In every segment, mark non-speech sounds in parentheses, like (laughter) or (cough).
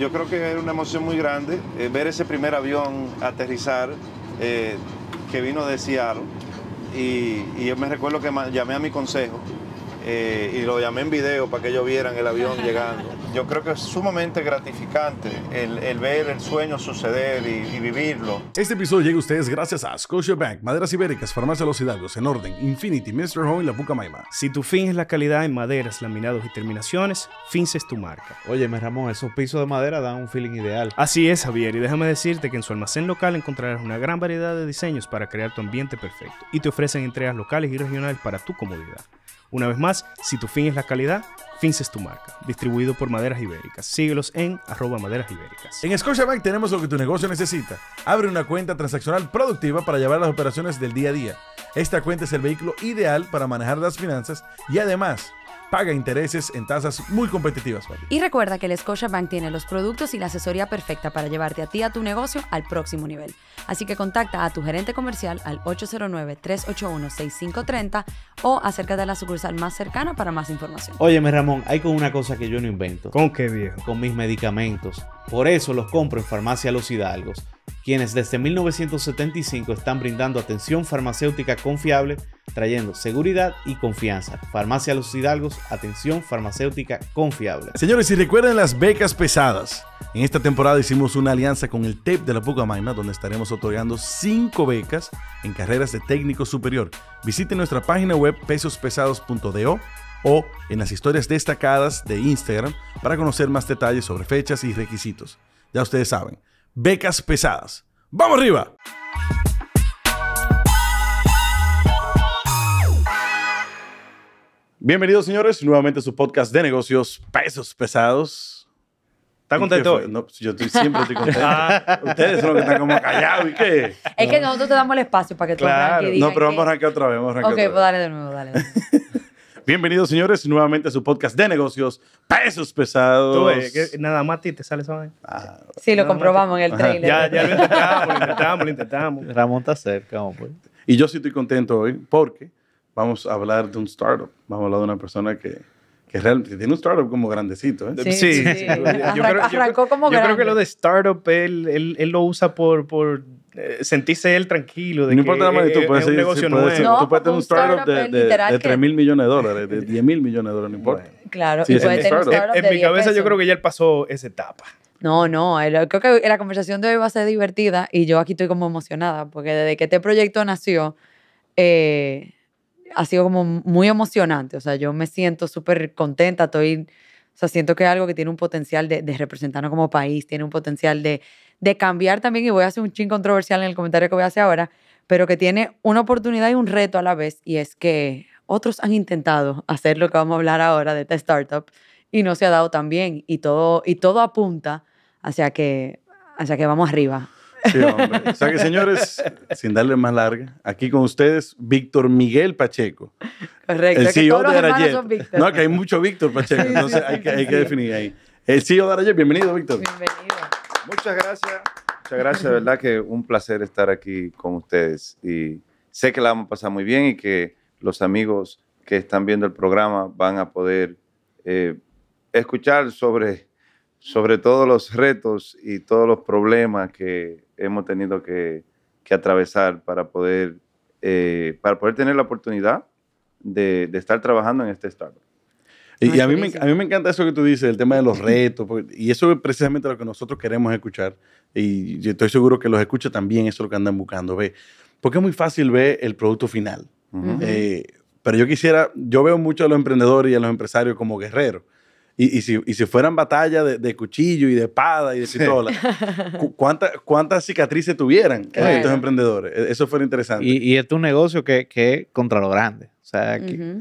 Yo creo que era una emoción muy grande eh, ver ese primer avión aterrizar eh, que vino de Seattle. Y, yo me recuerdo que llamé a mi consejo eh, y lo llamé en video para que ellos vieran el avión (laughs) llegando yo creo que es sumamente gratificante el, ver el sueño suceder y, vivirlo. Este episodio llega a ustedes gracias a Bank, Maderas Ibéricas, Farmacia Los Hidalgos, En Orden, Infinity, Mr. Home y La Maima. Si tú finges la calidad en maderas, laminados y terminaciones, finces tu marca. Óyeme, Ramón, esos pisos de madera dan un feeling ideal. Así es, Javier, y déjame decirte que en su almacén local encontrarás una gran variedad de diseños para crear tu ambiente perfecto y te ofrecen entregas locales y regionales para tu comodidad. Una vez más, si tu fin es la calidad, Fins es tu marca. Distribuido por Maderas Ibéricas. Síguelos en arroba Maderas Ibéricas. En Scotiabank tenemos lo que tu negocio necesita. Abre una cuenta transaccional productiva para llevar las operaciones del día a día. Esta cuenta es el vehículo ideal para manejar las finanzas y además paga intereses en tasas muy competitivas. Y recuerda que el Scotiabank tiene los productos y la asesoría perfecta para llevarte a ti a tu negocio al próximo nivel. Así que contacta a tu gerente comercial al 809-381-6530 o acércate a la sucursal más cercana para más información. Óyeme Ramón, hay con una cosa que yo no invento. ¿Con qué viejo? Con mis medicamentos. Por eso los compro en Farmacia Los Hidalgos quienes desde 1975 están brindando atención farmacéutica confiable, trayendo seguridad y confianza. Farmacia Los Hidalgos, atención farmacéutica confiable. Señores, si recuerdan las becas pesadas, en esta temporada hicimos una alianza con el TEP de la Pucamayma, donde estaremos otorgando 5 becas en carreras de técnico superior. Visiten nuestra página web pesospesados.do o en las historias destacadas de Instagram para conocer más detalles sobre fechas y requisitos. Ya ustedes saben, becas pesadas. ¡Vamos arriba! Bienvenidos, señores, nuevamente a su podcast de negocios Pesos Pesados. ¿Estás contento hoy? No, pues, yo estoy, siempre estoy contento. (laughs) Ah. ustedes son los que están como callados y qué. Es que nosotros te damos el espacio para que tú claro. no, pero vamos a arrancar otra vez. a ok, pues dale de nuevo, dale. (laughs) Bienvenidos, señores, nuevamente a su podcast de negocios, Pesos Pesados. nada más te sale esa ah, sí, lo comprobamos en el trailer. Ya, ya lo intentamos, lo intentamos, lo intentamos. (laughs) Ramón está cerca, pues. Y yo sí estoy contento hoy porque vamos a hablar de un startup. Vamos a hablar de una persona que, que realmente tiene un startup como grandecito. ¿eh? Sí, sí, sí. Yo, creo, yo, yo creo, que lo de startup él, él, él lo usa por, por eh, sentirse él tranquilo. De no importa la magnitud, eh, es, puedes un negocio tú puedes tener un startup, de, de, 3 mil millones de dólares, de 10 mil millones de dólares, no importa. claro, tener En, mi cabeza yo creo que ya él pasó esa etapa. No, no, eh, creo que la conversación de hoy va a ser divertida y yo aquí estoy como emocionada porque desde que este proyecto nació ha sido como muy emocionante. O sea, yo me siento súper contenta, estoy... O sea, siento que es algo que tiene un potencial de representarnos como país, tiene un potencial de, de cambiar también, y voy a hacer un chin controversial en el comentario que voy a hacer ahora, pero que tiene una oportunidad y un reto a la vez, y es que otros han intentado hacer lo que vamos a hablar ahora de esta startup y no se ha dado tan bien, y todo, y todo apunta hacia que, hacia que vamos arriba. Sí, hombre. O sea que, señores, sin darle más larga, aquí con ustedes, Víctor Miguel Pacheco. Correcto. El CEO todos de No, que hay mucho Víctor Pacheco, entonces hay, que, hay que definir ahí. El CEO de Arayet, bienvenido, Víctor. Bienvenido. Muchas gracias. Muchas gracias, verdad que un placer estar aquí con ustedes y sé que la vamos a pasar muy bien y que los amigos que están viendo el programa van a poder eh, escuchar sobre, sobre todos los retos y todos los problemas que hemos tenido que, atravesar para poder, eh, para poder tener la oportunidad de, de estar trabajando en este estado. Y, a, mí me, a mí me encanta eso que tú dices, el tema de los retos, y eso es precisamente lo que nosotros queremos escuchar, y estoy seguro que los escucha también, eso es lo que andan buscando, ve, porque es muy fácil ver el producto final. Eh, pero yo quisiera, yo veo mucho a los emprendedores y a los empresarios como guerreros. Y, si, fueran batallas de, cuchillo y de espada y de pistola, (laughs) ¿cuántas cicatrices tuvieran estos emprendedores? E, eso fue interesante. Y, es un negocio que, es contra lo grande.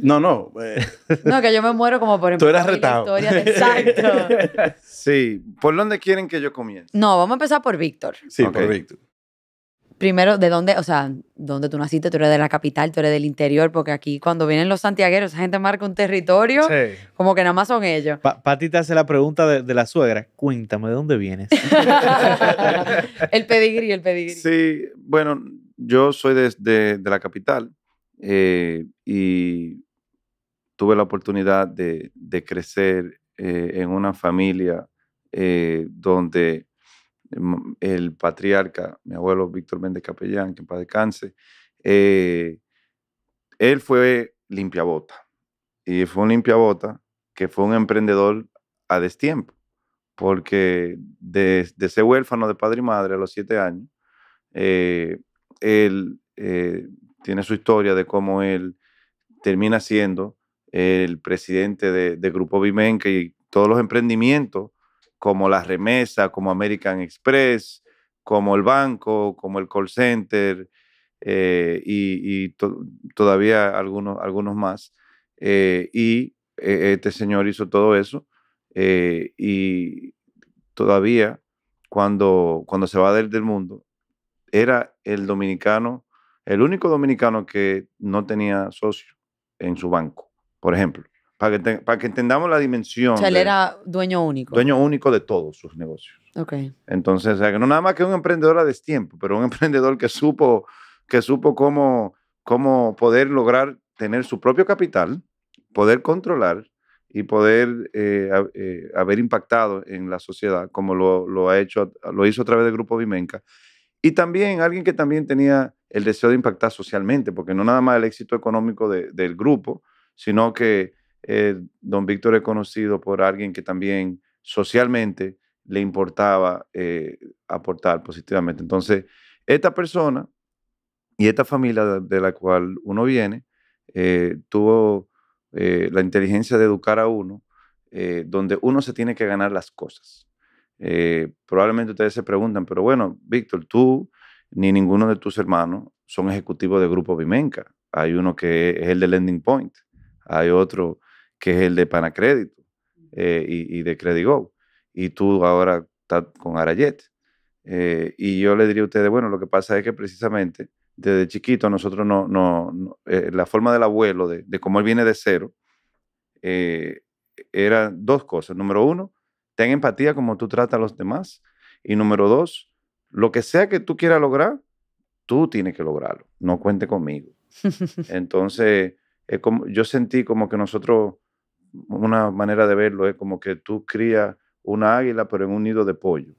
No, no. Eh, (laughs) no, que yo me muero como por ejemplo. Tú eras retado. Exacto. (laughs) sí. ¿Por dónde quieren que yo comience? No, vamos a empezar por Víctor. Sí, por Víctor primero, ¿de dónde? O sea, ¿dónde tú naciste? Tú eres de la capital, tú eres del interior, porque aquí cuando vienen los santiagueros, esa gente marca un territorio, como que nada más son ellos. Pati te hace la pregunta de, la suegra, cuéntame, ¿de dónde vienes? (laughs) el pedigrí, el pedigrí. Sí, bueno, yo soy de, la capital eh, y tuve la oportunidad de, crecer eh, en una familia eh, donde el patriarca, mi abuelo Víctor Méndez Capellán, que en paz descanse, eh, él fue limpiabota. Y fue un limpiabota que fue un emprendedor a destiempo, porque de, ser huérfano de padre y madre a los siete años, eh, él eh, tiene su historia de cómo él termina siendo el presidente de, Grupo Vimenca y todos los emprendimientos como la remesa, como American Express, como el banco, como el call center eh, y, todavía algunos, algunos más. Eh, y eh, este señor hizo todo eso y todavía cuando, cuando se va del mundo, era el dominicano, el único dominicano que no tenía socio en su banco, por ejemplo para que, entendamos la dimensión. O sea, él era dueño único. Dueño único de todos sus negocios. Ok. Entonces, o sea, que no nada más que un emprendedor a destiempo, pero un (laughs) emprendedor que supo, que supo cómo, cómo poder lograr tener su propio capital, poder controlar y poder eh, eh, haber impactado en la sociedad como lo, ha hecho, lo hizo a través del Grupo Vimenca. Y también alguien que también tenía el deseo de impactar socialmente, porque no nada más el éxito económico del grupo, sino que eh, don Víctor es conocido por alguien que también socialmente le importaba eh, aportar positivamente. Entonces, esta persona y esta familia de la cual uno viene eh, tuvo la inteligencia de educar a uno, donde uno se tiene que ganar las cosas. probablemente ustedes se preguntan, pero bueno, Víctor, tú ni ninguno de tus hermanos son ejecutivos de Grupo Vimenca. Hay uno que es el de Lending Point, hay otro que es el de Panacrédito eh, y, de Go. Y tú ahora estás con Arayet. Eh, y yo le diría a ustedes, bueno, lo que pasa es que precisamente desde chiquito nosotros no, no, eh, la forma del abuelo, de, cómo él viene de cero, eran dos cosas. Número uno, ten empatía como tú tratas a los demás. Y número dos, lo que sea que tú quieras lograr, tú tienes que lograrlo. No cuente conmigo. (laughs) Entonces, yo sentí como que nosotros una manera de verlo es como que tú crías una águila, pero en un nido de pollo.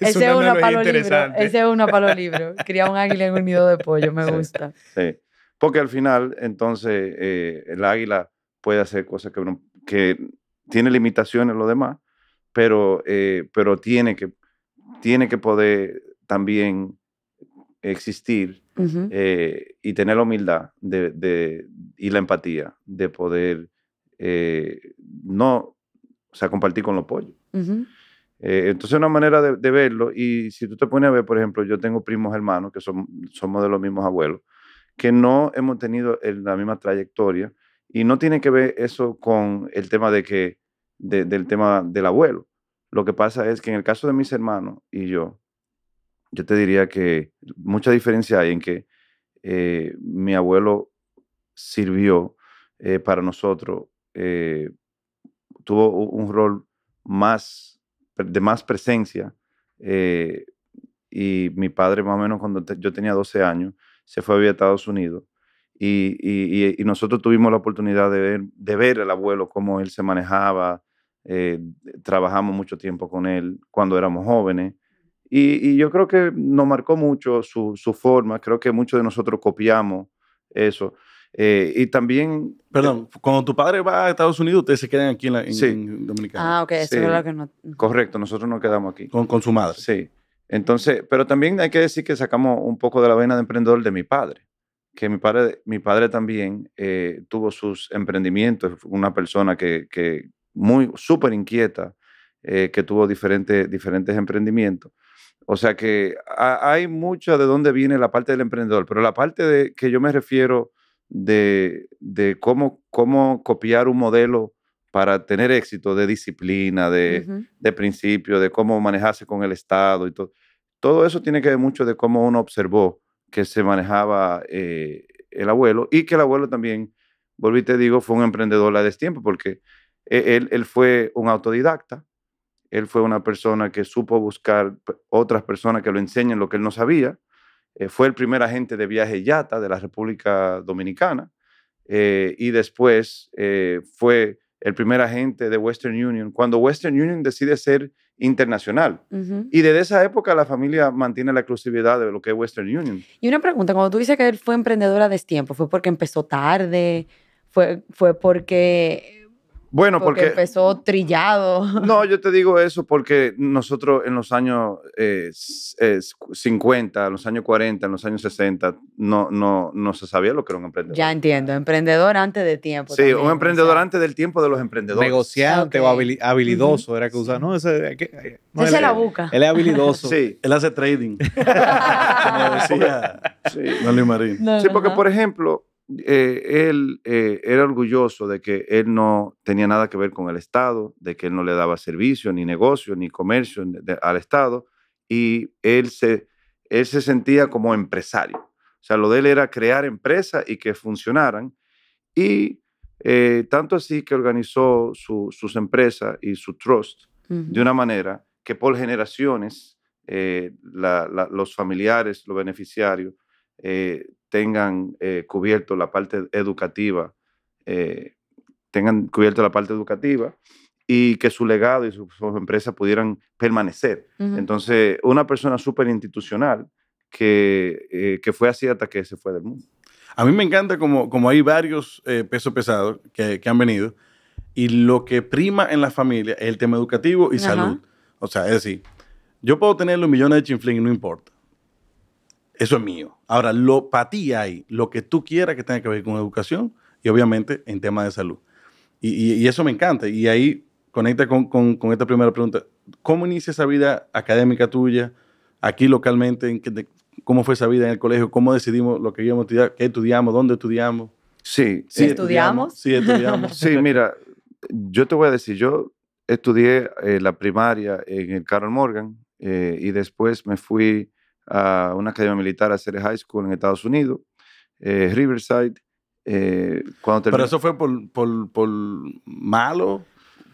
Ese es uno para los libros. Ese es uno para los Cría un águila en un nido de pollo, me gusta. Sí. Porque al final, entonces, eh, el águila puede hacer cosas que, que tiene limitaciones lo demás, pero, eh, pero tiene, que, tiene que poder también existir eh, y tener la humildad de, y la empatía de poder eh, no, o sea, compartir con los pollos. Eh, entonces, una manera de, verlo, y si tú te pones a ver, por ejemplo, yo tengo primos hermanos que son, somos de los mismos abuelos, que no hemos tenido la misma trayectoria, y no tiene que ver eso con el tema de que, del tema del abuelo. Lo que pasa es que en el caso de mis hermanos y yo, yo te diría que mucha diferencia hay en que eh, mi abuelo sirvió eh, para nosotros, eh, tuvo un rol más, de más presencia. y mi padre, más o menos cuando yo tenía 12 años, se fue a a Estados Unidos. Y, nosotros tuvimos la oportunidad de ver, de ver al abuelo, cómo él se manejaba. trabajamos mucho tiempo con él cuando éramos jóvenes. Y, yo creo que nos marcó mucho su, forma, creo que muchos de nosotros copiamos eso. Eh, y también... Eh, Perdón, cuando tu padre va a Estados Unidos, ustedes se quedan aquí en, Dominicana. Ah, ok, eso es lo que no... Correcto, nosotros nos quedamos aquí. Con, con su madre. Sí. Entonces, pero también hay que decir que sacamos un poco de la vena de emprendedor de mi padre, que mi padre, mi padre también eh, tuvo sus emprendimientos, una persona que, muy, súper inquieta, que tuvo diferentes, diferentes emprendimientos. O sea que hay mucho de dónde viene la parte del emprendedor, pero la parte de que yo me refiero de, cómo, cómo copiar un modelo para tener éxito de disciplina, de, principio, de cómo manejarse con el Estado y todo. Todo eso tiene que ver mucho de cómo uno observó que se manejaba eh, el abuelo y que el abuelo también, volví te digo, fue un emprendedor a destiempo porque e-, él fue un autodidacta, él fue una persona que supo buscar otras personas que lo enseñen lo que él no sabía. Eh, fue el primer agente de viaje yata de la República Dominicana eh, y después eh, fue el primer agente de Western Union, cuando Western Union decide ser internacional. Y desde esa época la familia mantiene la exclusividad de lo que es Western Union. Y una pregunta, cuando tú dices que él fue emprendedora de tiempo, ¿fue porque empezó tarde? ¿Fue, fue porque bueno, porque, empezó trillado. No, yo te digo eso porque nosotros en los años 50, eh, eh, en los años 40, en los años 60, no, no, no se sabía lo que era un emprendedor. Ya entiendo, emprendedor antes de tiempo. Sí, un emprendedor antes del tiempo de los emprendedores. Negociante o habilidoso era que usaba. No, ese, eh, que, no, la busca. Él es habilidoso. sí. Él hace trading. (laughs) Como decía sí. Marín. sí, porque por ejemplo, eh, él eh, era orgulloso de que él no tenía nada que ver con el Estado, de que él no le daba servicio, ni negocio, ni comercio al Estado, y él se, él se sentía como empresario. O sea, lo de él era crear empresas y que funcionaran, y eh, tanto así que organizó sus empresas y su trust de una manera que por generaciones los familiares, los beneficiarios, tengan eh, cubierto la parte educativa, eh, tengan cubierto la parte educativa y que su legado y sus su empresas pudieran permanecer. Entonces, una persona súper institucional eh, que, fue así hasta que se fue del mundo. A mí me encanta como, como hay varios pesos pesados que, han venido y lo que prima en la familia es el tema educativo y salud. O sea, es decir, yo puedo tener los millones de chinflín, no importa. Eso es mío. Ahora, lo para ti hay lo que tú quieras que tenga que ver con educación y obviamente en temas de salud. Y, eso me encanta. Y ahí conecta con, esta primera pregunta. ¿Cómo inicia esa vida académica tuya aquí localmente? En ¿Cómo fue esa vida en el colegio? ¿Cómo decidimos lo que íbamos a estudiar? ¿Qué estudiamos? ¿Dónde estudiamos? Sí. ¿Sí eh, estudiamos? Sí, estudiamos. (laughs) sí, mira, yo te voy a decir, yo estudié eh, la primaria en el Carol Morgan eh, y después me fui a una academia militar a hacer high school en Estados Unidos, eh, Riverside. Eh, cuando Pero eso fue por, por, por malo.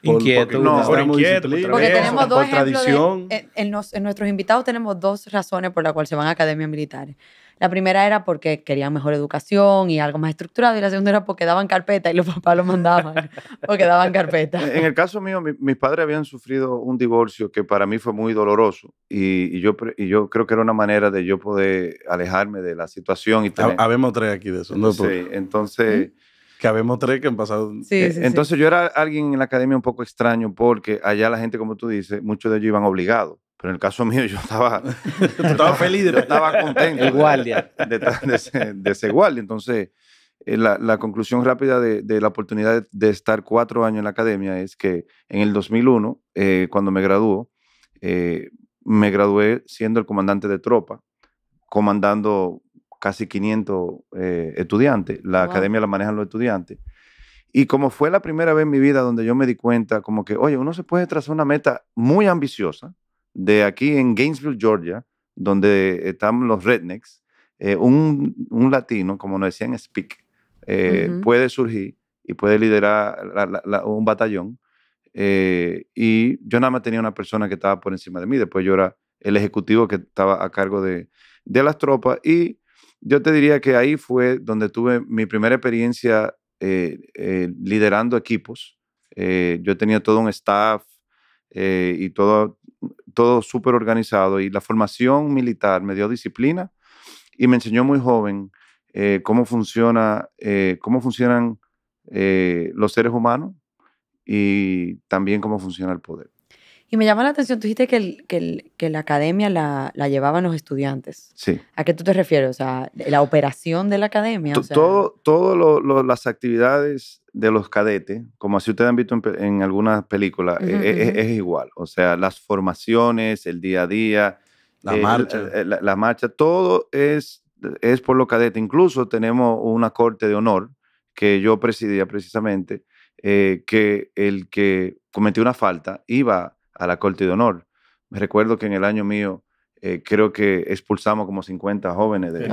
inquieto, no, por inquieto, porque, tenemos dos tradición. en, en, nuestros invitados tenemos dos razones por las cuales se van a academias militares. La primera era porque querían mejor educación y algo más estructurado, y la segunda era porque daban carpeta y los (laughs) papás lo mandaban, porque daban carpeta. En el caso mío, mis padres habían sufrido un divorcio que para mí fue muy doloroso, y, yo, yo creo que era una manera de yo poder alejarme de la situación. Y Habemos tres aquí de eso, ¿no? Sí, entonces... Que habemos tres que han pasado. Eh, sí, sí, entonces yo era alguien en la academia un poco extraño porque allá la gente, como tú dices, muchos de ellos iban obligados en el caso mío yo estaba, (laughs) feliz, yo estaba contento. Igual, De, ese, guardia. Entonces, eh, la, conclusión rápida de, la oportunidad de, estar cuatro años en la academia es que en el 2001, eh, cuando me graduó, eh, me gradué siendo el comandante de tropa, comandando casi 500 estudiantes. La academia la manejan los estudiantes. Y como fue la primera vez en mi vida donde yo me di cuenta, como que, oye, uno se puede trazar una meta muy ambiciosa, de aquí en Gainesville, Georgia, donde están los rednecks, eh, un, latino, como nos decían, speak, eh, puede surgir y puede liderar un batallón. Eh, y yo nada más tenía una persona que estaba por encima de mí, después yo era el ejecutivo que estaba a cargo de, las tropas y yo te diría que ahí fue donde tuve mi primera experiencia liderando equipos. yo tenía todo un staff eh, y todo, todo súper organizado. Y la formación militar me dio disciplina y me enseñó muy joven eh, cómo, funciona, eh, cómo funcionan los seres humanos y también cómo funciona el poder. Y me llama la atención, tú dijiste que, que, la academia la, la, llevaban los estudiantes. Sí. ¿A qué tú te refieres? O sea, la operación de la academia. Todas todo las actividades de los cadetes, como así ustedes han visto en, algunas películas, e, e, es, igual. O sea, las formaciones, el día a día. La marcha. La, marcha, todo es, es por los cadetes. Incluso tenemos una corte de honor que yo presidía precisamente, eh, que el que cometió una falta iba a la Corte de Honor. Me recuerdo que en el año mío eh, creo que expulsamos como 50 jóvenes de, de,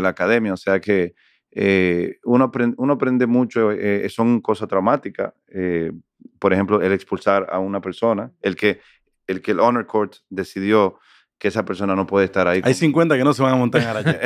la academia, o sea que eh, uno, aprende, uno, aprende, mucho, eh, son cosas traumáticas, por ejemplo, el expulsar a una persona, el que el, que el Honor Court decidió que esa persona no puede estar ahí. Hay 50 que no se van a montar en Araya.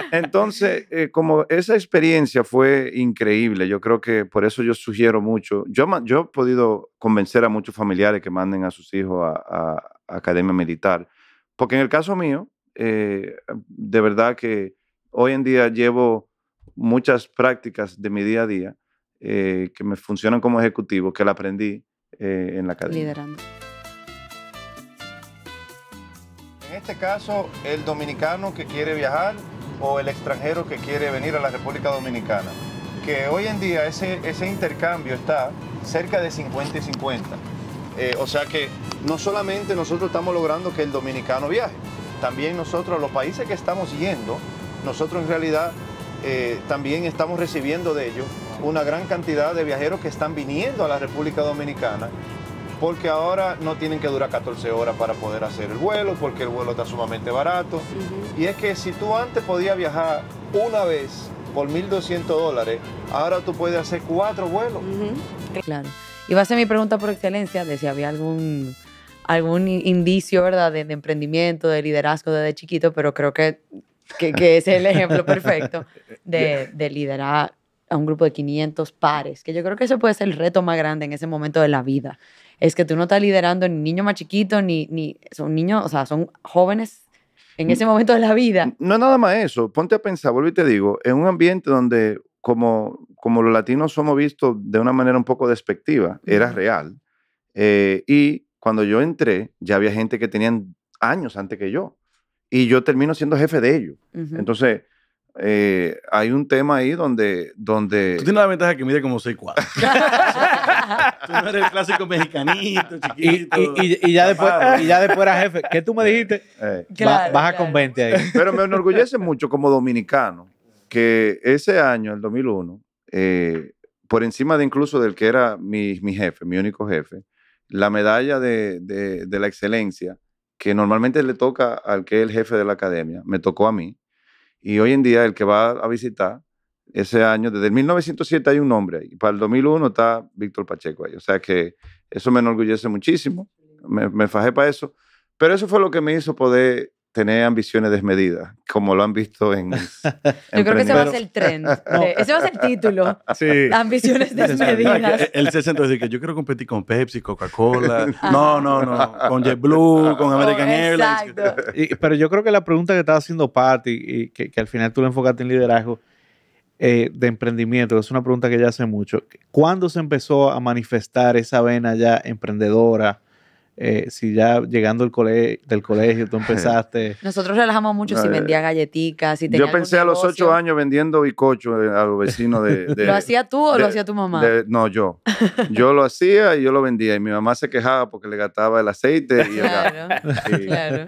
(laughs) Entonces, eh, como esa experiencia fue increíble, yo creo que por eso yo sugiero mucho. Yo, yo he podido convencer a muchos familiares que manden a sus hijos a, Academia Militar, porque en el caso mío, eh, de verdad que hoy en día llevo muchas prácticas de mi día a día eh, que me funcionan como ejecutivo, que la aprendí en la academia. Liderando. este caso el dominicano que quiere viajar o el extranjero que quiere venir a la República Dominicana. Que hoy en día ese, ese intercambio está cerca de 50 y 50. Eh, o sea que no solamente nosotros estamos logrando que el dominicano viaje, también nosotros, los países que estamos yendo, nosotros en realidad eh, también estamos recibiendo de ellos una gran cantidad de viajeros que están viniendo a la República Dominicana porque ahora no tienen que durar 14 horas para poder hacer el vuelo, porque el vuelo está sumamente barato. Y es que si tú antes podías viajar una vez por 1.200 dólares, ahora tú puedes hacer cuatro vuelos. Claro. Y va a ser mi pregunta por excelencia de si había algún, algún indicio, ¿verdad?, de, emprendimiento, de liderazgo desde chiquito, pero creo que, que, es el ejemplo perfecto de, (laughs) de liderar a un grupo de 500 pares, que yo creo que ese puede ser el reto más grande en ese momento de la vida, es que tú no estás liderando ni niño más chiquito, ni, ni son niños, o sea, son jóvenes en mm. ese momento de la vida. No es nada más eso, ponte a pensar, vuelvo y te digo, en un ambiente donde como, como los latinos somos vistos de una manera un poco despectiva, era real, eh, y cuando yo entré ya había gente que tenían años antes que yo, y yo termino siendo jefe de ellos. Entonces eh, hay un tema ahí donde, donde... Tú tienes la ventaja que mide como 6'4". (laughs) tú no eres el clásico mexicanito, chiquito. Y, ya, después, y era jefe. ¿Qué tú me dijiste? Eh. baja (laughs) Pero me enorgullece mucho como dominicano que ese año, el 2001, eh, por encima de incluso del que era mi, jefe, mi único jefe, la medalla de, de, de la excelencia que normalmente le toca al que es el jefe de la academia, me tocó a mí y hoy en día el que va a visitar ese año, desde el 1907 hay un hombre ahí, y para el 2001 está Víctor Pacheco ahí. O sea que eso me enorgullece muchísimo, me fajé para eso. Pero eso fue lo que me hizo poder tener ambiciones desmedidas, como lo han visto en... (laughs) Yo creo que ese va a ser el tren. (laughs) Ese va a ser el título. (laughs) Ambiciones desmedidas. Él se sentó decir que yo quiero competir con Pepsi, Coca-Cola. no, no, no. Con JetBlue, con American Airlines. pero yo creo que la pregunta que estaba haciendo Patty, y que, al final tú la enfocaste en liderazgo, eh, de emprendimiento, es una pregunta que ya hace mucho. ¿Cuándo se empezó a manifestar esa vena ya emprendedora? Eh, si ya llegando del, colegio, del colegio tú (laughs) empezaste. Nosotros relajamos mucho si eh, vendía galletitas, si tenía Yo pensé a los ocho años vendiendo bicocho eh, a los vecinos (laughs) de... ¿Lo hacía tú o lo hacía tu mamá? no, yo. (laughs) Yo lo hacía y yo lo vendía. Y mi mamá se quejaba porque le gastaba el aceite y claro, Claro.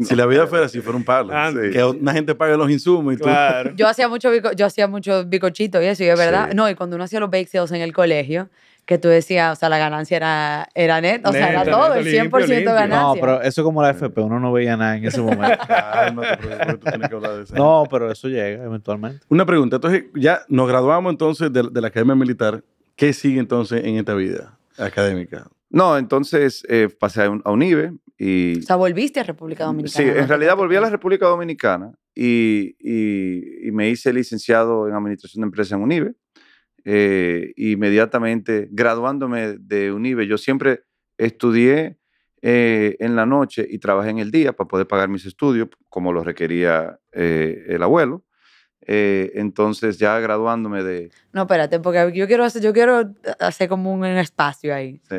si la vida fuera así, fuera un palo. Ah, que una gente pague los insumos y claro. Yo hacía mucho, yo hacía mucho bicochito y eso, y es verdad. No, y cuando uno hacía los bake sales en el colegio, que tú decías, o sea, la ganancia era, era neta, o sea, era todo, el 100% ganancia. No, pero eso es como la FP, uno no veía nada en ese momento. (laughs) no, pero eso llega eventualmente. Una pregunta, entonces ya nos graduamos entonces de, la Academia Militar, ¿qué sigue entonces en esta vida académica? No, entonces eh, pasé a, UNIBE y... O sea, volviste a República Dominicana. Sí, en realidad volví a la República Dominicana y, y me hice licenciado en Administración de Empresas en UNIBE eh, inmediatamente, graduándome de UNIBE, yo siempre estudié eh, en la noche y trabajé en el día para poder pagar mis estudios, como lo requería eh, el abuelo. Eh, entonces, ya graduándome de. No, espérate, porque yo quiero hacer, yo quiero hacer como un, espacio ahí. Sí.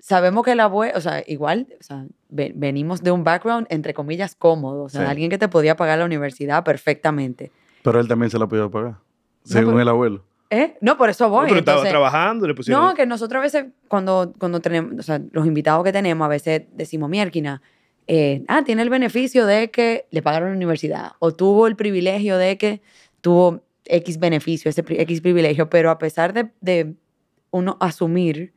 Sabemos que el abuelo, o sea, igual, o sea, venimos de un background, entre comillas, cómodo. O sea, alguien que te podía pagar la universidad perfectamente. Pero él también se la podía pagar, según el abuelo. ¿Eh? No, por eso voy. No, pero estaba trabajando, le pusieron. No, que nosotros a veces, cuando, cuando tenemos, o sea, los invitados que tenemos, a veces decimos, miérquina, eh, ah, tiene el beneficio de que le pagaron la universidad, o tuvo el privilegio de que tuvo X beneficio, ese X privilegio, pero a pesar de, de uno asumir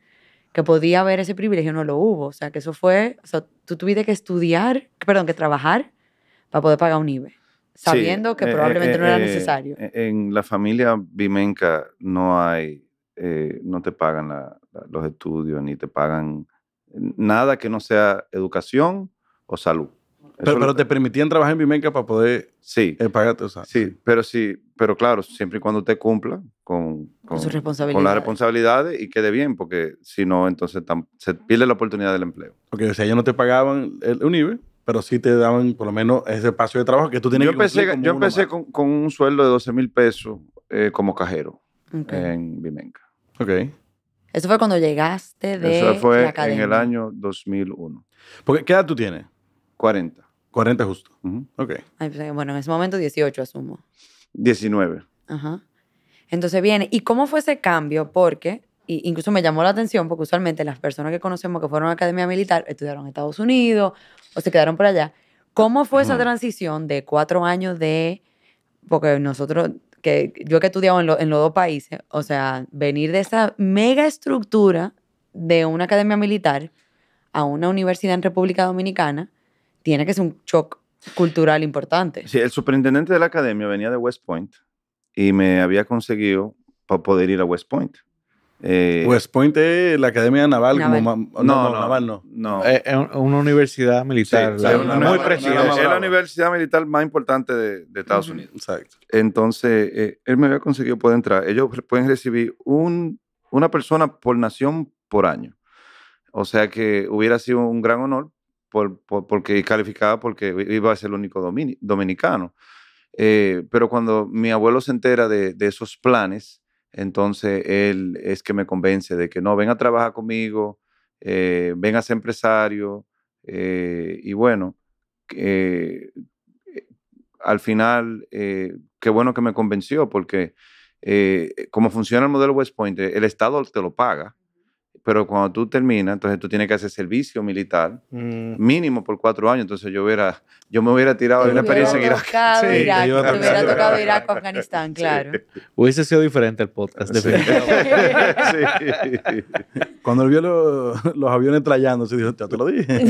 que podía haber ese privilegio, no lo hubo. O sea, que eso fue, tú tuviste que estudiar, perdón, que trabajar para poder pagar un IBE sabiendo que eh, eh, probablemente no era eh, necesario. En la familia Vimenca no hay, no te pagan los estudios ni te pagan nada que no sea educación o salud. Pero, pero, te permitían trabajar en Vimenca para poder sí, pagarte. sí, pero sí, pero claro, siempre y cuando te cumpla con, con, con las responsabilidades y quede bien, porque si no, entonces se pierde la oportunidad del empleo. Porque o sea, ellos no te pagaban el nivel pero sí te daban por lo menos ese espacio de trabajo que tú tienes yo que empecé, Yo empecé con, un sueldo de 12 mil pesos eh, como cajero en Vimenca. Ok. Eso fue cuando llegaste de Eso fue en el año 2001. Porque, ¿Qué edad tú tienes? 40. 40 justo. Ok. Pues, bueno, en ese momento 18 asumo. 19. Ajá. Entonces viene, ¿y cómo fue ese cambio? Porque incluso me llamó la atención porque usualmente las personas que conocemos que fueron a la academia militar estudiaron en Estados Unidos o se quedaron por allá. ¿Cómo fue esa transición de cuatro años de, porque nosotros, que yo que he estudiado en, en los dos países, o sea, venir de esa mega estructura de una academia militar a una universidad en República Dominicana, tiene que ser un shock cultural importante. Sí, el superintendente de la academia venía de West Point y me había conseguido para poder ir a West Point. Eh, West Point es la Academia Naval, Como no, no, Naval no. no. Eh, es una universidad militar. muy preciosa. Es la universidad militar más importante de, Estados Unidos. Exacto. Entonces, eh, él me había conseguido poder entrar. Ellos pueden recibir un, una persona por nación por año. O sea que hubiera sido un gran honor por, porque calificaba porque iba a ser el único dominicano. Eh, pero cuando mi abuelo se entera de, de esos planes, entonces él es que me convence de que no, ven a trabajar conmigo, eh, ven a ser empresario. Eh, y bueno, eh, al final, qué bueno que me convenció porque como funciona el modelo West Point, el Estado te lo paga pero cuando tú terminas, entonces tú tienes que hacer servicio militar, mm. mínimo por cuatro años. Entonces yo hubiera, yo me hubiera tirado de una experiencia en Irak. Sí, te hubiera, tocado Irak o Afganistán, claro. Hubiese sido diferente el podcast, (laughs) cuando él vio los aviones se dijo, ya te lo dije.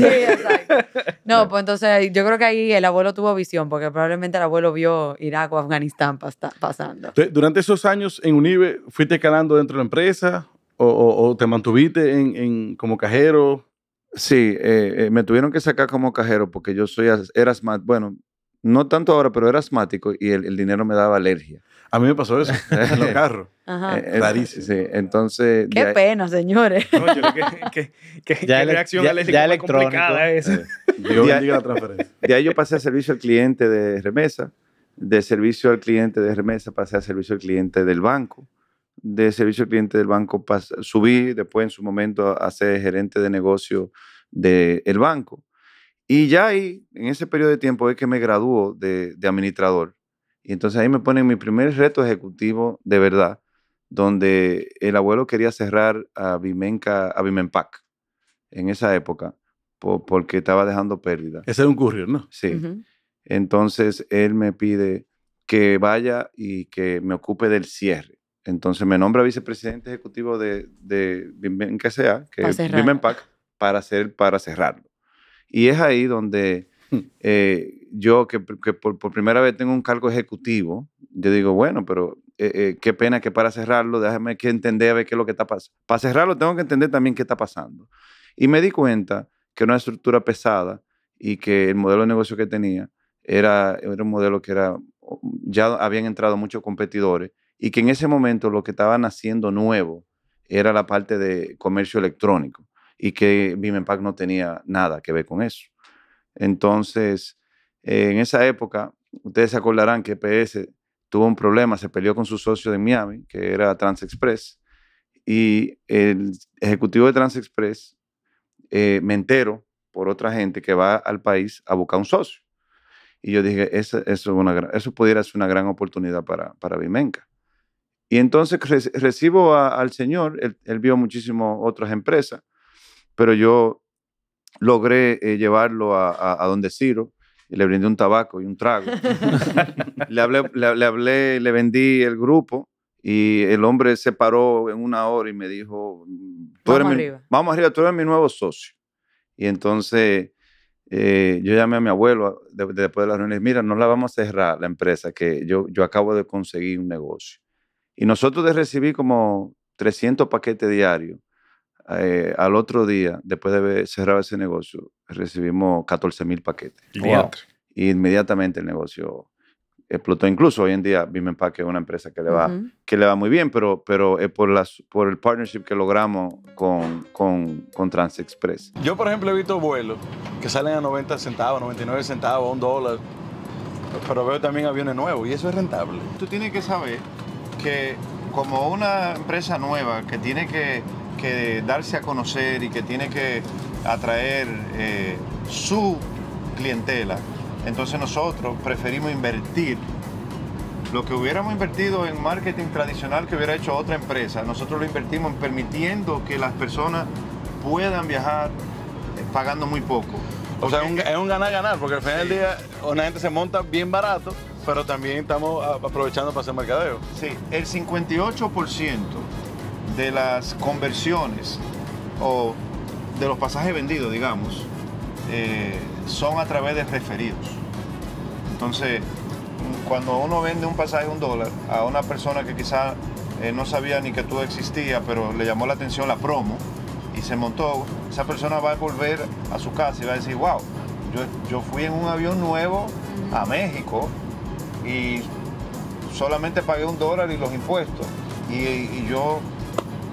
No, pues entonces yo creo que ahí el abuelo tuvo visión, porque probablemente el abuelo vio Irak o Afganistán pasando. Durante esos años en Unive, ¿fuiste calando dentro de la empresa? o, te mantuviste en, como cajero? Sí, eh, eh, me tuvieron que sacar como cajero porque yo soy, era asmático, bueno, no tanto ahora, pero era asmático y el, dinero me daba alergia. A mí me pasó eso, (laughs) en los carros. Ajá. Eh, entonces... Qué pena, señores. reacción alérgica ya complicada (laughs) la transferencia. De ahí yo pasé a servicio al cliente de remesa, de servicio al cliente de remesa pasé a servicio al cliente del banco de servicio al cliente del banco, pas subí después en su momento a, ser gerente de negocio del banco. Y ya ahí, en ese periodo de tiempo, es que me graduó de, administrador. Y entonces ahí me ponen mi primer reto ejecutivo de verdad, donde el abuelo quería cerrar a Vimenca, a Bimenpac en esa época, porque estaba dejando pérdida. Ese es un courier, ¿no? Sí. Entonces él me pide que vaya y que me ocupe del cierre. Entonces me nombra vicepresidente ejecutivo de, de que sea, que para, hacer, para cerrarlo. Y es ahí donde hmm. eh, yo, que, por, primera vez tengo un cargo ejecutivo, yo digo, bueno, pero eh, eh, qué pena que para cerrarlo, déjame que entender a ver qué es lo que está pasando. Para cerrarlo tengo que entender también qué está pasando. Y me di cuenta que una estructura pesada y que el modelo de negocio que tenía era, era un modelo que era, ya habían entrado muchos competidores y que en ese momento lo que estaban haciendo nuevo era la parte de comercio electrónico y que Bimepac no tenía nada que ver con eso. Entonces, eh, en esa época, ustedes se acordarán que PS tuvo un problema, se peleó con su socio de Miami, que era TransExpress, y el ejecutivo de TransExpress eh, me entero por otra gente que va al país a buscar un socio. Y yo dije, eso, eso, es una, pudiera ser una gran oportunidad para, para Vimenca. Y entonces recibo al señor, él, vio muchísimas otras empresas, pero yo logré eh, llevarlo a, donde Ciro le brindé un tabaco y un trago. (laughs) le, hablé, le, vendí el grupo y el hombre se paró en una hora y me dijo, vamos, arriba. Mi, tú eres mi nuevo socio. Y entonces eh, yo llamé a mi abuelo después de las reuniones, mira, no la vamos a cerrar la empresa, que yo, yo acabo de conseguir un negocio. Y nosotros de recibir como 300 paquetes diarios, eh, al otro día, después de cerrar ese negocio, recibimos 14 mil paquetes. Y inmediatamente el negocio explotó. Incluso hoy en día, Bimempack es una empresa que le va, que le va muy bien, pero, pero es por, el partnership que logramos con, con, con TransExpress. Yo, por ejemplo, he visto vuelos que salen a 90 centavos, 99 centavos, un dólar, pero veo también aviones nuevos y eso es rentable. Tú tienes que saber que como una empresa nueva que tiene que, darse a conocer y que tiene que atraer eh, su clientela, entonces nosotros preferimos invertir lo que hubiéramos invertido en marketing tradicional que hubiera hecho otra empresa, nosotros lo invertimos permitiendo que las personas puedan viajar eh, pagando muy poco. O sea, es un ganar-ganar, porque al final del día una gente se monta bien barato pero también estamos ah, aprovechando para hacer mercadeo. Sí, el 58% de las conversiones o de los pasajes vendidos, digamos, eh, son a través de referidos. Entonces, cuando uno vende un pasaje un dólar a una persona que quizá eh, no sabía ni que tú existía, pero le llamó la atención la promo y se montó, esa persona va a volver a su casa y va a decir, wow, yo, yo fui en un avión nuevo a México y solamente pagué un dólar y los impuestos. Y, yo,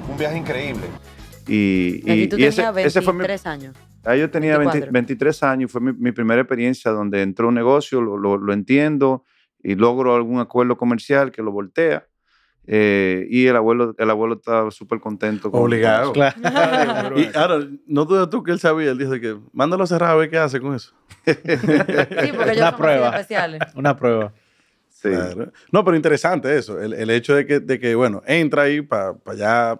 un viaje increíble. Y, tú ese, fue mi, años. Ahí yo tenía 23 años, fue mi, primera experiencia donde entró un negocio, lo, lo, entiendo y logro algún acuerdo comercial que lo voltea. Eh, y el abuelo, el abuelo estaba súper contento. Con Obligado. Claro. (laughs) (laughs) y ahora, no dudes tú que él sabía, él dice que mándalo cerrado a ver qué hace con eso. sí, porque (laughs) Una prueba. Una prueba. No, pero interesante eso, el, hecho de que, de que, bueno, entra ahí para allá,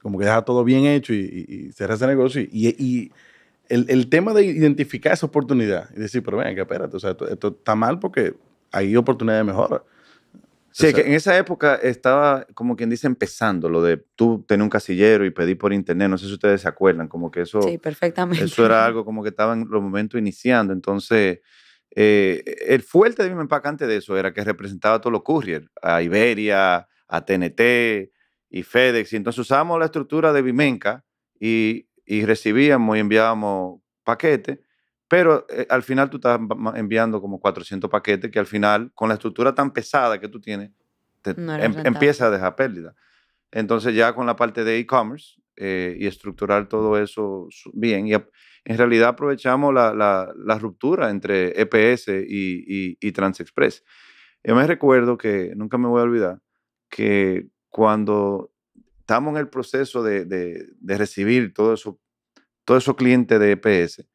como que deja todo bien hecho y, y, y ese negocio. Y, y el, tema de identificar esa oportunidad y decir, pero venga, espérate, o sea, esto, está mal porque hay oportunidad de mejora. Sí, que en esa época estaba, como quien dice, empezando lo de tú tener un casillero y pedir por internet. No sé si ustedes se acuerdan, como que eso. Sí, perfectamente. Eso era algo como que estaba en los momentos iniciando. Entonces, eh, el fuerte de Vilma antes de eso era que representaba a todos los couriers, a Iberia, a TNT y FedEx. Y entonces usábamos la estructura de Bimenca y, y recibíamos y enviábamos paquetes, pero eh, al final tú estás enviando como 400 paquetes que al final, con la estructura tan pesada que tú tienes, em, empieza a dejar pérdida. Entonces ya con la parte de e-commerce eh, y estructurar todo eso bien en realidad aprovechamos la, la, ruptura entre EPS y, y, y Transexpress. Yo me recuerdo que, nunca me voy a olvidar, que cuando estamos en el proceso de, de, recibir todo eso, todo esos clientes de EPS,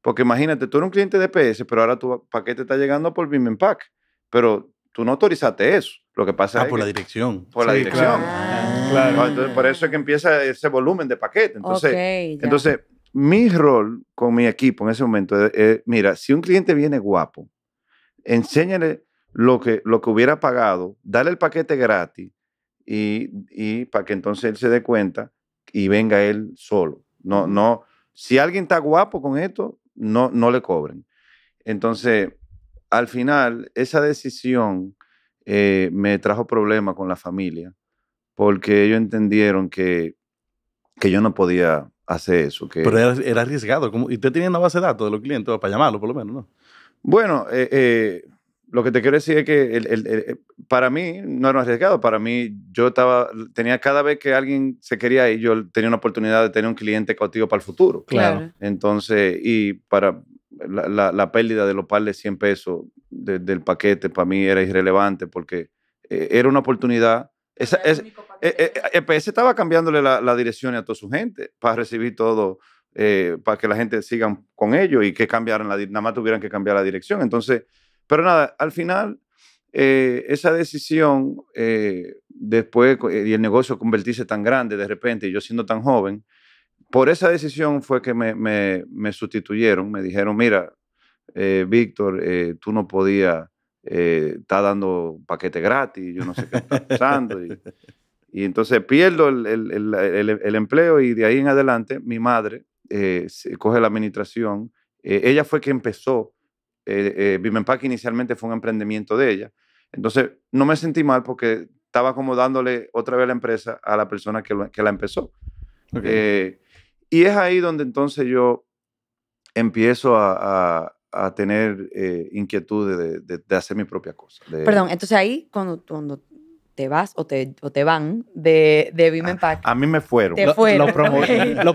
porque imagínate, tú eres un cliente de EPS, pero ahora tu paquete está llegando por BIM Pack, pero tú no autorizaste eso. Lo que pasa ah, por la dirección. Por la dirección. Claro. Ah, ah, entonces, por eso es que empieza ese volumen de paquete. Entonces, entonces mi rol con mi equipo en ese momento es, mira, si un cliente viene guapo, enséñale lo que, lo que hubiera pagado, dale el paquete gratis y, para que entonces él se dé cuenta y venga él solo. No, no, si alguien está guapo con esto, no, no le cobren. Entonces, al final, esa decisión eh, me trajo problemas con la familia, porque ellos entendieron que yo no podía hace eso. Que... Pero era, arriesgado. Como, y usted tenía una base de datos de los clientes para llamarlo, por lo menos, ¿no? Bueno, eh, eh, lo que te quiero decir es que eh, para mí no era arriesgado. Para mí, yo estaba, tenía cada vez que alguien se quería ir, yo tenía una oportunidad de tener un cliente cautivo para el futuro. Claro. Entonces, y para la, pérdida de los par de 100 pesos del paquete, para mí era irrelevante porque era una oportunidad. Esa, es, eh, EPS eh, eh, estaba cambiándole la, dirección a toda su gente para recibir todo, eh, para que la gente siga con ellos y que cambiaran la nada más tuvieran que cambiar la dirección. Entonces, pero nada, al final esa decisión después y el negocio convertirse tan grande de repente y yo siendo tan joven, por esa decisión fue que me, sustituyeron, me dijeron, mira, Víctor, tú no podías está dando paquete gratis, yo no sé qué está pasando. Y, (laughs) Y entonces pierdo el, el, el, el empleo y de ahí en adelante mi madre eh, coge la administración. Eh, ella fue que empezó. Eh, eh Bimenpack inicialmente fue un emprendimiento de ella. Entonces no me sentí mal porque estaba como dándole otra vez la empresa a la persona que, que la empezó. y es ahí donde entonces yo empiezo a, a tener eh, inquietudes de, de, hacer mi propia cosa. Perdón, entonces ahí cuando te vas o te, van de, de ah, A, mí me fueron. Te lo, fueron. Lo,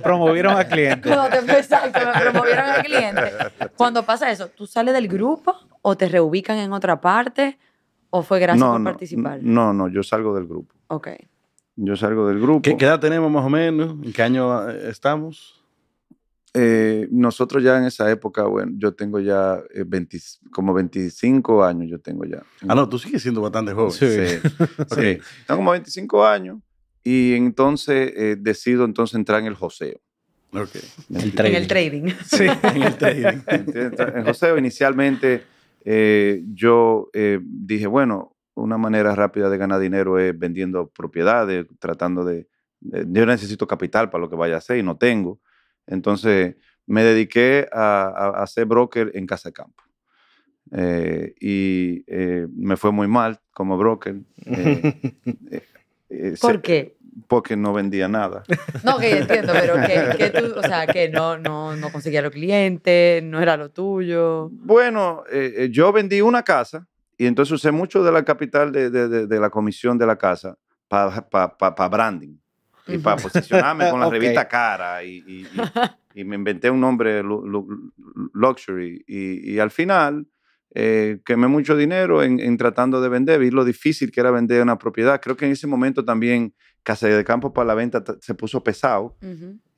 promovieron a cliente. No, te, exacto, me promovieron a cliente. Cuando pasa eso, ¿tú sales del grupo o te reubican en otra parte o fue gracias por participar? No, no, yo salgo del grupo. Ok. Yo salgo del grupo. ¿Qué, qué edad tenemos más o menos? ¿En qué año eh, estamos? eh, nosotros ya en esa época, bueno, yo tengo ya eh, como 25 años, yo tengo ya. Ah, no, tú sigues siendo bastante joven. Sí. sí. (laughs) Tengo como 25 años y entonces eh, decido entonces entrar en el joseo. Okay. en el trading. Sí, en el trading. (laughs) (laughs) en joseo inicialmente eh, yo dije, bueno, una manera rápida de ganar dinero es vendiendo propiedades, tratando de, de... Yo necesito capital para lo que vaya a hacer y no tengo. Entonces me dediqué a, a, ser broker en Casa de Campo. Eh, y eh, me fue muy mal como broker. Eh, (laughs) ¿Por qué? Porque no vendía nada. (laughs) No, que entiendo, pero que, tú, o no, no, conseguía los clientes, no era lo tuyo. Bueno, yo vendí una casa y entonces usé mucho de la capital de, la comisión de la casa para branding y para posicionarme con la (laughs) revista cara y, y, me inventé un nombre luxury y, al final eh, quemé mucho dinero en, tratando de vender, vi lo difícil que era vender una propiedad. Creo que en ese momento también Casa de Campo para la venta se puso pesado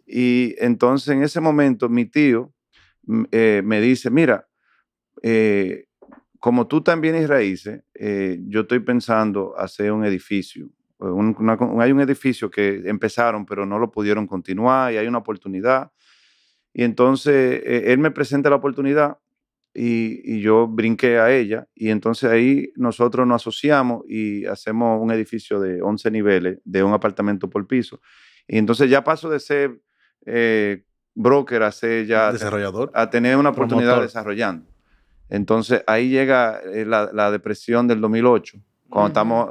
y entonces en ese momento mi tío eh, me dice, mira, eh, como tú también es raíces, yo estoy pensando hacer un edificio hay un edificio que empezaron pero no lo pudieron continuar y hay una oportunidad. Y entonces e, él me presenta la oportunidad y, yo brinqué a ella y entonces ahí nosotros nos asociamos y hacemos un edificio de 11 niveles, de un apartamento por piso. Y entonces ya paso de ser eh, broker a ser ya... Desarrollador. A tener una oportunidad desarrollando. Entonces ahí llega eh, la, la depresión del 2008 cuando, estamos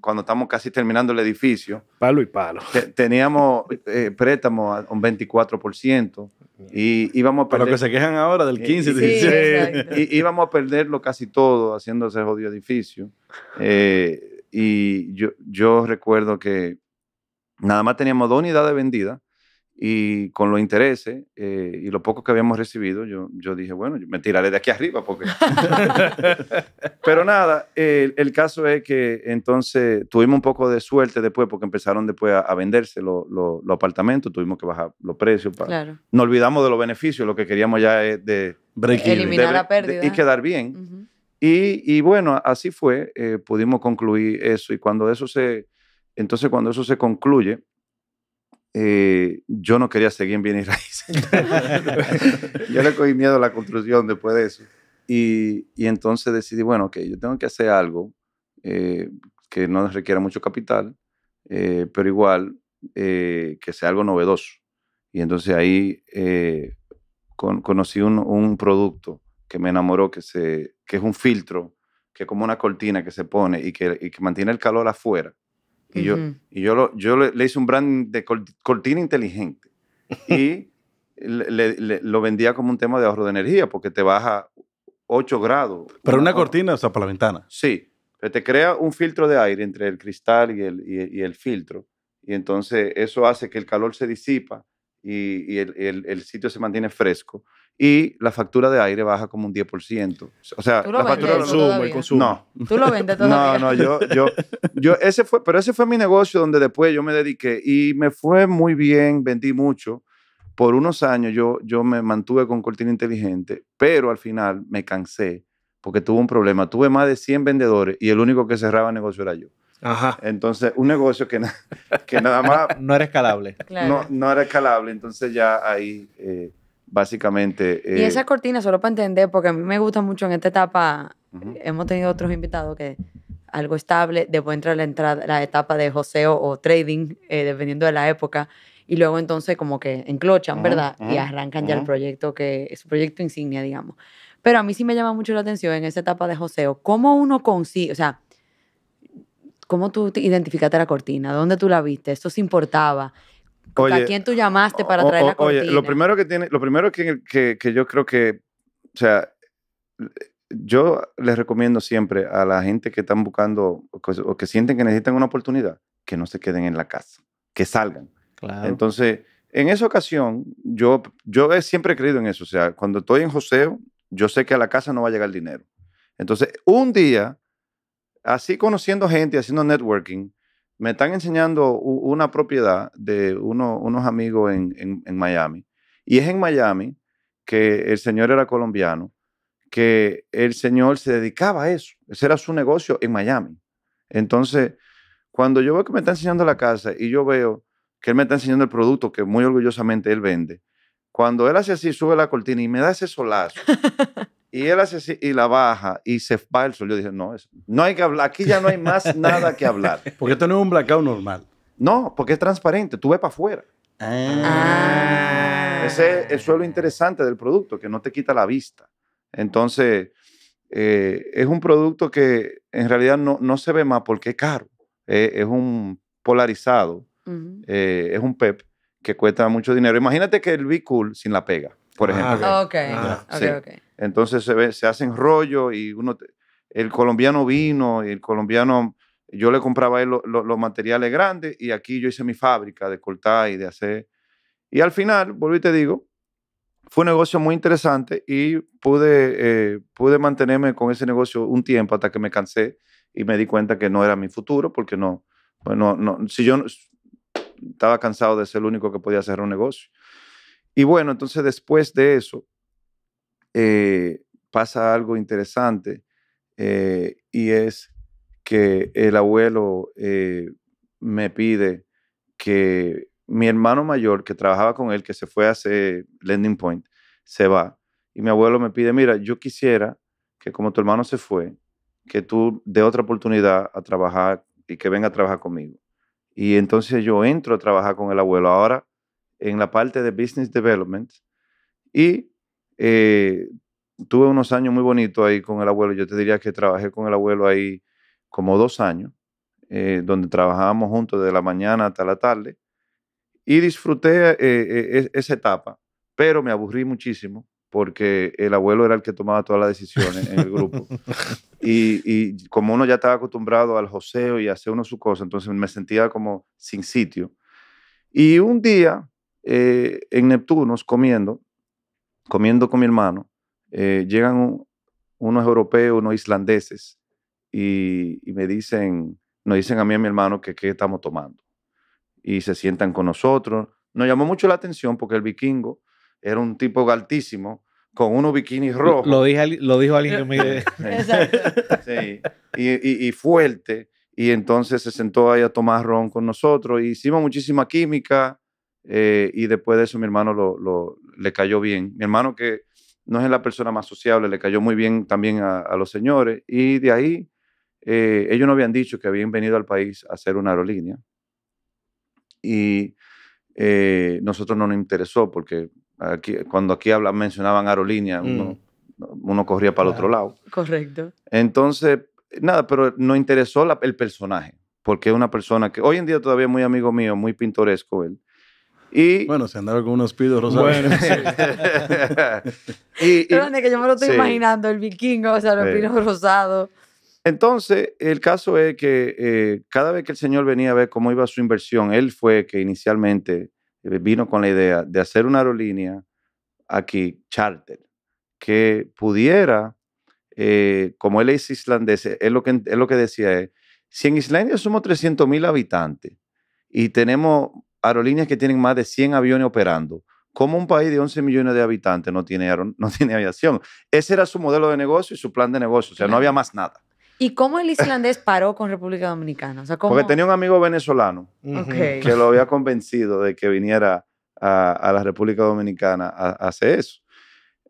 cuando estamos casi terminando el edificio. Palo y palo. teníamos eh, préstamo a un 24% y íbamos a Pero que se quejan ahora del 15, eh, íbamos a perderlo casi todo haciendo ese jodido edificio. Eh, y yo, yo recuerdo que nada más teníamos dos unidades vendidas y con los intereses eh, y lo poco que habíamos recibido, yo, yo dije, bueno, me tiraré de aquí arriba porque... (laughs) Pero nada, el, caso es que entonces tuvimos un poco de suerte después porque empezaron después a, venderse los apartamentos, tuvimos que bajar los precios. Para... Claro. Nos olvidamos de los beneficios, lo que queríamos ya es de... Eliminar la pérdida. y quedar bien. Y, bueno, así fue, eh, pudimos concluir eso y cuando eso se, entonces cuando eso se concluye, eh, yo no quería seguir en bienes raíces. (laughs) yo le cogí miedo a la construcción después de eso. Y, y entonces decidí, bueno, ok, yo tengo que hacer algo eh, que no requiera mucho capital, eh, pero igual que sea algo novedoso. Y entonces ahí conocí un, un, producto que me enamoró, que, se, que es un filtro, que es como una cortina que se pone y que, y que mantiene el calor afuera y yo, y yo, lo, yo le, hice un brand de cortina inteligente. (laughs) Y le, lo vendía como un tema de ahorro de energía, porque te baja 8 grados. Pero una, cortina, o sea, para la ventana. Sí, pero te crea un filtro de aire entre el cristal y el, y, el filtro. Y entonces eso hace que el calor se disipa y, el, el, el, sitio se mantiene fresco y la factura de aire baja como un 10%. O sea, la factura de consumo, el consumo. No. Tú lo vendes todo. (laughs) No, no, yo, yo, yo, ese fue, pero ese fue mi negocio donde después yo me dediqué y me fue muy bien, vendí mucho. Por unos años yo, yo me mantuve con Cortina Inteligente, pero al final me cansé porque tuve un problema. Tuve más de 100 vendedores y el único que cerraba el negocio era yo. Ajá. Entonces, un negocio que, que nada más... (laughs) no, era escalable. No, no, era escalable, entonces ya ahí... Eh, básicamente... y eh, esa cortina, solo para entender, porque a mí me gusta mucho en esta etapa, hemos tenido otros invitados que algo estable, después entra la, entrada, la etapa de joseo o trading, eh, dependiendo de la época, y luego entonces como que enclochan, ¿verdad? y arrancan ya el proyecto que es proyecto insignia, digamos. Pero a mí sí me llama mucho la atención en esa etapa de joseo, cómo uno consigue, o sea, ¿Cómo tú identificaste la cortina? ¿Dónde tú la viste? ¿Eso se importaba? Oye, ¿A quién tú llamaste para traer la Oye, lo primero que tiene, lo primero que, yo creo que, o sea, yo les recomiendo siempre a la gente que están buscando o que, sienten que necesitan una oportunidad, que no se queden en la casa, que salgan. Claro. Entonces, en esa ocasión, yo, yo he siempre he creído en eso. O sea, cuando estoy en joseo, yo sé que a la casa no va a llegar el dinero. Entonces, un día, así conociendo gente, haciendo networking, me están enseñando una propiedad de uno, unos amigos en, en, Miami. Y es en Miami que el señor era colombiano, que el señor se dedicaba a eso. Ese era su negocio en Miami. Entonces, cuando yo veo que me está enseñando la casa y yo veo que él me está enseñando el producto que muy orgullosamente él vende, cuando él hace así, sube la cortina y me da ese solazo, (laughs) Y él hace así y la baja y se va el sol. Yo dije, no, no hay que hablar. Aquí ya no hay más (laughs) nada que hablar. Porque esto no es un blackout normal. No, porque es transparente. Tú ves para afuera. Ah. Ese es el suelo interesante del producto, que no te quita la vista. Entonces, eh, es un producto que en realidad no, no se ve más porque es caro. Eh, es un polarizado, eh, es un PEP e que cuesta mucho dinero. Imagínate que el b Cool sin la pega, por ah, ejemplo. Ok, okay, ah, entonces se, se hacen rollo y uno, el colombiano vino y el colombiano, yo le compraba él los materiales grandes y aquí yo hice mi fábrica de cortar y de hacer. Y al final, volví y te digo, fue un negocio muy interesante y pude, eh, pude mantenerme con ese negocio un tiempo hasta que me cansé y me di cuenta que no era mi futuro porque no, bueno, pues no, si yo estaba cansado de ser el único que podía hacer un negocio. Y bueno, entonces después de eso, eh, pasa algo interesante eh, y es que el abuelo eh, me pide que mi hermano mayor, que trabajaba con él, que se fue hace Landing Point, se va. Y mi abuelo me pide, mira, yo quisiera que como tu hermano se fue, que tú dé otra oportunidad a trabajar y que venga a trabajar conmigo. Y entonces yo entro a trabajar con el abuelo ahora en la parte de Business Development y eh, tuve unos años muy bonitos ahí con el abuelo. Yo te diría que trabajé con el abuelo ahí como dos años, eh, donde trabajábamos juntos de la mañana hasta la tarde. Y disfruté eh, e, e, esa etapa, pero me aburrí muchísimo porque el abuelo era el que tomaba todas las decisiones en el grupo. (laughs) Y, como uno ya estaba acostumbrado al joseo y a hacer uno su cosa, entonces me sentía como sin sitio. Y un día, en Neptunos, comiendo, comiendo con mi hermano, eh, llegan unos europeos, unos islandeses, y, me dicen, nos dicen a mí y a mi hermano que qué estamos tomando. Y se sientan con nosotros. Nos llamó mucho la atención porque el vikingo era un tipo altísimo, con unos bikinis rojos. Lo, lo dijo alguien que me... (laughs) Sí, y, fuerte. Y entonces se sentó ahí a tomar ron con nosotros. hicimos muchísima química eh, y después de eso mi hermano lo, le cayó bien. Mi hermano que no es la persona más sociable, le cayó muy bien también a, los señores. Y de ahí eh, ellos no habían dicho que habían venido al país a hacer una aerolínea. Y eh, nosotros no nos interesó porque cuando aquí habla mencionaban aerolínea, uno, mm. corría para el otro lado. Correcto. Entonces, nada, pero no interesó el personaje, porque es una persona que hoy en día todavía es muy amigo mío, muy pintoresco él bueno, se andaba con unos pidos rosados. Bueno, (laughs) (laughs) que yo me lo estoy imaginando, el vikingo, o sea, los sí. rosados. Entonces, el caso es que eh, cada vez que el señor venía a ver cómo iba su inversión, él fue que inicialmente eh, vino con la idea de hacer una aerolínea aquí, charter, que pudiera, eh, como él es islandés, es lo que, lo que decía es, si en Islandia somos 300.000 habitantes y tenemos aerolíneas que tienen más de 100 aviones operando. ¿Cómo un país de 11 millones de habitantes no tiene, (laughs) no tiene aviación? Ese era su modelo de negocio y su plan de negocio, o sea, no había más nada. ¿Y cómo el islandés paró con República Dominicana? O sea, Porque tenía un amigo venezolano que lo había convencido de que viniera a, la República Dominicana a, hacer eso.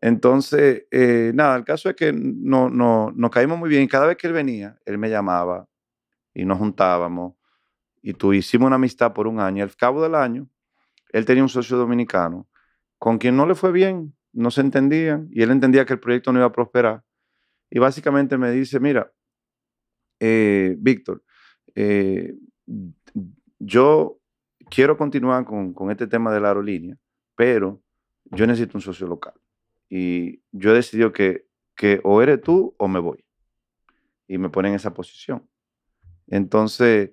Entonces, eh, nada, el caso es que no, no, nos caímos muy bien cada vez que él venía, él me llamaba y nos juntábamos y tú hicimos una amistad por un año. Y al cabo del año, él tenía un socio dominicano con quien no le fue bien, no se entendían y él entendía que el proyecto no iba a prosperar. Y básicamente me dice, mira, eh, Víctor, eh, yo quiero continuar con, este tema de la aerolínea, pero yo necesito un socio local. Y yo he que, que o eres tú o me voy. Y me pone en esa posición. Entonces,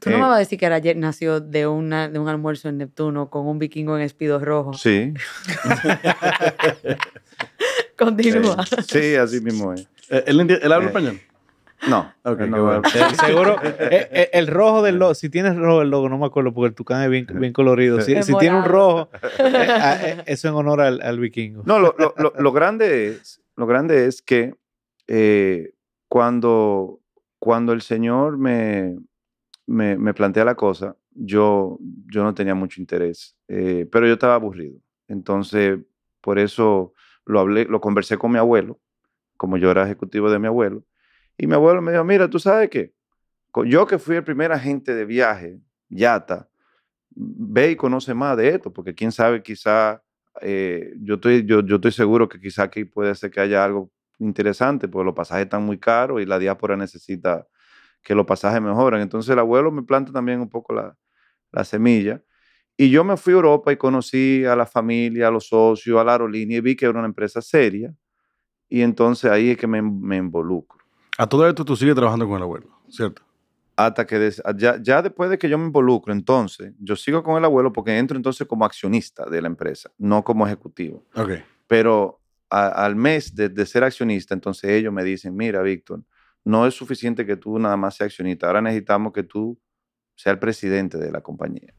Tú no me eh. vas a decir que ayer nació de, una, de un almuerzo en Neptuno con un vikingo en espido rojo. Sí. (laughs) Continúa. sí, así mismo es. Eh, ¿Él, habla eh. español? No. (laughs) Seguro. el, rojo del logo, si tienes rojo el logo, no me acuerdo porque el tucán es bien, colorido. Si, tiene un rojo, ah, eso en honor al, al vikingo. No, lo, lo, grande es, lo grande es que cuando, cuando el Señor me, me, plantea la cosa, yo, yo no tenía mucho interés, eh, pero yo estaba aburrido. Entonces, por eso lo hablé, lo conversé con mi abuelo, como yo era ejecutivo de mi abuelo, y mi abuelo me dijo, mira, tú sabes qué, yo que fui el primer agente de viaje, yata, ve y conoce más de esto, porque quién sabe, quizá, eh, yo, estoy, yo, yo, estoy seguro que quizá aquí puede ser que haya algo interesante, porque los pasajes están muy caros y la diáspora necesita que los pasajes mejoran. Entonces el abuelo me planta también un poco la, semilla. Y yo me fui a Europa y conocí a la familia, a los socios, a la aerolínea y vi que era una empresa seria. Y entonces ahí es que me, me involucro. A todo esto tú sigues trabajando con el abuelo, ¿cierto? Hasta que ya, después de que yo me involucro, entonces yo sigo con el abuelo porque entro entonces como accionista de la empresa, no como ejecutivo. Pero al mes de, de, ser accionista, entonces ellos me dicen, mira, Víctor, no es suficiente que tú nada más seas accionista. Ahora necesitamos que tú seas el presidente de la compañía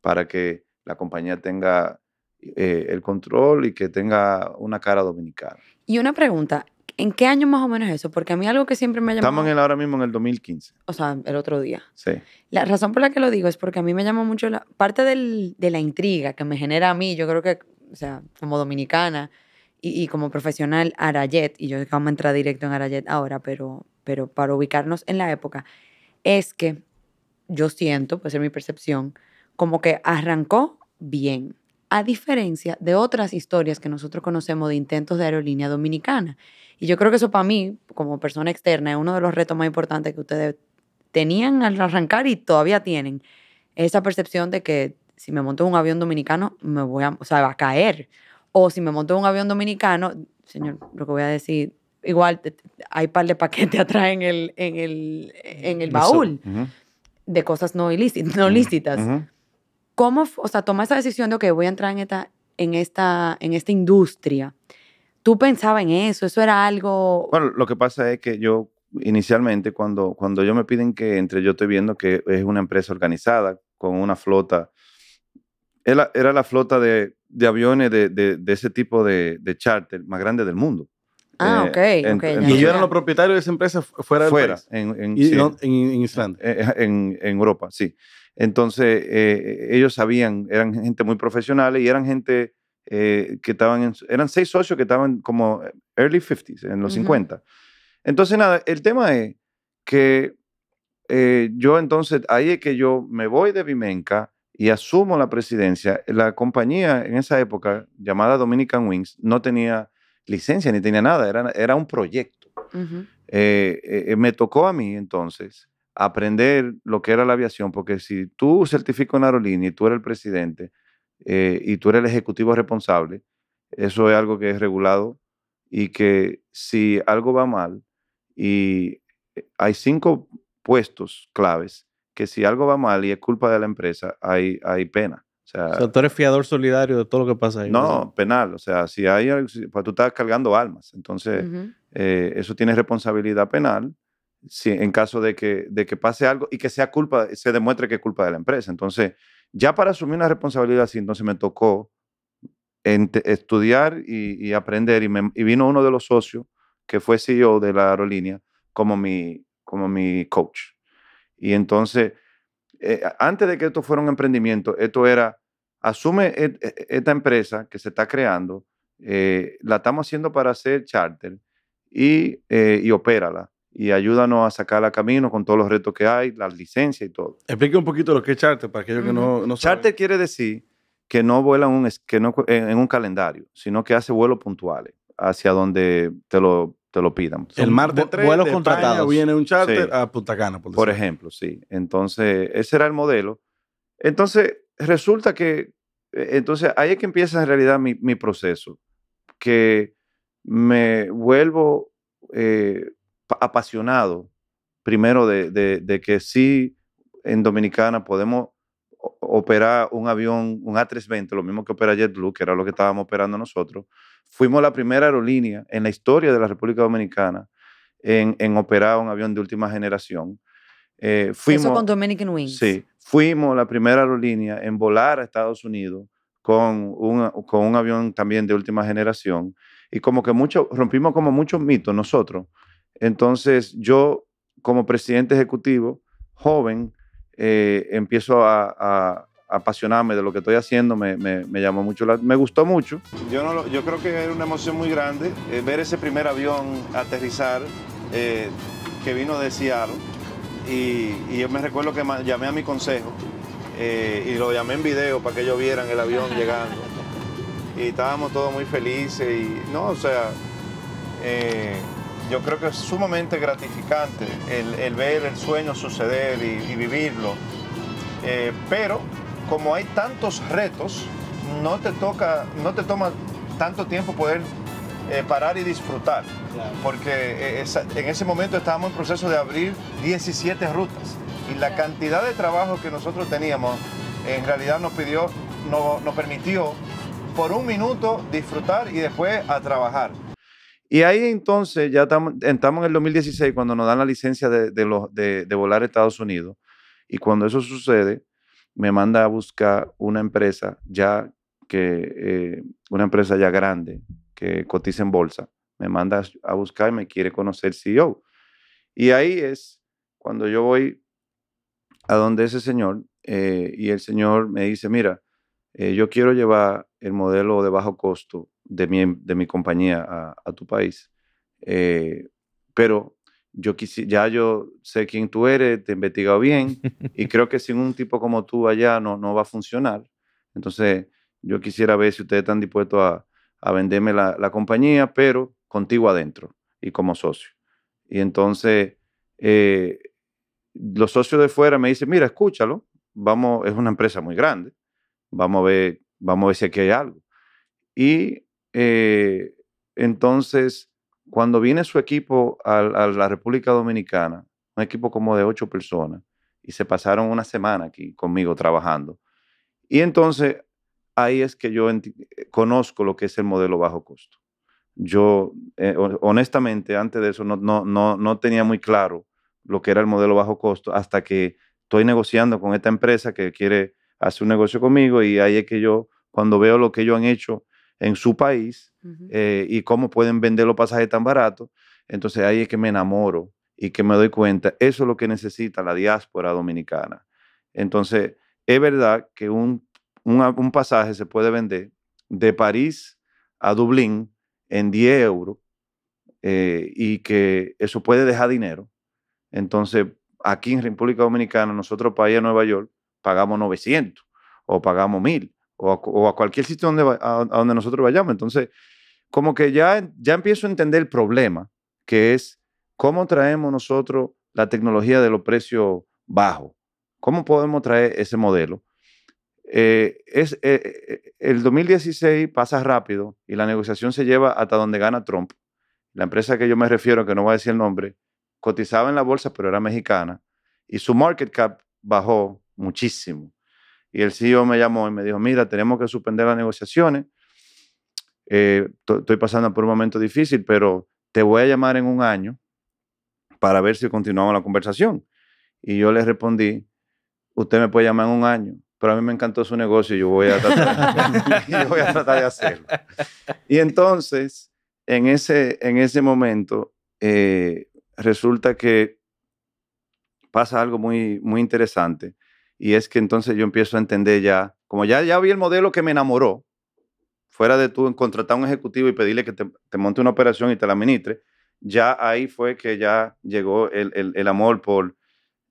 para que la compañía tenga eh, el control y que tenga una cara dominicana. Y una pregunta, ¿en qué año más o menos eso? Porque a mí algo que siempre me ha llamado... Estamos en el, ahora mismo en el 2015. O sea, el otro día. Sí. La razón por la que lo digo es porque a mí me llama mucho la parte de la intriga que me genera a mí, yo creo que, o sea, como dominicana y, y como profesional, Arayet, y yo acabo de entrar directo en Arayet ahora, pero pero para ubicarnos en la época, es que yo siento, puede ser mi percepción, como que arrancó bien, a diferencia de otras historias que nosotros conocemos de intentos de aerolínea dominicana. Y yo creo que eso para mí, como persona externa, es uno de los retos más importantes que ustedes tenían al arrancar y todavía tienen. Esa percepción de que si me monto en un avión dominicano, me voy a, o sea, va a caer. O si me monto en un avión dominicano, señor, lo que voy a decir igual hay par de paquetes (laughs) atrás en el, en el, en el baúl de cosas no, ilícitas. No ¿Cómo, o sea, toma esa decisión de, que voy a entrar en esta, en esta, en esta industria? ¿Tú pensabas en eso? ¿Eso era algo...? Bueno, lo que pasa es que yo inicialmente cuando, cuando yo me piden que entre, yo estoy viendo que es una empresa organizada con una flota. Era, la flota de, aviones de, de, ese tipo de, charter más grande del mundo. Ah, eh, ok. okay y ellos eran los propietarios de esa empresa fuera del fuera, En, en, y, en, Islandia. Eh, eh, en, Europa, sí. Entonces, ellos sabían, eran gente muy profesional y eran gente que estaban, eran seis socios que estaban como early 50s, en los 50. Entonces, nada, el tema es que yo entonces, ahí es que yo me voy de Vimenca y asumo la presidencia. La compañía en esa época, llamada Dominican Wings, no tenía licencia ni tenía nada, era, era un proyecto. Eh, eh, me tocó a mí entonces aprender lo que era la aviación, porque si tú certificas una aerolínea y tú eres el presidente eh, y tú eres el ejecutivo responsable, eso es algo que es regulado y que si algo va mal y hay cinco puestos claves, que si algo va mal y es culpa de la empresa, hay, hay pena. O sea, tú eres fiador solidario de todo lo que pasa ahí. No, penal. O sea, si hay, pues tú estás cargando almas. Entonces, eh, eso tiene responsabilidad penal si, en caso de que, de que pase algo y que sea culpa, se demuestre que es culpa de la empresa. Entonces, ya para asumir una responsabilidad así, entonces me tocó estudiar y, aprender. Y, vino uno de los socios, que fue CEO de la aerolínea, como mi, como mi coach. Y entonces eh, antes de que esto fuera un emprendimiento, esto era, asume e, e, esta empresa que se está creando, eh, la estamos haciendo para hacer charter y, eh, y opérala y ayúdanos a sacarla a camino con todos los retos que hay, las licencias y todo. Explique un poquito lo que es charter para aquellos que no, no saben. Charter quiere decir que no vuela en un calendario, sino que hace vuelos puntuales hacia donde te lo, te lo pidan. El mar de tres, vuelos contratados. viene un charter a Punta Cana, por, por ejemplo, sí. Entonces, ese era el modelo. Entonces, resulta que, eh, entonces ahí es que empieza en realidad mi, proceso, que me vuelvo eh, apasionado, primero, de, de que sí, en Dominicana podemos operar un avión, un A320, lo mismo que opera JetBlue, que era lo que estábamos operando nosotros, Fuimos la primera aerolínea en la historia de la República Dominicana en, operar un avión de última generación. Eh, fuimos, con Dominican Wings. Sí, fuimos la primera aerolínea en volar a Estados Unidos con un, avión también de última generación. Y como que mucho, rompimos como muchos mitos nosotros. Entonces yo, como presidente ejecutivo, joven, eh, empiezo a apasionarme de lo que estoy haciendo me, llamó mucho, me gustó mucho. Yo, no yo creo que era una emoción muy grande eh, ver ese primer avión aterrizar eh, que vino de Seattle y, yo me recuerdo que llamé a mi consejo eh, y lo llamé en video para que ellos vieran el avión (laughs) llegando y estábamos todos muy felices y no, o sea, yo creo que es sumamente gratificante el, ver el sueño suceder y, y vivirlo. pero como hay tantos retos, no te, toca, no te toma tanto tiempo poder eh, parar y disfrutar. Porque eh, en ese momento estábamos en proceso de abrir 17 rutas. Y la cantidad de trabajo que nosotros teníamos en realidad nos pidió, no, nos permitió por un minuto disfrutar y después a trabajar. Y ahí entonces ya estamos en el 2016 cuando nos dan la licencia de, de volar a Estados Unidos. Y cuando eso sucede, me manda a buscar una empresa ya que, eh, una empresa ya grande que cotiza en bolsa, me manda a buscar y me quiere conocer CEO. Y ahí es cuando yo voy a donde ese señor eh, y el señor me dice, mira, eh, yo quiero llevar el modelo de bajo costo de mi, de mi compañía a, tu país, pero yo ya yo sé quién tú eres, te he investigado bien y creo que sin un tipo como tú allá no, no va a funcionar. Entonces, yo quisiera ver si ustedes están dispuestos a, a venderme la, compañía, pero contigo adentro y como socio. Y entonces, eh, los socios de fuera me dicen, mira, escúchalo, vamos, es una empresa muy grande, vamos a ver, vamos a ver si aquí hay algo. Y eh, entonces cuando viene su equipo a, la República Dominicana, un equipo como de ocho personas, y se pasaron una semana aquí conmigo trabajando. Y entonces ahí es que yo eh, conozco lo que es el modelo bajo costo. Yo, eh, honestamente, antes de eso no, no, no, no tenía muy claro lo que era el modelo bajo costo hasta que estoy negociando con esta empresa que quiere hacer un negocio conmigo y ahí es que yo, cuando veo lo que ellos han hecho en su país, eh, y cómo pueden vender los pasajes tan baratos. Entonces ahí es que me enamoro y que me doy cuenta, eso es lo que necesita la diáspora dominicana. Entonces, es verdad que un, pasaje se puede vender de París a Dublín en 10 euros eh, y que eso puede dejar dinero. Entonces, aquí en República Dominicana, nosotros para ir a Nueva York pagamos 900 o pagamos 1000 o a, cualquier sitio donde, a, donde nosotros vayamos. Entonces, como que ya, ya empiezo a entender el problema, que es cómo traemos nosotros la tecnología de los precios bajos. ¿Cómo podemos traer ese modelo? Eh, es, eh, eh, el 2016 pasa rápido y la negociación se lleva hasta donde gana Trump. La empresa a que yo me refiero, que no voy a decir el nombre, cotizaba en la bolsa, pero era mexicana, y su market cap bajó muchísimo. Y el CEO me llamó y me dijo, mira, tenemos que suspender las negociaciones. Eh, estoy pasando por un momento difícil, pero te voy a llamar en un año para ver si continuamos la conversación. Y yo le respondí, usted me puede llamar en un año, pero a mí me encantó su negocio y yo voy a tratar, de, (laughs) hacerlo. Y entonces, en ese, en ese momento, eh, resulta que pasa algo muy, muy interesante y es que entonces yo empiezo a entender ya, como ya, ya vi el modelo que me enamoró, fuera de tú contratar a un ejecutivo y pedirle que te, monte una operación y te la administre, ya ahí fue que ya llegó el, el, amor por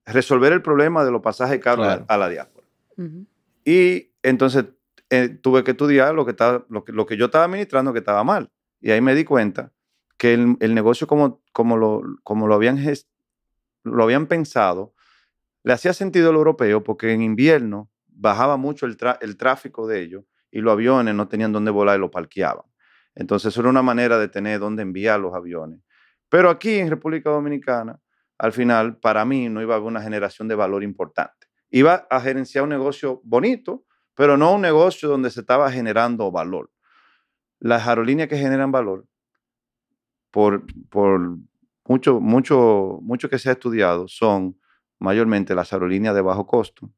resolver el problema de los pasajes caros a, la diáspora. Y entonces eh, tuve que estudiar lo que, estaba, lo, lo que yo estaba administrando que estaba mal. Y ahí me di cuenta que el, negocio como, como, lo, como lo, habían lo habían pensado le hacía sentido el europeo porque en invierno bajaba mucho el, tráfico de ellos y los aviones no tenían dónde volar y los parqueaban. Entonces, eso era una manera de tener dónde enviar los aviones. Pero aquí en República Dominicana, al final, para mí no iba a haber una generación de valor importante. Iba a gerenciar un negocio bonito, pero no un negocio donde se estaba generando valor. Las aerolíneas que generan valor, por, por mucho, mucho, mucho que se ha estudiado, son mayormente las aerolíneas de bajo costo,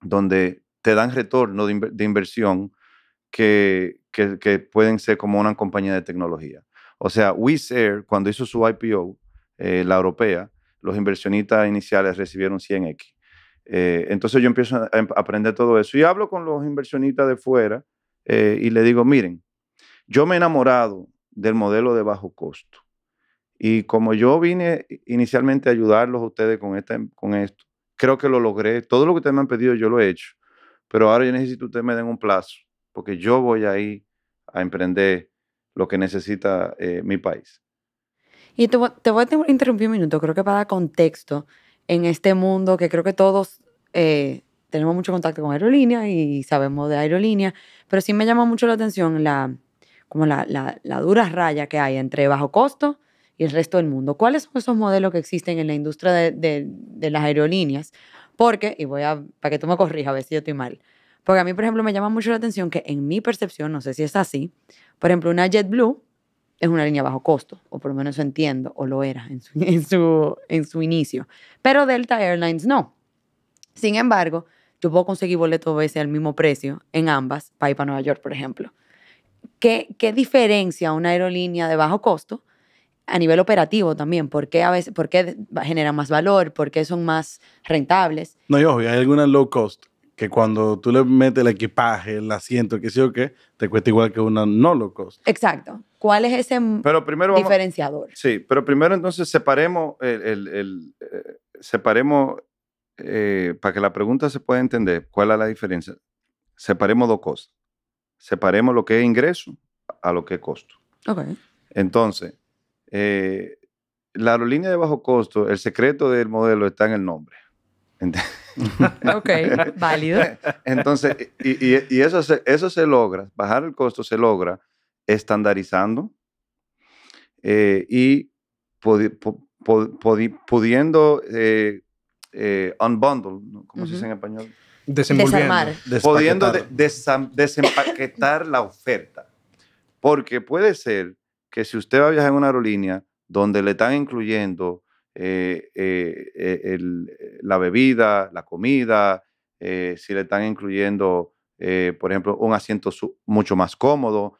donde te dan retorno de, inversión que, pueden ser como una compañía de tecnología. O sea, Wizz Air, cuando hizo su IPO, eh, la europea, los inversionistas iniciales recibieron 100X. Eh, entonces yo empiezo a aprender todo eso y hablo con los inversionistas de fuera eh, y le digo, miren, yo me he enamorado del modelo de bajo costo. Y como yo vine inicialmente a ayudarlos a ustedes con, con esto, creo que lo logré. Todo lo que ustedes me han pedido yo lo he hecho. Pero ahora yo necesito que ustedes me den un plazo, porque yo voy a ir a emprender lo que necesita eh, mi país. Y te voy, a interrumpir un minuto, creo que para dar contexto en este mundo que creo que todos eh, tenemos mucho contacto con aerolínea y sabemos de aerolínea, pero sí me llama mucho la atención la, como la, la dura raya que hay entre bajo costo el resto del mundo. ¿Cuáles son esos modelos que existen en la industria de, las aerolíneas? Porque, y voy a, para que tú me corrijas, a ver si yo estoy mal. Porque a mí, por ejemplo, me llama mucho la atención que en mi percepción, no sé si es así, por ejemplo, una JetBlue es una línea bajo costo, o por lo menos entiendo, o lo era (laughs) en su, en su, inicio. Pero Delta Airlines no. Sin embargo, yo puedo conseguir boletos veces al mismo precio en ambas, para ir para Nueva York, por ejemplo. ¿Qué diferencia una aerolínea de bajo costo a nivel operativo también, porque a veces, generan más valor, porque son más rentables. No, y hay algunas low cost que cuando tú le metes el equipaje, el asiento, el que sé yo qué, te cuesta igual que una no low cost. Exacto. ¿Cuál es ese diferenciador? Sí, pero primero entonces separemos el, eh, separemos eh, para que la pregunta se pueda entender, ¿cuál es la diferencia? Separemos dos cosas. Separemos lo que es ingreso a lo que es costo. Ok. Entonces, eh, la aerolínea de bajo costo, el secreto del modelo está en el nombre. (laughs) ok, válido. (laughs) Entonces, y, eso, se, logra, bajar el costo se logra estandarizando eh, y pudiendo eh, unbundle, ¿cómo se dice en español? Desarmar. Pudiendo desempaquetar la oferta. Porque puede ser que si usted va a viajar en una aerolínea donde le están incluyendo eh, eh, eh, la bebida, la comida, si le están incluyendo, por ejemplo, un asiento mucho más cómodo,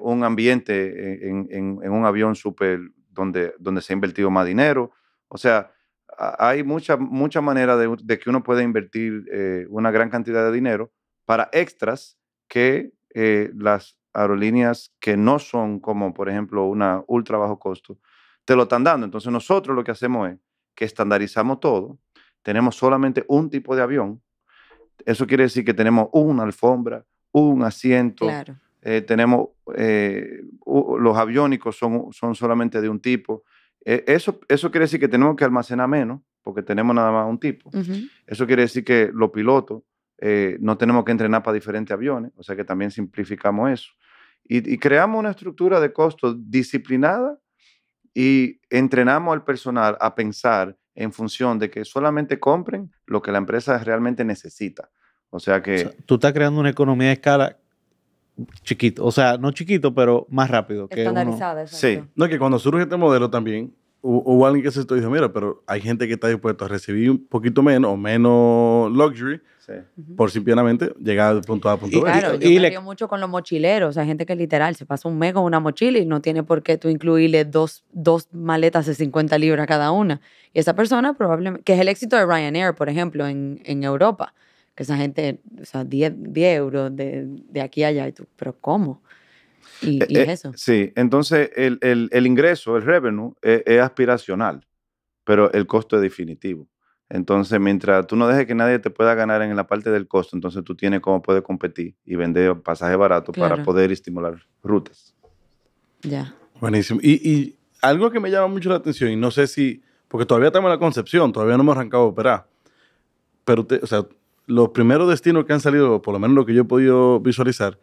un ambiente e, en, un avión súper donde, donde se ha invertido más dinero. O sea, hay muchas mucha, mucha maneras de, que uno pueda invertir una gran cantidad de dinero para extras que las, aerolíneas que no son como, por ejemplo, una ultra bajo costo, te lo están dando. Entonces nosotros lo que hacemos es que estandarizamos todo, tenemos solamente un tipo de avión, eso quiere decir que tenemos una alfombra, un asiento, eh, tenemos, eh, los aviónicos son, son solamente de un tipo. Eh, eso, eso quiere decir que tenemos que almacenar menos, porque tenemos nada más un tipo. Eso quiere decir que los pilotos no tenemos que entrenar para diferentes aviones, o sea que también simplificamos eso. Y, creamos una estructura de costos disciplinada y entrenamos al personal a pensar en función de que solamente compren lo que la empresa realmente necesita. O sea que... tú estás creando una economía de escala chiquito, o sea, no chiquito, pero más rápido. Que Estandarizada, eso Sí. No, que cuando surge este modelo también, Hubo alguien que se estoy diciendo, mira, pero hay gente que está dispuesta a recibir un poquito menos o menos luxury por simplemente llegar de punto A a punto B. Claro, yo y le... mucho con los mochileros, o sea, gente que literal se pasa un mes con una mochila y no tiene por qué tú incluirle dos, dos maletas de 50 libras cada una. Y esa persona probablemente, que es el éxito de Ryanair, por ejemplo, en, en Europa, que esa gente, o sea, 10, 10 euros de, de aquí a allá, y tú, pero ¿cómo? Y, eh, eh, eso. Sí, entonces el, ingreso, el revenue, eh, es, aspiracional, pero el costo es definitivo. Entonces, mientras tú no dejes que nadie te pueda ganar en la parte del costo, entonces tú tienes cómo puedes competir y vender pasaje barato para poder estimular rutas. Ya. Buenísimo. Y, algo que me llama mucho la atención, y no sé si, porque todavía tengo la concepción, todavía no hemos arrancado a operar, pero, o sea, los primeros destinos que han salido, por lo menos lo que yo he podido visualizar,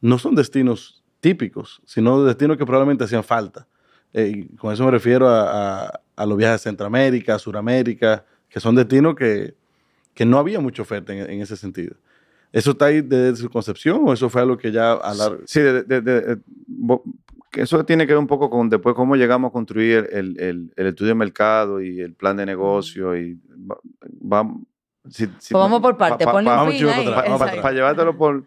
no son destinos típicos, sino destinos que probablemente hacían falta. Eh, con eso me refiero a, los viajes a Centroamérica, a Suramérica, que son destinos que, que no había mucha oferta en, ese sentido. ¿Eso está ahí desde su concepción o eso fue algo que ya a Sí, eh, eso tiene que ver un poco con después cómo llegamos a construir el, el, estudio de mercado y el plan de negocio y pues vamos por parte, Para llevártelo por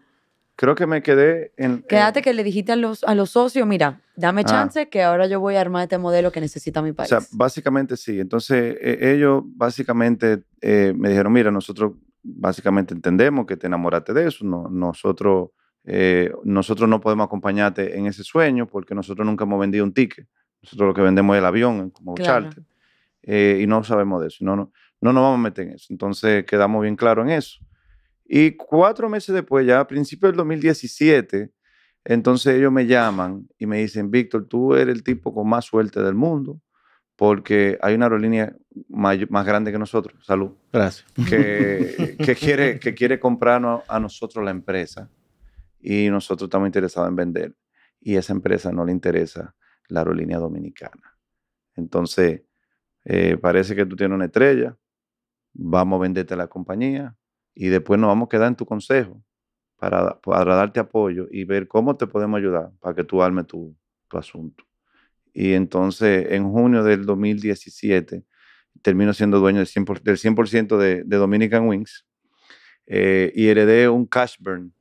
Creo que me quedé en... Quédate que le dijiste a los, a los socios, mira, dame ah. chance que ahora yo voy a armar este modelo que necesita mi país. O sea, básicamente sí. Entonces e, ellos básicamente eh, me dijeron, mira, nosotros básicamente entendemos que te enamoraste de eso. No, nosotros, eh, nosotros no podemos acompañarte en ese sueño porque nosotros nunca hemos vendido un ticket. Nosotros lo que vendemos es el avión, eh, como claro. charter. y no sabemos de eso. No, no, no nos vamos a meter en eso. Entonces quedamos bien claros en eso. Y cuatro meses después, ya a principios del 2017, entonces ellos me llaman y me dicen, Víctor, tú eres el tipo con más suerte del mundo porque hay una aerolínea más, grande que nosotros, salud. Gracias. Que, quiere, que quiere comprarnos a nosotros la empresa y nosotros estamos interesados en vender. Y esa empresa no le interesa la aerolínea dominicana. Entonces, eh, parece que tú tienes una estrella, vamos a venderte la compañía, y después nos vamos a quedar en tu consejo para, para darte apoyo y ver cómo te podemos ayudar para que tú armes tu, asunto. Y entonces en junio del 2017 termino siendo dueño del 100%, del de, Dominican Wings eh, y heredé un cash burn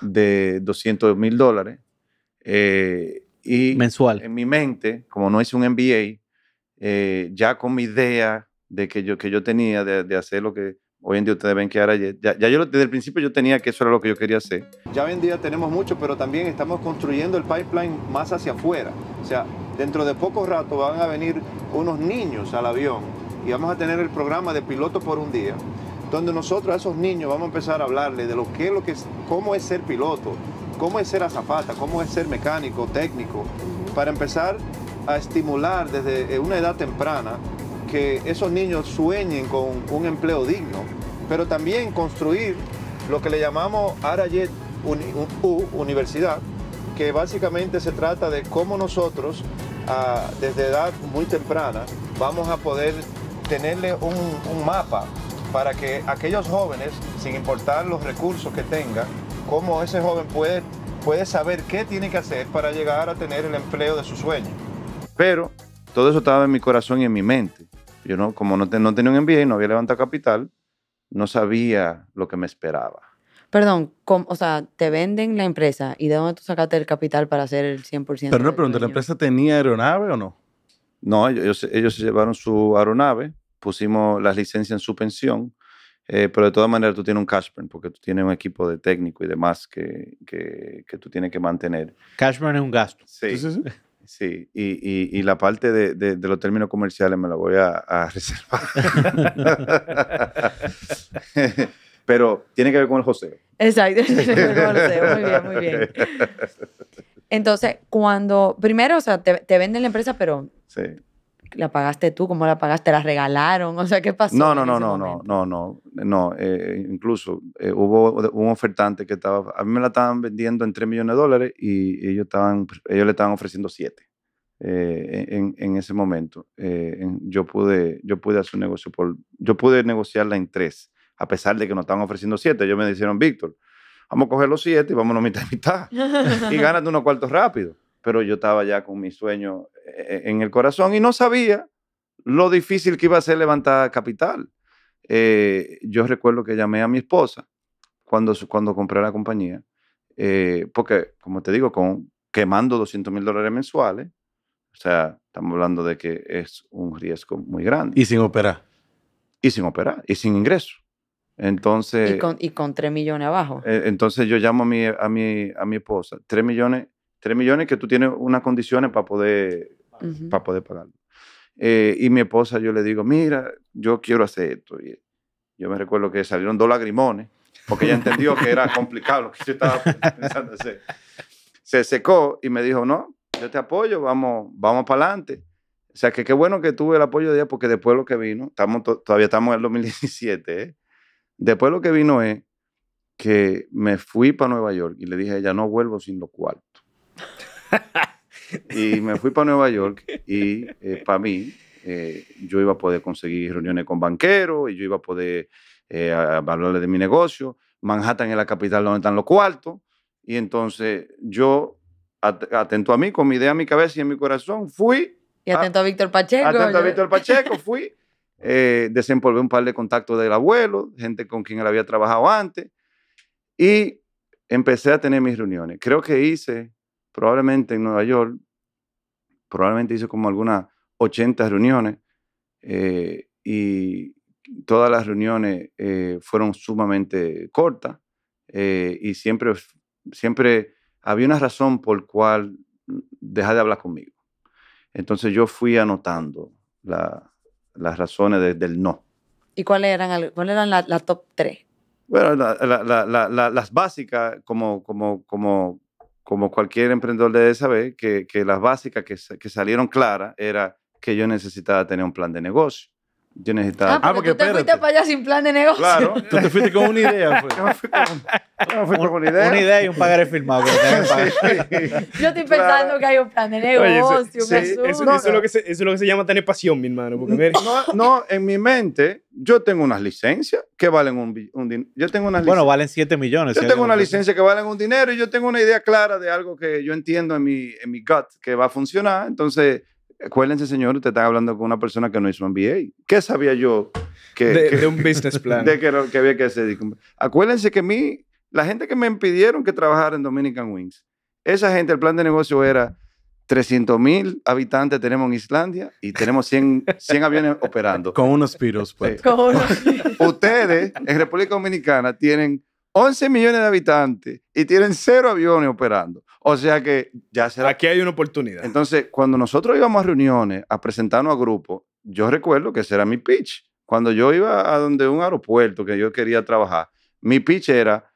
de 200 mil dólares. Eh, y Mensual. En mi mente, como no hice un MBA, eh, ya con mi idea de que yo, que yo tenía de hacer lo que Hoy en día ustedes ven que ahora ya, yo desde el principio yo tenía que eso era lo que yo quería hacer. Ya hoy en día tenemos mucho, pero también estamos construyendo el pipeline más hacia afuera. O sea, dentro de poco rato van a venir unos niños al avión y vamos a tener el programa de piloto por un día, donde nosotros a esos niños vamos a empezar a hablarles de lo que es lo que es, cómo es ser piloto, cómo es ser azafata, cómo es ser mecánico, técnico, para empezar a estimular desde eh, una edad temprana que esos niños sueñen con un empleo digno, pero también construir lo que le llamamos Arayet U, Universidad, que básicamente se trata de cómo nosotros, ah, desde edad muy temprana, vamos a poder tenerle un, mapa para que aquellos jóvenes, sin importar los recursos que tengan, cómo ese joven puede, puede saber qué tiene que hacer para llegar a tener el empleo de su sueño. Pero todo eso estaba en mi corazón y en mi mente. Yo no, como no, no tenía un y no había levantado capital, no sabía lo que me esperaba. Perdón, o sea, te venden la empresa y de dónde tú sacaste el capital para hacer el 100%. Pero no, pero ¿la empresa tenía aeronave o no? No, ellos, ellos llevaron su aeronave, pusimos las licencias en suspensión, eh, pero de todas maneras tú tienes un cash burn porque tú tienes un equipo de técnico y demás que, que, tú tienes que mantener. Cash burn es un gasto. Sí. Sí, y, y, la parte de, de, los términos comerciales me la voy a, (laughs) reservar. (laughs) Pero tiene que ver con el José. Exacto, (laughs) el José. Muy bien, muy bien. Entonces, cuando, primero, o sea, te, te venden la empresa, pero sí. ¿La pagaste tú? ¿Cómo la pagaste? ¿La regalaron? O sea, ¿qué pasó? No, no, no, no, no, no, no, no, incluso eh, hubo un ofertante que estaba, a mí me la estaban vendiendo en 3 millones de dólares y ellos, estaban, ellos le estaban ofreciendo 7 eh, en, ese momento. Eh, yo, pude, yo pude hacer un negocio, por, yo pude negociarla en 3, a pesar de que nos estaban ofreciendo 7. Ellos me dijeron, Víctor, vamos a coger los 7 y vámonos mitad a mitad. y de (laughs) unos cuartos rápido pero yo estaba ya con mi sueño eh, en el corazón y no sabía lo difícil que iba a ser levantar capital. Eh, yo recuerdo que llamé a mi esposa cuando, cuando compré la compañía, eh, porque, como te digo, con, quemando 200 mil dólares mensuales, o sea, estamos hablando de que es un riesgo muy grande. Y sin operar. Y sin operar, y sin ingreso. Entonces... Y con, y 3 millones abajo. E, entonces yo llamo a mi, a a mi esposa, 3 millones 3 millones que tú tienes unas condiciones para poder, para poder pagarlo. Eh, y mi esposa, yo le digo, mira, yo quiero hacer esto. yo me recuerdo que salieron dos lagrimones, porque ella entendió que era complicado lo que yo estaba (laughs) pensando hacer. Se secó y me dijo, no, yo te apoyo, vamos, vamos para adelante. O sea, que qué bueno que tuve el apoyo de ella, porque después lo que vino, estamos todavía estamos en el 2017, ¿eh? después lo que vino es que me fui para Nueva York y le dije a ella, no vuelvo sin lo cuarto. (laughs) y me fui para Nueva York y eh, para mí eh, yo iba a poder conseguir reuniones con banqueros y yo iba a poder eh, hablarle de mi negocio. Manhattan es la capital donde están los cuartos. Y entonces yo, atento a mí, con mi idea en mi cabeza y en mi corazón, fui. Y atento a, Víctor Pacheco. Atento a Víctor Pacheco, fui. (laughs) Eh, un par de contactos del abuelo, gente con quien él había trabajado antes. Y empecé a tener mis reuniones. Creo que hice probablemente en Nueva York, probablemente hizo como algunas 80 reuniones eh, y todas las reuniones eh, fueron sumamente cortas eh, y siempre, siempre había una razón por la cual dejar de hablar conmigo. Entonces yo fui anotando las razones del no. ¿Y cuáles eran, eran las top 3? Bueno, las básicas, como, como, como como cualquier emprendedor debe saber, que, las básicas que, que salieron claras era que yo necesitaba tener un plan de negocio. Yo necesitaba. Ah, ah porque, tú te fuiste para allá sin plan de negocio. Claro, (laughs) tú te fuiste con una idea. Pues. Yo me fui con, me fui con una idea. Una idea y un pagaré firmado. Pues, (laughs) yo estoy pensando que hay un plan de negocio. eso, es lo que se, llama tener pasión, mi hermano. no, en mi mente, yo tengo unas licencias que valen un, dinero. Yo tengo unas Bueno, valen 7 millones. Yo tengo una licencia que valen un dinero y yo tengo una idea clara de algo que yo entiendo en mi, en mi gut que va a funcionar. Entonces Acuérdense, señor, usted está hablando con una persona que no hizo MBA. ¿Qué sabía yo? de, un business (laughs) plan. De que, había que hacer. Acuérdense que a mí, la gente que me impidieron que trabajara en Dominican Wings, esa gente, el plan de negocio era 300 mil habitantes tenemos en Islandia y tenemos 100, (laughs) aviones operando. Con unos piros, pues. Ustedes en República Dominicana tienen 11 millones de habitantes y tienen cero aviones operando. O sea que ya será. Aquí hay una oportunidad. Entonces, cuando nosotros íbamos a reuniones a presentarnos a grupos, yo recuerdo que ese era mi pitch. Cuando yo iba a donde un aeropuerto que yo quería trabajar, mi pitch era: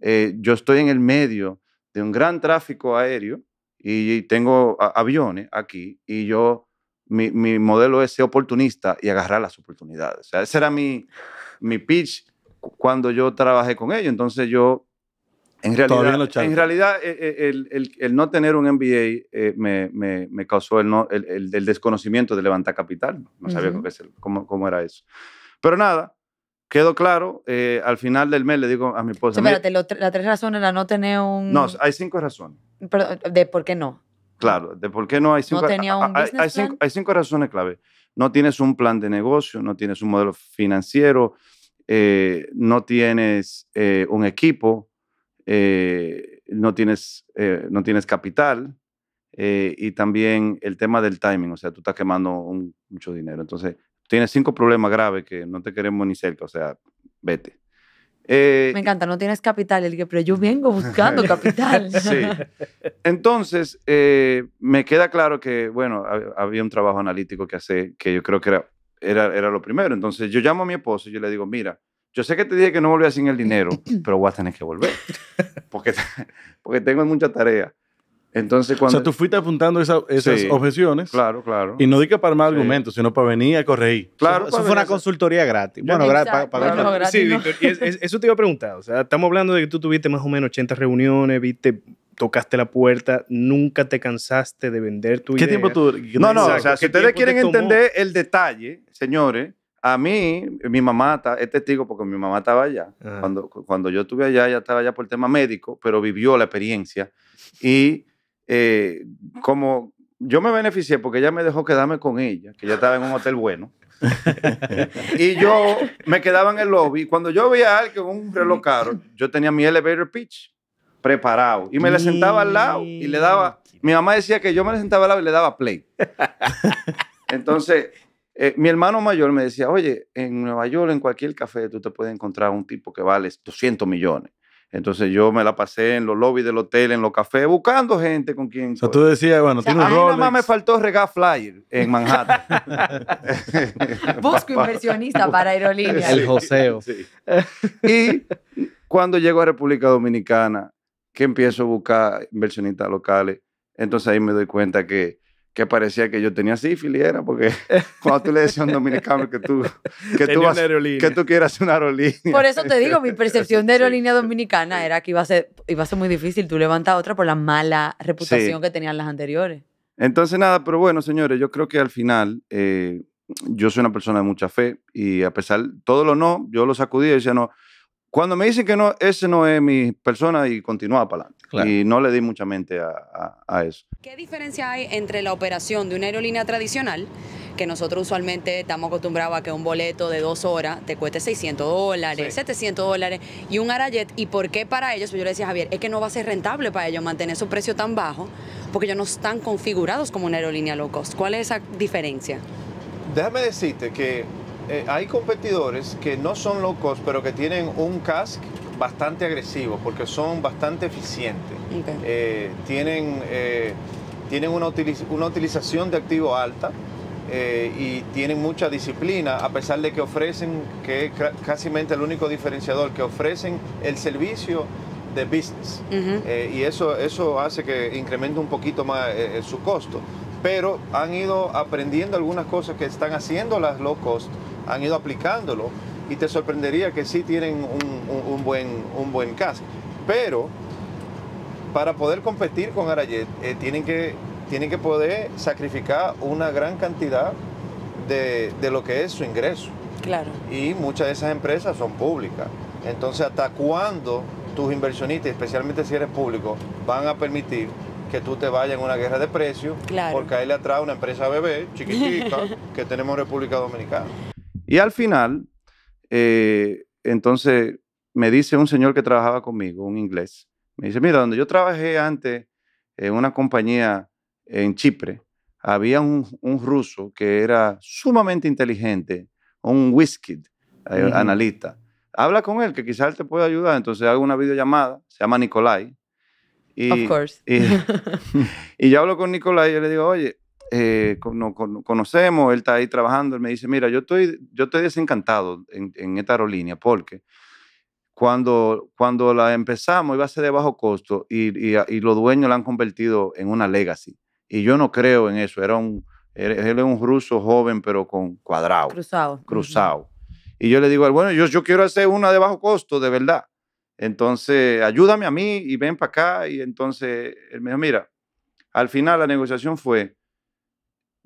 eh, yo estoy en el medio de un gran tráfico aéreo y tengo aviones aquí y yo, mi, modelo es ser oportunista y agarrar las oportunidades. O sea, ese era mi, mi pitch cuando yo trabajé con ellos. Entonces yo, en realidad, en realidad eh, eh, el, no tener un MBA eh, me, me, causó el, no, el, desconocimiento de levantar capital. No sabía cómo, era eso. Pero nada, quedó claro, al final del mes le digo a mi esposa. espérate, la tres razones era no tener un. No, hay cinco razones. ¿De por qué no? Claro, de por qué no hay cinco. No tenía un hay, hay, cinco, razones clave. No tienes un plan de negocio, no tienes un modelo financiero, eh, no tienes eh, un equipo, eh, no, tienes, no tienes capital y también el tema del timing, o sea, tú estás quemando mucho dinero. Entonces, tienes cinco problemas graves que no te queremos ni cerca, o sea, vete. Me encanta, no tienes capital, el que, pero yo vengo buscando (laughs) capital. sí. Entonces, me queda claro que, bueno, había un trabajo analítico que hace que yo creo que era era, lo primero. Entonces yo llamo a mi esposo y yo le digo, mira, yo sé que te dije que no volvía sin el dinero, (clears throat) pero voy a tener que volver. Porque, (laughs) porque tengo mucha tarea. Entonces, cuando... O sea, tú fuiste apuntando esas objeciones. Claro, claro. Y no dije para más argumentos, sino para venir a corregir. Claro. Eso, fue una consultoría gratis. Bueno, Sí, Víctor, eso te iba a preguntar. O sea, estamos hablando de que tú tuviste más o menos 80 reuniones, viste tocaste la puerta, nunca te cansaste de vender tu ¿Qué tiempo tú? No, no, o sea, si ustedes quieren entender el detalle, señores, a mí, mi mamá está... es testigo porque mi mamá estaba allá. Cuando, cuando yo estuve allá, ella estaba allá por el tema médico, pero vivió la experiencia. Y eh, como yo me beneficié porque ella me dejó quedarme con ella, que ya estaba en un hotel bueno. (laughs) y yo me quedaba en el lobby. Cuando yo veía a alguien con un reloj caro, yo tenía mi elevator pitch preparado y me le sentaba al lado y le daba. Mi mamá decía que yo me le sentaba al lado y le daba play. Entonces, eh, mi hermano mayor me decía, oye, en Nueva York, en cualquier café, tú te puedes encontrar un tipo que vale 200 millones. Entonces yo me la pasé en los lobbies del hotel, en los cafés, buscando gente con quien. O tú decías, bueno, nada más me faltó regar flyer en Manhattan. (laughs) Busco inversionista (laughs) para aerolíneas. El joseo. Y cuando llego a República Dominicana, que empiezo a buscar inversionistas locales, entonces ahí me doy cuenta que que parecía que yo tenía sífilis, era porque (laughs) cuando tú le decías a un dominicano que tú, que tú, que tú quieras una aerolínea. Por eso te digo, mi (laughs) percepción de aerolínea dominicana era que iba a ser, iba a ser muy difícil tú levantas otra por la mala reputación que tenían las anteriores. Entonces, nada, pero bueno, señores, yo creo que al final eh, yo soy una persona de mucha fe y a pesar de todo lo no, yo lo sacudí y decía no. Cuando me dicen que no, ese no es mi persona y continúa para y no le di mucha mente a, eso. ¿Qué diferencia hay entre la operación de una aerolínea tradicional, que nosotros usualmente estamos acostumbrados a que un boleto de dos horas te cueste 600 dólares, 700 dólares, y un Arajet? ¿Y por qué para ellos? Pues yo le decía a Javier, es que no va a ser rentable para ellos mantener su precio tan bajo, porque ellos no están configurados como una aerolínea low cost. ¿Cuál es esa diferencia? Déjame decirte que eh, hay competidores que no son low cost, pero que tienen un casque, bastante agresivos porque son bastante eficientes. Eh, tienen eh, tienen una, una, utilización de activo alta eh, y tienen mucha disciplina, a pesar de que ofrecen, que es casi el único diferenciador, que ofrecen el servicio de business. y eso, eso hace que incremente un poquito más su costo. Pero han ido aprendiendo algunas cosas que están haciendo las low cost, han ido aplicándolo y te sorprendería que sí tienen un, buen, un buen Pero para poder competir con Arayet eh, tienen, que, tienen que poder sacrificar una gran cantidad de, lo que es su ingreso. Claro. Y muchas de esas empresas son públicas. Entonces, ¿hasta cuándo tus inversionistas, especialmente si eres público, van a permitir que tú te vayas en una guerra de precios porque por le le una empresa bebé chiquitita (laughs) que tenemos en República Dominicana? Y al final, eh, entonces me dice un señor que trabajaba conmigo, un inglés, me dice, mira, donde yo trabajé antes en una compañía en Chipre, había un, ruso que era sumamente inteligente, un whisky, eh, analista. Habla con él, que quizás él te pueda ayudar. Entonces hago una videollamada, se llama Nicolai. Y, of course. (laughs) (laughs) Y, yo hablo con Nicolai y le digo, oye, eh, conocemos, él está ahí trabajando, él me dice, mira, yo estoy, yo estoy desencantado en, esta aerolínea porque cuando, cuando la empezamos iba a ser de bajo costo y, los dueños la han convertido en una legacy. Y yo no creo en eso, era un, él es un ruso joven pero con cuadrado. Cruzado. Y yo le digo, bueno, yo, yo quiero hacer una de bajo costo, de verdad. Entonces, ayúdame a mí y ven para acá. Y entonces él me dijo, mira, al final la negociación fue,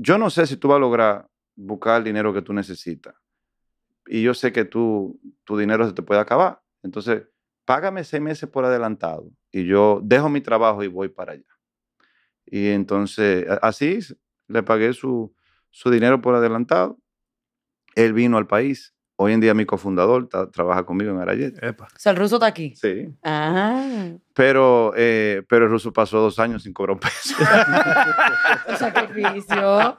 yo no sé si tú vas a lograr buscar el dinero que tú necesitas. Y yo sé que tú, tu dinero se te puede acabar. Entonces, págame seis meses por adelantado y yo dejo mi trabajo y voy para allá. Y entonces, así le pagué su, su dinero por adelantado. Él vino al país Hoy en día mi cofundador trabaja conmigo en Arayet. O sea, el ruso está aquí. Sí. Ah. Pero, eh, pero el ruso pasó dos años sin cobrar un peso. (laughs) sacrificio.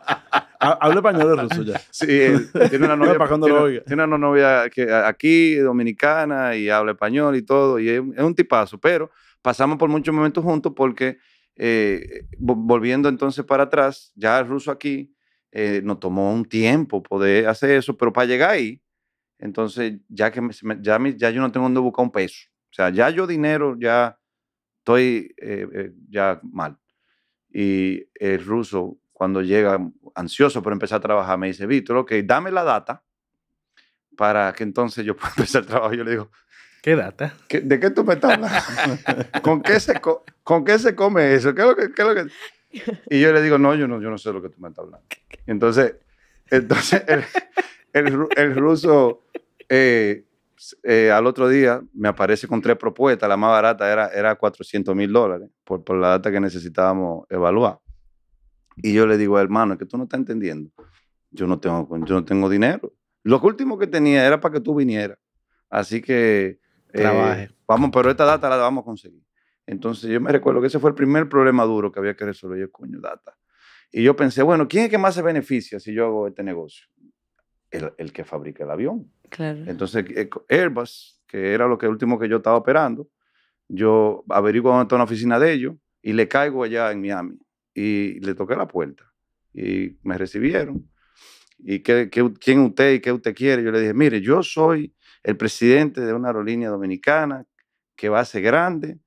Habla español el ruso ya. Sí, tiene una novia. tiene, tiene, una novia que, aquí, dominicana, y habla español y todo. Y es, un tipazo. Pero pasamos por muchos momentos juntos porque, eh, volviendo entonces para atrás, ya el ruso aquí eh, nos tomó un tiempo poder hacer eso. Pero para llegar ahí, entonces, ya que ya, ya yo no tengo dónde buscar un peso. O sea, ya yo dinero, ya estoy eh, eh, ya mal. Y el ruso, cuando llega ansioso por empezar a trabajar, me dice, Víctor, ok, dame la data para que entonces yo (laughs) pueda empezar el trabajo. Yo le digo, ¿Qué data? ¿De qué tú me estás hablando? (laughs) ¿Con, qué se ¿Con qué se come eso? ¿Qué es lo que, qué es lo Y yo le digo, no yo, no, yo no sé lo que tú me estás hablando. (laughs) Entonces, entonces el, el, ruso eh, eh, al otro día me aparece con tres propuestas. La más barata era, era 400 mil dólares por, por la data que necesitábamos evaluar. Y yo le digo, hermano, es que tú no estás entendiendo. Yo no tengo, yo no tengo dinero. Lo último que tenía era para que tú vinieras. Así que... Eh, vamos, pero esta data la vamos a conseguir. Entonces yo me recuerdo que ese fue el primer problema duro que había que resolver. Yo, coño, data. Y yo pensé, bueno, ¿quién es que más se beneficia si yo hago este negocio? el, que fabrica el avión. Claro. Entonces, eh, Airbus, que era lo que último que yo estaba operando, yo averiguo dónde está una oficina de ellos y le caigo allá en Miami. Y le toqué la puerta y me recibieron. ¿Y qué, quién usted y qué usted quiere? Yo le dije, mire, yo soy el presidente de una aerolínea dominicana que va a ser grande.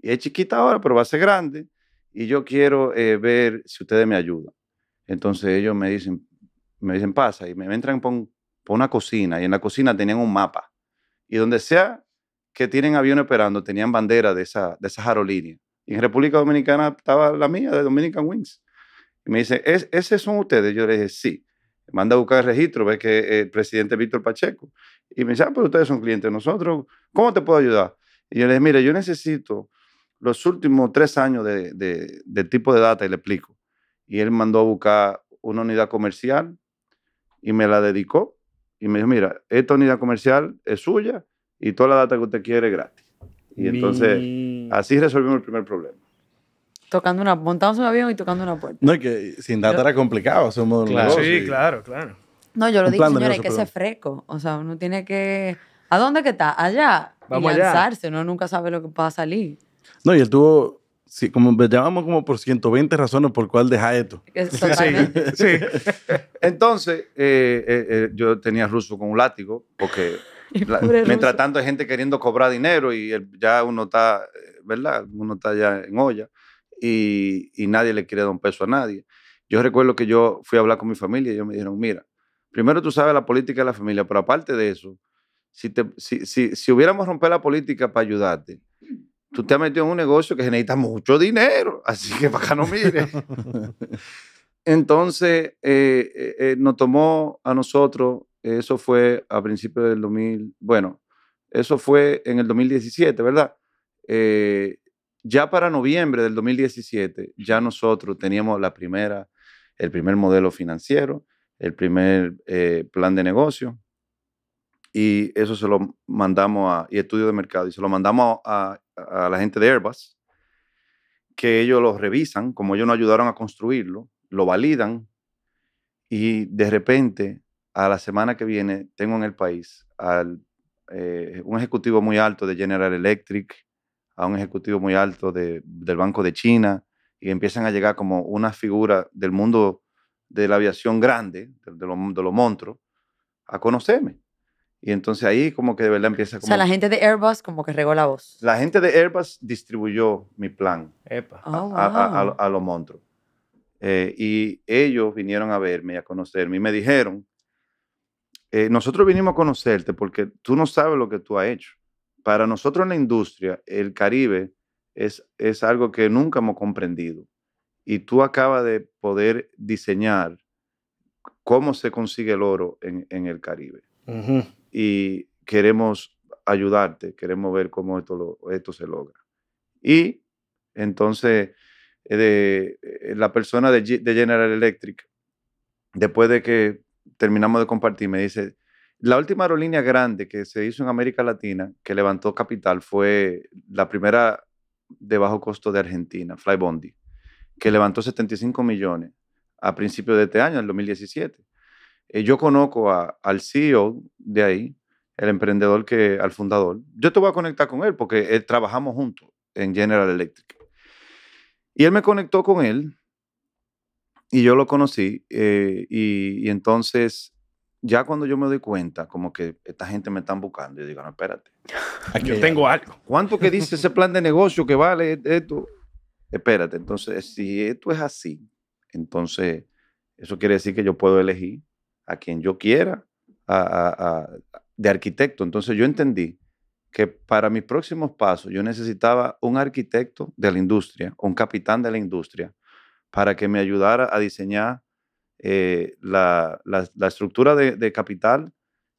Y es chiquita ahora, pero va a ser grande. Y yo quiero eh, ver si ustedes me ayudan. Entonces ellos me dicen, me dicen, pasa, y me entran por, una cocina, y en la cocina tenían un mapa. Y donde sea que tienen avión operando, tenían bandera de, esa, de esas aerolíneas. Y en República Dominicana estaba la mía, de Dominican Wings. Y me dicen, ¿Es, ¿esos son ustedes? Yo le dije, sí. Manda a buscar el registro, ve que el presidente Víctor Pacheco. Y me dice, ah, pero ustedes son clientes de nosotros, ¿cómo te puedo ayudar? Y yo le dije, mire, yo necesito los últimos tres años de, de tipo de data, y le explico. Y él mandó a buscar una unidad comercial, y me la dedicó. Y me dijo, mira, esta unidad comercial es suya y toda la data que usted quiere es gratis. Y entonces así resolvimos el primer problema. Tocando una, montamos un avión y tocando una puerta. No, y que sin data era complicado. sí, claro, claro. No, yo lo dije, digo, hay que ser fresco. O sea, uno tiene que... ¿A dónde que está? Allá. y alzarse. Uno nunca sabe lo que va a salir. No, y él tuvo Sí, como llamamos pues, como por 120 razones por cuál deja esto. Sí, (laughs) sí. Entonces, eh, eh, eh, yo tenía ruso con un látigo, porque (laughs) mientras tanto hay gente queriendo cobrar dinero y ya uno está, ¿verdad? Uno está ya en olla y, nadie le quiere dar un peso a nadie. Yo recuerdo que yo fui a hablar con mi familia y ellos me dijeron, mira, primero tú sabes la política de la familia, pero aparte de eso, si, te, si, si, si hubiéramos romper la política para ayudarte, tú te has metido en un negocio que necesita mucho dinero, así que para acá no mires. Entonces, eh, eh, eh, nos tomó a nosotros, eso fue a principios del 2000, bueno, eso fue en el 2017, ¿verdad? ya para noviembre del 2017, ya nosotros teníamos la primera, el primer modelo financiero, el primer plan de negocio, y eso se lo mandamos a y estudio de mercado y se lo mandamos a, a, la gente de Airbus, que ellos lo revisan, como ellos nos ayudaron a construirlo, lo validan y de repente a la semana que viene tengo en el país al, eh, un ejecutivo muy alto de General Electric, a un ejecutivo muy alto del Banco de China y empiezan a llegar como una figura del mundo de la aviación grande, de, los lo monstruos, a conocerme. Y entonces ahí como que de verdad empieza como... O sea, la gente de Airbus como que regó la voz. La gente de Airbus distribuyó mi plan oh, A, a, los monstruos. Eh, y ellos vinieron a verme, a conocerme y me dijeron, eh, nosotros vinimos a conocerte porque tú no sabes lo que tú has hecho. Para nosotros en la industria, el Caribe es, es algo que nunca hemos comprendido. Y tú acabas de poder diseñar cómo se consigue el oro en, en el Caribe. Uh y queremos ayudarte, queremos ver cómo esto, esto se logra. Y entonces eh, eh, la persona de, General Electric, después de que terminamos de compartir, me dice, la última aerolínea grande que se hizo en América Latina, que levantó capital, fue la primera de bajo costo de Argentina, Flybondi, que levantó 75 millones a principios de este año, en 2017. Eh, yo conozco al CEO de ahí, el emprendedor que, al fundador. Yo te voy a conectar con él porque eh, trabajamos juntos en General Electric. Y él me conectó con él y yo lo conocí. Eh, y, entonces, ya cuando yo me doy cuenta, como que esta gente me están buscando, yo digo, no, espérate. (laughs) yo tengo algo. ¿Cuánto que dice ese plan de negocio que vale esto? Espérate, entonces, si esto es así, entonces, eso quiere decir que yo puedo elegir a quien yo quiera, de arquitecto. Entonces yo entendí que para mis próximos pasos yo necesitaba un arquitecto de la industria, un capitán de la industria, para que me ayudara a diseñar eh, la, la, estructura de, capital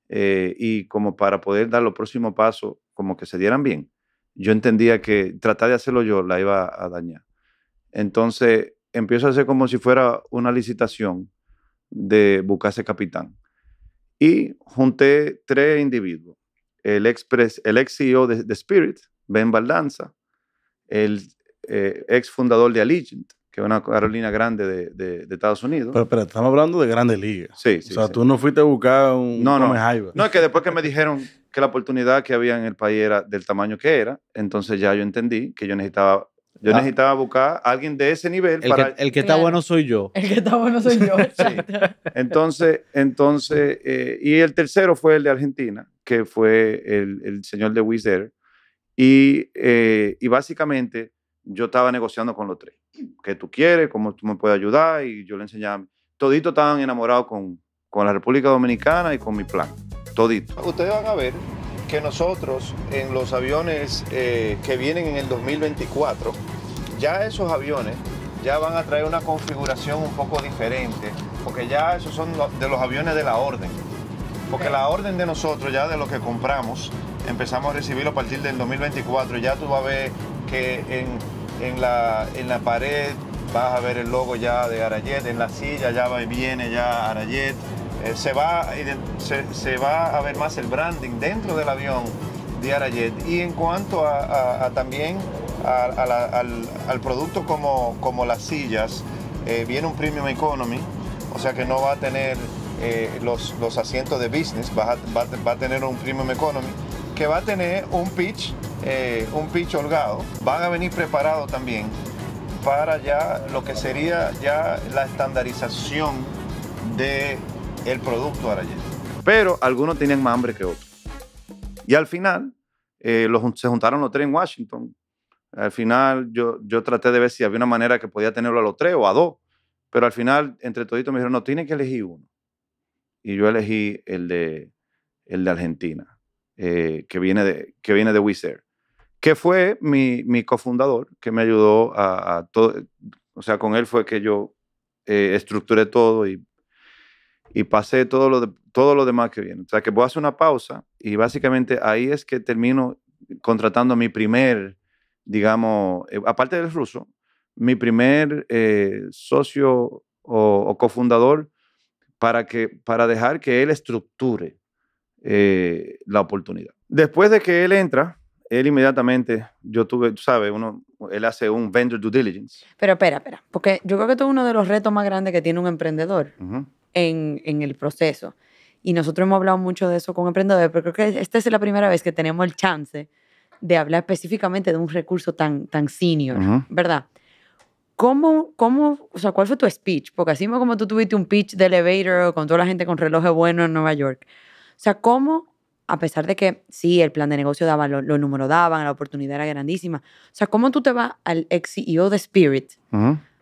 eh, y como para poder dar los próximos pasos como que se dieran bien. Yo entendía que tratar de hacerlo yo la iba a dañar. Entonces empiezo a hacer como si fuera una licitación de buscarse Capitán. Y junté tres individuos. El ex, el ex CEO de, Spirit, Ben Baldanza, el eh, ex fundador de Allegiant, que es una Carolina grande de, Estados Unidos. Pero, pero estamos hablando de grandes ligas. Sí, sí. O sea, tú no fuiste a buscar un no, no. no, es que después que me dijeron que la oportunidad que había en el país era del tamaño que era, entonces ya yo entendí que yo necesitaba yo ah. necesitaba buscar a alguien de ese nivel. El para... que, el que está bueno soy yo. El que está bueno soy yo. (laughs) Entonces, entonces eh, y el tercero fue el de Argentina, que fue el, el señor de wizard Y, eh, y básicamente yo estaba negociando con los tres. ¿Qué tú quieres? ¿Cómo tú me puedes ayudar? Y yo le enseñaba. Todito estaban enamorados con, con la República Dominicana y con mi plan. Todito. Ustedes van a ver que nosotros en los aviones eh, que vienen en el 2024, ya esos aviones ya van a traer una configuración un poco diferente, porque ya esos son de los aviones de la orden. Porque la orden de nosotros, ya de lo que compramos, empezamos a recibirlo a partir del 2024. Ya tú vas a ver que en, la, en la pared vas a ver el logo ya de Arayet, en la silla ya va y viene ya Arayet eh, se, va, se, va a ver más el branding dentro del avión de Arajet. Y en cuanto a, también al, producto como, como las sillas, eh, viene un Premium Economy, o sea que no va a tener eh, los, los, asientos de business, va, a, tener un Premium Economy que va a tener un pitch, un pitch holgado. Van a venir preparados también para ya lo que sería ya la estandarización de el producto Arayet. Pero algunos tenían más hambre que otros. Y al final, eh, los, se juntaron los tres en Washington. Al final, yo, yo traté de ver si había una manera que podía tenerlo a los tres o a dos. Pero al final, entre toditos me dijeron, no, tienen que elegir uno. Y yo elegí el de, el de Argentina, eh, que, viene de, que viene de que fue mi, cofundador, que me ayudó a, todo. O sea, con él fue que yo eh, estructuré todo y y pasé todo lo, de, demás que viene. O sea, que voy a hacer una pausa y básicamente ahí es que termino contratando a mi primer, digamos, eh, aparte del ruso, mi primer eh, socio o, cofundador para, que, para dejar que él estructure eh, la oportunidad. Después de que él entra, él inmediatamente, yo tuve, tú sabes, uno, él hace un vendor due diligence. Pero espera, espera, porque yo creo que esto es uno de los retos más grandes que tiene un emprendedor. Ajá en, el proceso. Y nosotros hemos hablado mucho de eso con emprendedores, pero creo que esta es la primera vez que tenemos el chance de hablar específicamente de un recurso tan, tan senior, ¿verdad? ¿Cómo, cómo, o sea, cuál fue tu speech? Porque así como tú tuviste un pitch de elevator con toda la gente con relojes buenos en Nueva York. O sea, ¿cómo, a pesar de que sí, el plan de negocio daba, los lo números daban, la oportunidad era grandísima, o sea, ¿cómo tú te vas al ex CEO de Spirit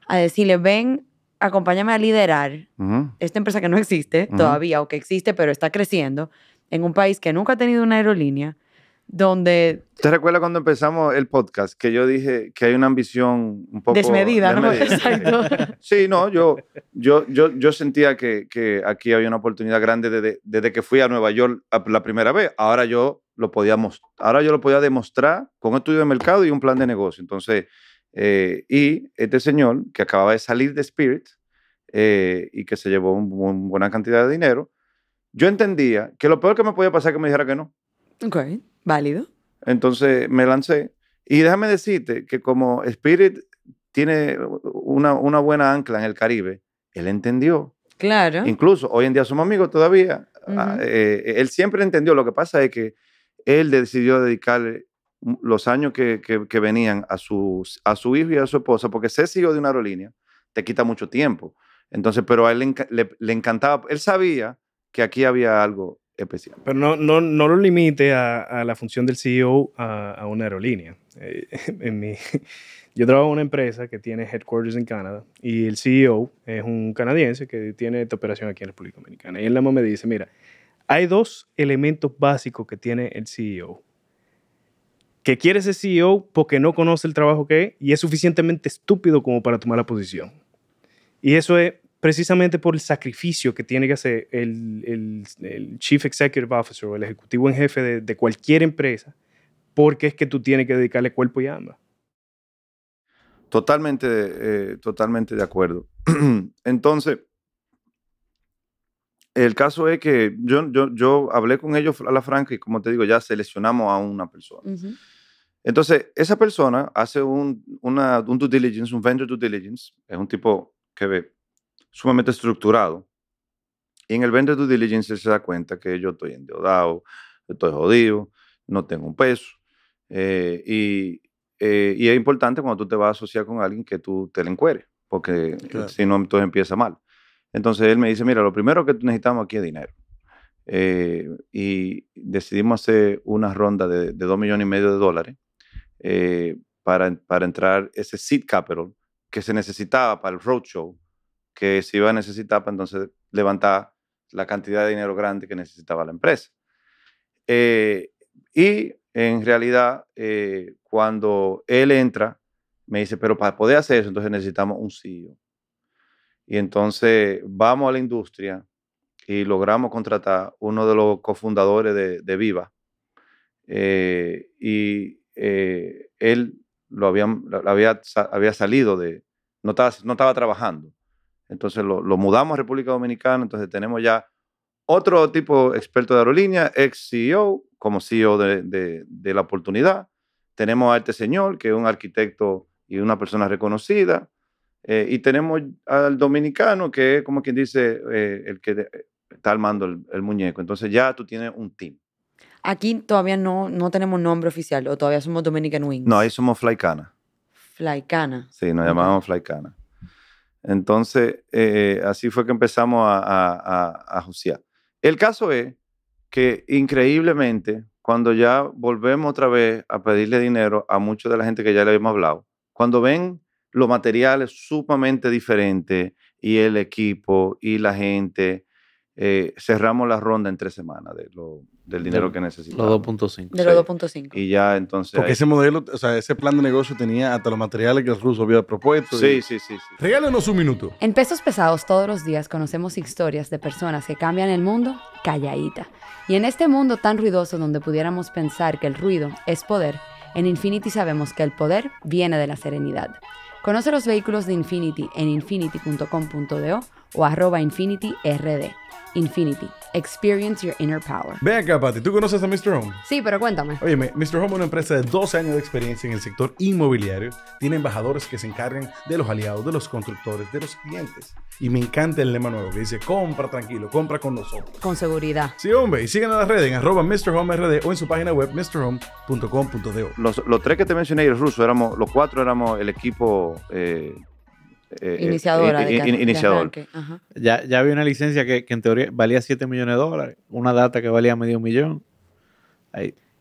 a decirle, ven acompáñame a liderar esta empresa que no existe todavía o que existe pero está creciendo en un país que nunca ha tenido una aerolínea, donde... ¿Te recuerdas cuando empezamos el podcast que yo dije que hay una ambición un poco... Desmedida, ¿no? Exacto. (laughs) Sí, no, yo, yo, yo, yo sentía que, que, aquí había una oportunidad grande desde, desde que fui a Nueva York la primera vez. Ahora yo lo podía, ahora yo lo podía demostrar con un estudio de mercado y un plan de negocio. Entonces eh, y este señor, que acababa de salir de Spirit eh, y que se llevó una buena cantidad de dinero, yo entendía que lo peor que me podía pasar es que me dijera que no. Ok, válido. Entonces me lancé. Y déjame decirte que como Spirit tiene una, buena ancla en el Caribe, él entendió. Claro. Incluso hoy en día somos amigos todavía. Ah, eh, él siempre entendió. Lo que pasa es que él decidió dedicarle los años que, venían a, sus, a su hijo y a su esposa, porque ser CEO de una aerolínea te quita mucho tiempo. Entonces, pero a él le, encantaba, él sabía que aquí había algo especial. Pero no, no, no lo limite a, la función del CEO a, una aerolínea. Eh, (laughs) en mi, yo trabajo en una empresa que tiene headquarters en Canadá y el CEO es un canadiense que tiene esta operación aquí en la República Dominicana. Y él me dice, mira, hay dos elementos básicos que tiene el CEO que quiere ser CEO porque no conoce el trabajo que es y es suficientemente estúpido como para tomar la posición. Y eso es precisamente por el sacrificio que tiene que hacer el, Chief Executive Officer o el ejecutivo en jefe de, cualquier empresa, porque es que tú tienes que dedicarle cuerpo y alma. Totalmente, eh, totalmente de acuerdo. (clears throat) Entonces, el caso es que yo, yo, hablé con ellos a la franca y como te digo, ya seleccionamos a una persona. Entonces, esa persona hace un, una, un due diligence, un vendor due diligence, es un tipo que ve sumamente estructurado. Y en el vendor due diligence se da cuenta que yo estoy endeudado, estoy jodido, no tengo un peso. Eh, eh, y, es importante cuando tú te vas a asociar con alguien que tú te le encueres, porque si no, entonces empieza mal. Entonces él me dice, mira, lo primero que necesitamos aquí es dinero. Eh, y decidimos hacer una ronda de, dos millones y medio de dólares eh, para, entrar ese seed capital que se necesitaba para el roadshow, que se iba a necesitar para entonces levantar la cantidad de dinero grande que necesitaba la empresa. Eh, y en realidad, cuando él entra, me dice, pero para poder hacer eso, entonces necesitamos un CEO. Y entonces vamos a la industria y logramos contratar uno de los cofundadores de, Viva. Eh, y eh, él lo había, había, salido de, no estaba, no estaba trabajando. Entonces lo, mudamos a República Dominicana, entonces tenemos ya otro tipo experto de aerolínea, ex CEO, como CEO de, de, de la oportunidad. Tenemos a este señor, que es un arquitecto y una persona reconocida. Eh, y tenemos al dominicano, que es como quien dice, eh, el que eh, está armando el, el, muñeco. Entonces ya tú tienes un team. Aquí todavía no, no tenemos nombre oficial, o todavía somos Dominican Wings. No, ahí somos Flycana. Flycana. Sí, nos llamamos llamábamos Flycana. Entonces, así fue que empezamos a, a, a El caso es que increíblemente, cuando ya volvemos otra vez a pedirle dinero a mucha de la gente que ya le habíamos hablado, cuando ven lo material es sumamente diferente y el equipo y la gente. Eh, cerramos la ronda en tres semanas de del dinero que que necesitamos. Los 2.5. De los 2.5. Y ya entonces. Porque ese modelo, o sea, ese plan de negocio tenía hasta los materiales que el ruso había propuesto. Sí, sí, sí, sí. Regálanos un minuto. En Pesos Pesados, todos los días conocemos historias de personas que cambian el mundo calladita. Y en este mundo tan ruidoso donde pudiéramos pensar que el ruido es poder, en Infinity sabemos que el poder viene de la serenidad. Conoce los vehículos de Infinity en infinity.com.do o arroba Infinity RD. Infinity. Experience your inner power. Ven acá, Pati. ¿Tú conoces a Mr. Home? Sí, pero cuéntame. Oye, Mr. Home es una empresa de 12 años de experiencia en el sector inmobiliario. Tiene embajadores que se encargan de los aliados, de los constructores, de los clientes. Y me encanta el lema nuevo que dice: compra tranquilo, compra con nosotros. Con seguridad. Sí, hombre. Y sigan en las redes en arroba Mr. Home RD o en su página web mrhome.com.do. Los, los tres que te mencioné y el ruso, éramos, los cuatro éramos el equipo. Eh, eh, eh, iniciadora. iniciador. Ya, ya había una licencia que, que, en teoría valía 7 millones de dólares, una data que valía medio millón.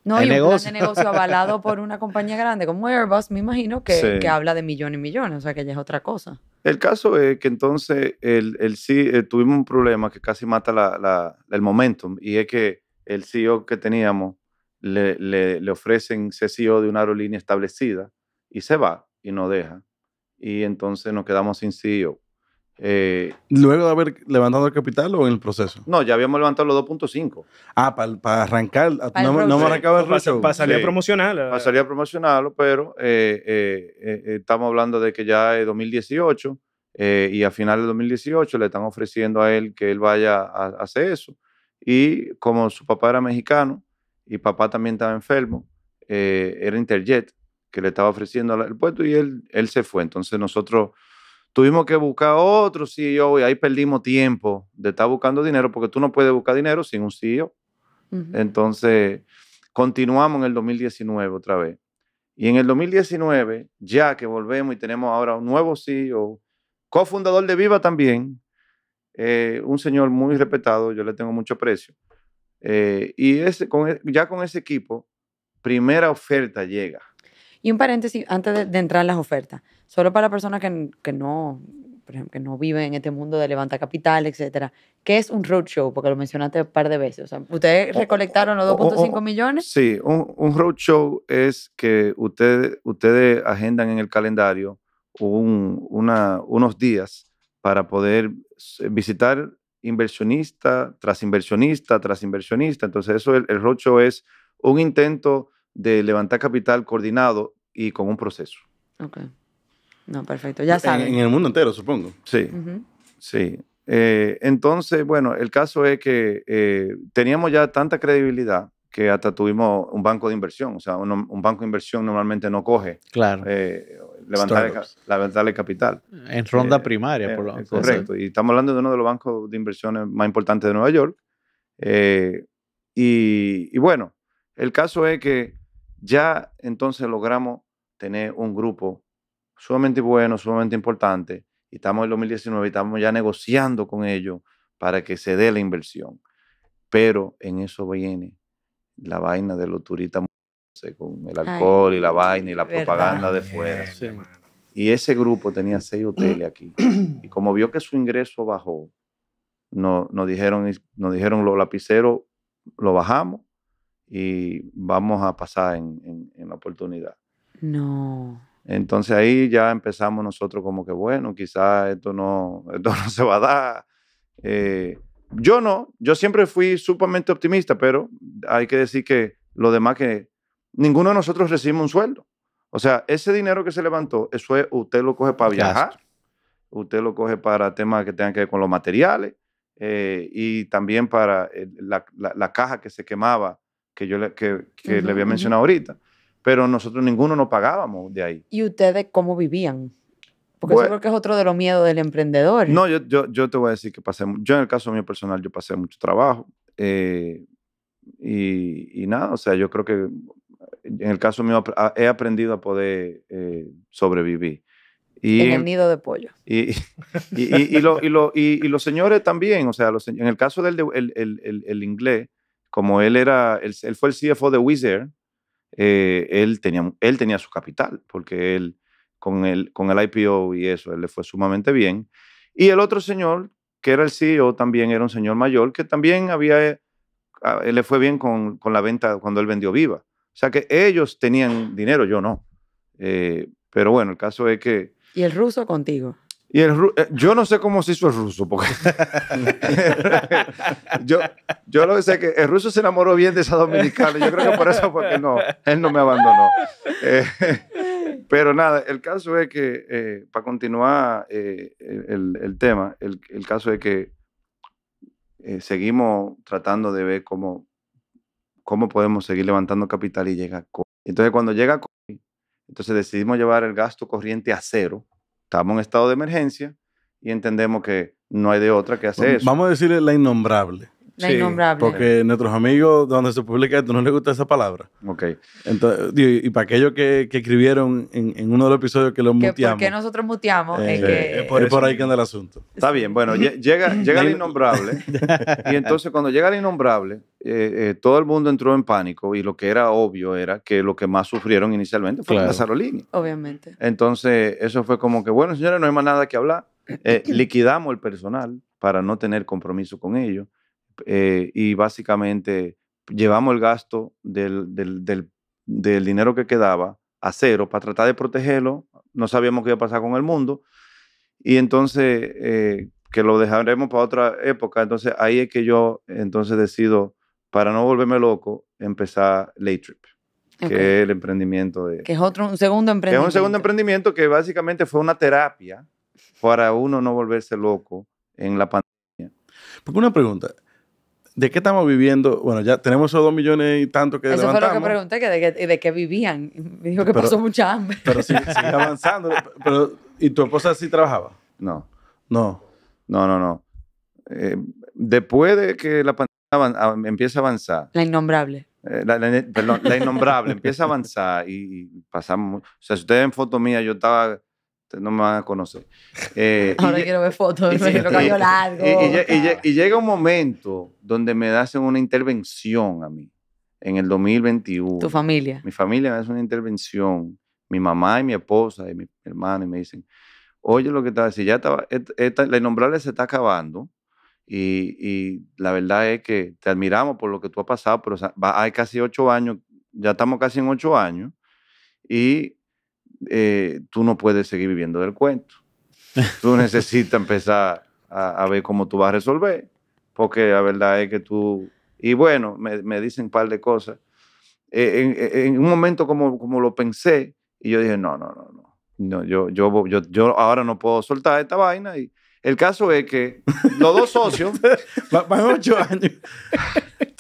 No, hay y un negocio. de negocio (laughs) avalado por una compañía grande como Airbus, me imagino que, habla de millones y millones, o sea que ya es otra cosa. El caso es que entonces el, el sí, e eh, tuvimos un problema que casi mata el momentum, y es que el CEO que teníamos le, le, le ofrecen ser CEO de una aerolínea establecida y se va y no deja y entonces nos quedamos sin CEO. Eh, ¿Luego de haber levantado el capital o en el proceso? No, ya habíamos levantado los 2.5. Ah, para arrancar. Ah, no, no me arrancaba el Para salir a promocionarlo. Para ah. salir a promocionarlo, pero eh, eh, estamos hablando de que ya es 2018 y a finales de 2018 le están ofreciendo a él que él vaya a, a hacer eso. Y como su papá era mexicano y papá también estaba enfermo, era Interjet, que le estaba ofreciendo el puesto y él, él se fue. Entonces nosotros tuvimos que buscar otro CEO y ahí perdimos tiempo de estar buscando dinero porque tú no puedes buscar dinero sin un CEO. Entonces continuamos en el 2019 otra vez. Y en el 2019, ya que volvemos y tenemos ahora un nuevo CEO, cofundador de Viva también, eh, un señor muy respetado, yo le tengo mucho aprecio. Eh, y ese, e, ya con ese equipo, primera oferta llega y un paréntesis antes de, entrar en las ofertas, solo para personas que, que no, por no viven en este mundo de levanta capital, etcétera. ¿Qué es un roadshow? Porque lo mencionaste un par de veces. ¿Ustedes recolectaron los 2.5 millones? Sí, un, roadshow es que ustedes, ustedes agendan en el calendario una, unos días para poder visitar inversionista tras inversionista tras inversionista. Entonces, eso, el roadshow es un intento de levantar capital coordinado y con un proceso. Ok. No, perfecto, ya saben. En, el mundo entero, supongo. Sí, sí. Eh, entonces, bueno, el caso es que eh, teníamos ya tanta credibilidad que hasta tuvimos un banco de inversión. O sea, un, banco de inversión normalmente no coge claro. Eh, levantar levantarle, capital. En ronda primaria, por lo menos. Correcto. Y estamos hablando de uno de los bancos de inversiones más importantes de Nueva York. y, bueno, el caso es que ya entonces logramos tener un grupo sumamente bueno, sumamente importante, y estamos en 2019 y estamos ya negociando con ellos para que se dé la inversión. Pero en eso viene la vaina de los turistas con el alcohol y la vaina y la propaganda de fuera. y ese grupo tenía seis hoteles aquí. Y (clears throat) como vio que su ingreso bajó, no dijeron, nos dijeron los lapiceros, lo bajamos y vamos a pasar en, la oportunidad. No. Entonces ahí ya empezamos nosotros como que, bueno, quizás esto no, (laughs) se va a dar. Eh, yo no, yo siempre fui sumamente optimista, pero hay que decir que lo demás que ninguno de nosotros recibimos un sueldo. O sea, ese dinero que se levantó, eso es, usted lo coge para viajar, usted lo coge para temas que tengan que ver con los materiales eh, y también para la, caja que se quemaba que yo le, que, que le había mencionado ahorita. Pero nosotros ninguno nos pagábamos de ahí. ¿Y ustedes cómo vivían? Porque yo pues creo que es otro de los miedos del emprendedor. No, yo, yo, yo, te voy a decir que pasé, yo en el caso mío personal, yo pasé mucho trabajo. Eh, y, y, nada, o sea, yo creo que en el caso mío he aprendido a poder eh, sobrevivir. Y, en el nido de pollo. Y, y, los señores también, o sea, en el caso del el, el, el inglés, como él era, él, fue el CFO de wizard eh, él, tenía, él tenía su capital, porque él con el, con el IPO y eso, él le fue sumamente bien. Y el otro señor, que era el CEO, también era un señor mayor, que también había, eh, le fue bien con, con la venta cuando él vendió Viva. O sea que ellos tenían dinero, yo no. Eh, pero bueno, el caso es que... ¿Y el ruso contigo? Y el eh, yo no sé cómo se hizo el ruso, porque (laughs) yo, yo lo que sé es que el ruso se enamoró bien de esa dominicana. Yo creo que por eso porque no, él no me abandonó. Eh, pero nada, el caso es que, eh, para continuar el, tema, el, caso es que seguimos tratando de ver cómo, cómo podemos seguir levantando capital y llegar. Entonces, cuando llega, entonces decidimos llevar el gasto corriente a cero estamos en estado de emergencia y entendemos que no hay de otra que hacer. Vamos a decirle la innombrable. Porque nuestros amigos, donde se publica esto, no les gusta esa palabra. Ok. y, para aquellos que, escribieron en, uno de los episodios que lo muteamos. Que nosotros muteamos. Eh, es, por, ahí que anda el asunto. Está bien, bueno, llega, (laughs) llega el innombrable. (laughs) y entonces, cuando llega el innombrable, eh, eh, todo el mundo entró en pánico. Y lo que era obvio era que lo que más sufrieron inicialmente fue la las Obviamente. Entonces, eso fue como que, bueno, señores, no hay más nada que hablar. (laughs) liquidamos el personal para no tener compromiso con ellos eh, y básicamente llevamos el gasto del, dinero que quedaba a cero para tratar de protegerlo. No sabíamos qué iba a pasar con el mundo. Y entonces, eh, que lo dejaremos para otra época. Entonces, ahí es que yo entonces decido, para no volverme loco, empezar Late Trip que es el emprendimiento de... Que es otro, un segundo emprendimiento. Que es un segundo emprendimiento que básicamente fue una terapia para uno no volverse loco en la pandemia. Porque una pregunta, ¿De qué estamos viviendo? Bueno, ya tenemos esos dos millones y tanto que Eso fue lo que pregunté, que de, qué vivían. Me dijo que pasó mucha hambre. Pero sí, sigue (laughs) avanzando. pero, ¿Y tu esposa sí trabajaba? No. No. No, no, no. Eh, después de que la pandemia empieza a avanzar. La innombrable. Eh, la, perdón, la innombrable (laughs) empieza a avanzar y, pasamos. O sea, si ustedes ven foto mía, yo estaba no me van a conocer. Eh, Ahora quiero ver fotos, y, cabello largo. Y, llega un momento donde me hacen una intervención a mí, en el 2021. ¿Tu familia? Mi familia me hace una intervención, mi mamá y mi esposa y mi hermano, y me dicen, oye lo que está, si ya estaba, esta, la innombrable se está acabando, y, la verdad es que te admiramos por lo que tú has pasado, pero hay casi ocho años, ya estamos casi en ocho años, y eh, tú no puedes seguir viviendo del cuento. Tú (laughs) necesitas empezar a, ver cómo tú vas a resolver, porque la verdad es que tú... Y bueno, me, dicen un par de cosas. Eh, en, un momento como, como lo pensé, y yo dije, no, no, no, no. no yo, yo, yo, ahora no puedo soltar esta vaina. Y el caso es que los dos socios... más (laughs) ocho años.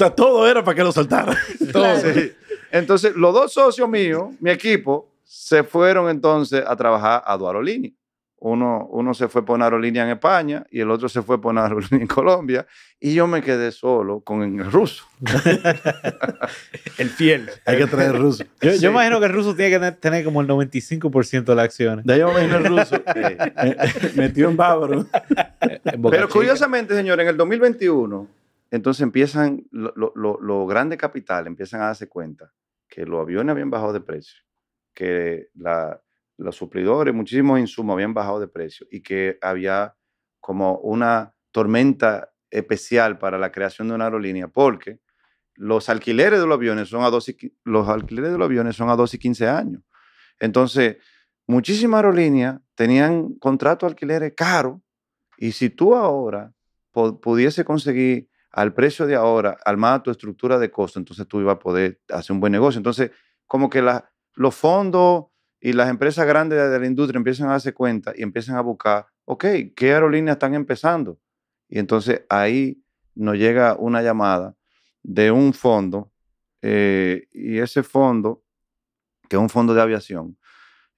o todo era para que lo soltara. Entonces, entonces los dos socios míos, mi equipo, se fueron entonces a trabajar a Duarolini. Uno, uno se fue por una en España y el otro se fue por una (laughs) en Colombia y yo me quedé solo con el ruso. el fiel. (laughs) Hay que traer ruso. Yo, imagino que el ruso tiene que tener como el 95% de la acciones. De me imagino el ruso (laughs) eh, en bávaro. Pero curiosamente, señores, en el 2021, entonces empiezan los lo, lo, grandes capitales, empiezan a darse cuenta que los aviones habían bajado de precio que la, los suplidores, muchísimos insumos habían bajado de precio y que había como una tormenta especial para la creación de una aerolínea, porque los alquileres de los aviones son a 12, los alquileres de los aviones son a 12 y 15 años. Entonces, muchísimas aerolíneas tenían contratos de alquileres caros y si tú ahora pudiese conseguir al precio de ahora, armada tu estructura de costo, entonces tú ibas a poder hacer un buen negocio. Entonces, como que las los fondos y las empresas grandes de la industria empiezan a darse cuenta y empiezan a buscar, ok, ¿qué aerolíneas están empezando? Y entonces ahí nos llega una llamada de un fondo eh, y ese fondo, que es un fondo de aviación,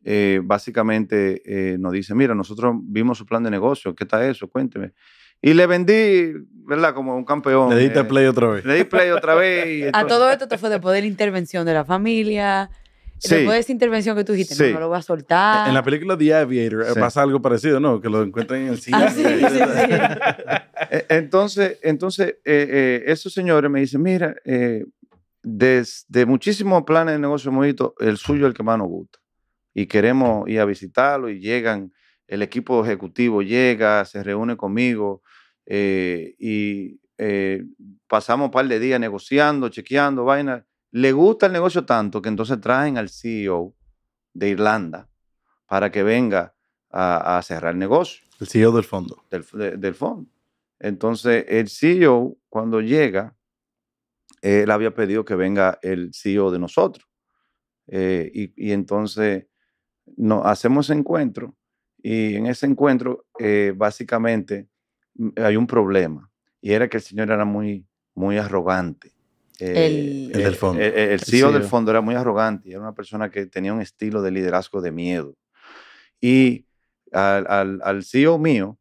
eh, básicamente eh, nos dice, mira, nosotros vimos su plan de negocio, ¿qué está eso? Cuénteme. Y le vendí, ¿verdad? Como un campeón. Le diste play otra vez. Le di play otra vez. (laughs) A todo esto te fue de poder intervención de la familia, Sí. Después esa intervención que tú dijiste, no, lo voy a soltar. En la película The Aviator eh, pasa algo parecido, ¿no? Que lo encuentran en el (laughs) ah, cine. (laughs) E, entonces, entonces eh, eh, esos señores me dicen, mira, eh, desde muchísimos planes de negocio mojitos, el suyo es el que más nos gusta. Y queremos ir a visitarlo y llegan, el equipo ejecutivo llega, se reúne conmigo y pasamos un par de días negociando, chequeando, vainas le gusta el negocio tanto que entonces traen al CEO de Irlanda para que venga a, cerrar el negocio. El CEO del fondo. Del, fondo. Entonces, el CEO, cuando llega, él había pedido que venga el CEO de nosotros. Eh, y, entonces hacemos ese encuentro y en ese encuentro eh, básicamente mm, hay un problema y era que el señor era muy, muy arrogante el, del fondo. Eh, eh, el, CEO e del fondo era muy arrogante, era una persona que tenía un estilo de liderazgo de miedo. Y al, CEO mío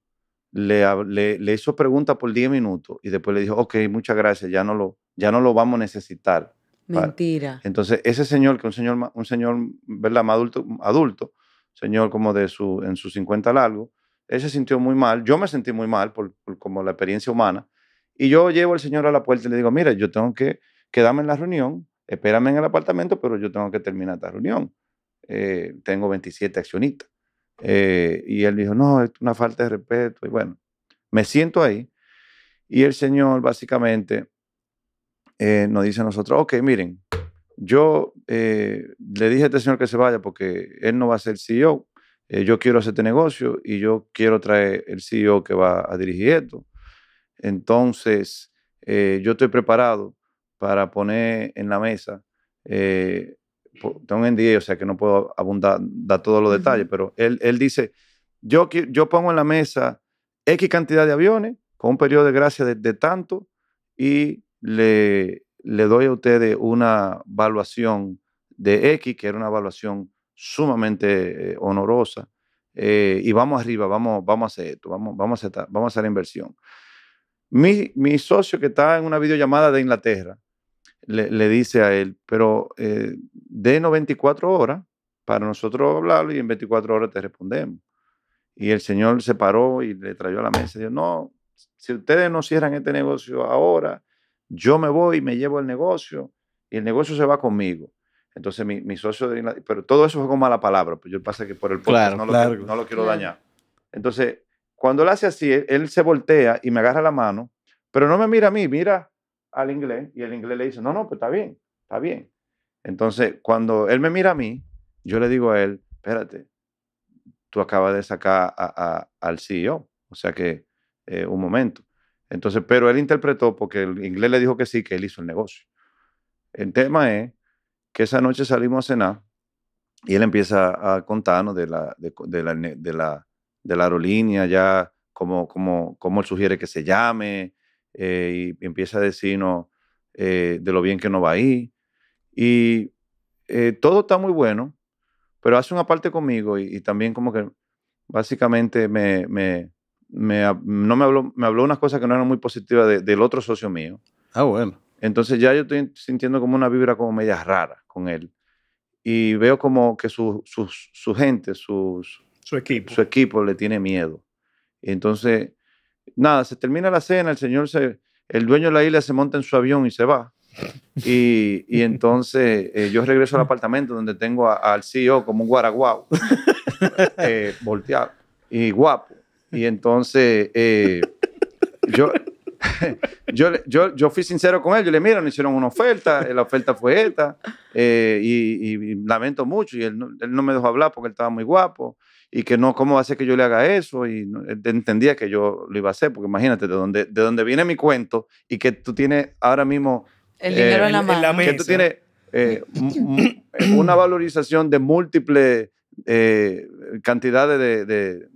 le, le, hizo pregunta por 10 minutos y después le dijo, ok, muchas gracias, ya no lo, ya no lo vamos a necesitar. Mentira. Entonces, ese señor, que un señor, un señor, ¿verdad? adulto, adulto, señor como de su, en sus 50 largo, él se sintió muy mal, yo me sentí muy mal por, como la experiencia humana, y yo llevo al señor a la puerta y le digo, mira, yo tengo que quedarme en la reunión, espérame en el apartamento, pero yo tengo que terminar esta reunión. Eh, tengo 27 accionistas. Eh, y él dijo, no, es una falta de respeto. Y bueno, me siento ahí. Y el señor básicamente eh, nos dice a nosotros, ok, miren, yo le dije a este señor que se vaya porque él no va a ser CEO. yo quiero hacer este negocio y yo quiero traer el CEO que va a dirigir esto. Entonces, eh, yo estoy preparado para poner en la mesa, eh, tengo un o sea que no puedo abundar, dar todos los detalles, pero él, dice, yo, yo pongo en la mesa X cantidad de aviones con un periodo de gracia de, tanto y le, le doy a ustedes una evaluación de X, que era una evaluación sumamente eh, honorosa, y vamos arriba, vamos, vamos a hacer esto, vamos, a, vamos a hacer la inversión. Mi, socio que está en una videollamada de Inglaterra le, dice a él, pero eh, de 94 horas para nosotros hablarlo y en 24 horas te respondemos. Y el señor se paró y le trayó a la mesa y dijo, no, si ustedes no cierran este negocio ahora, yo me voy y me llevo el negocio y el negocio se va conmigo. Entonces mi, socio, de pero todo eso fue con mala palabra, pues yo pasa que por el podcast no, Lo, no, lo, quiero dañar. Entonces cuando él hace así, e, él se voltea y me agarra la mano, pero no me mira a mí, mira al inglés y el inglés le dice, no, no, pues está bien, está bien. Entonces, cuando él me mira a mí, yo le digo a él, espérate, tú acabas de sacar a, al CEO, o sea que eh, un momento. Entonces, pero él interpretó porque el inglés le dijo que sí, que él hizo el negocio. El tema es que esa noche salimos a cenar y él empieza a contarnos de de la, de la de la aerolínea, ya como como como él sugiere que se llame, eh, y empieza a decirnos eh, de lo bien que nos va ahí. Y eh, todo está muy bueno, pero hace una parte conmigo y, también como que básicamente me, me, habló, me habló unas cosas que no eran muy positivas del otro socio mío. Ah, bueno. Entonces ya yo estoy sintiendo como una vibra como media rara con él. Y veo como que su, su, su gente, sus, su equipo. Su equipo le tiene miedo. Entonces, nada, se termina la cena, el señor se, el dueño de la isla se monta en su avión y se va. Y, entonces eh, yo regreso al apartamento donde tengo al CEO como un Guaraguau. (laughs) Eh, volteado y guapo. Y entonces eh, yo, (laughs) yo, yo, fui sincero con él. Yo le miro, me hicieron una oferta, la oferta fue esta, y, lamento mucho. Y él no, él no, me dejó hablar porque él estaba muy guapo y que no, ¿cómo va a ser que yo le haga eso? Y e, entendía que yo lo iba a hacer, porque imagínate, de donde, de dónde viene mi cuento y que tú tienes ahora mismo... El eh, dinero en la mano. Que tú tienes eh, eh, una (clears throat) valorización de múltiples cantidades de... de,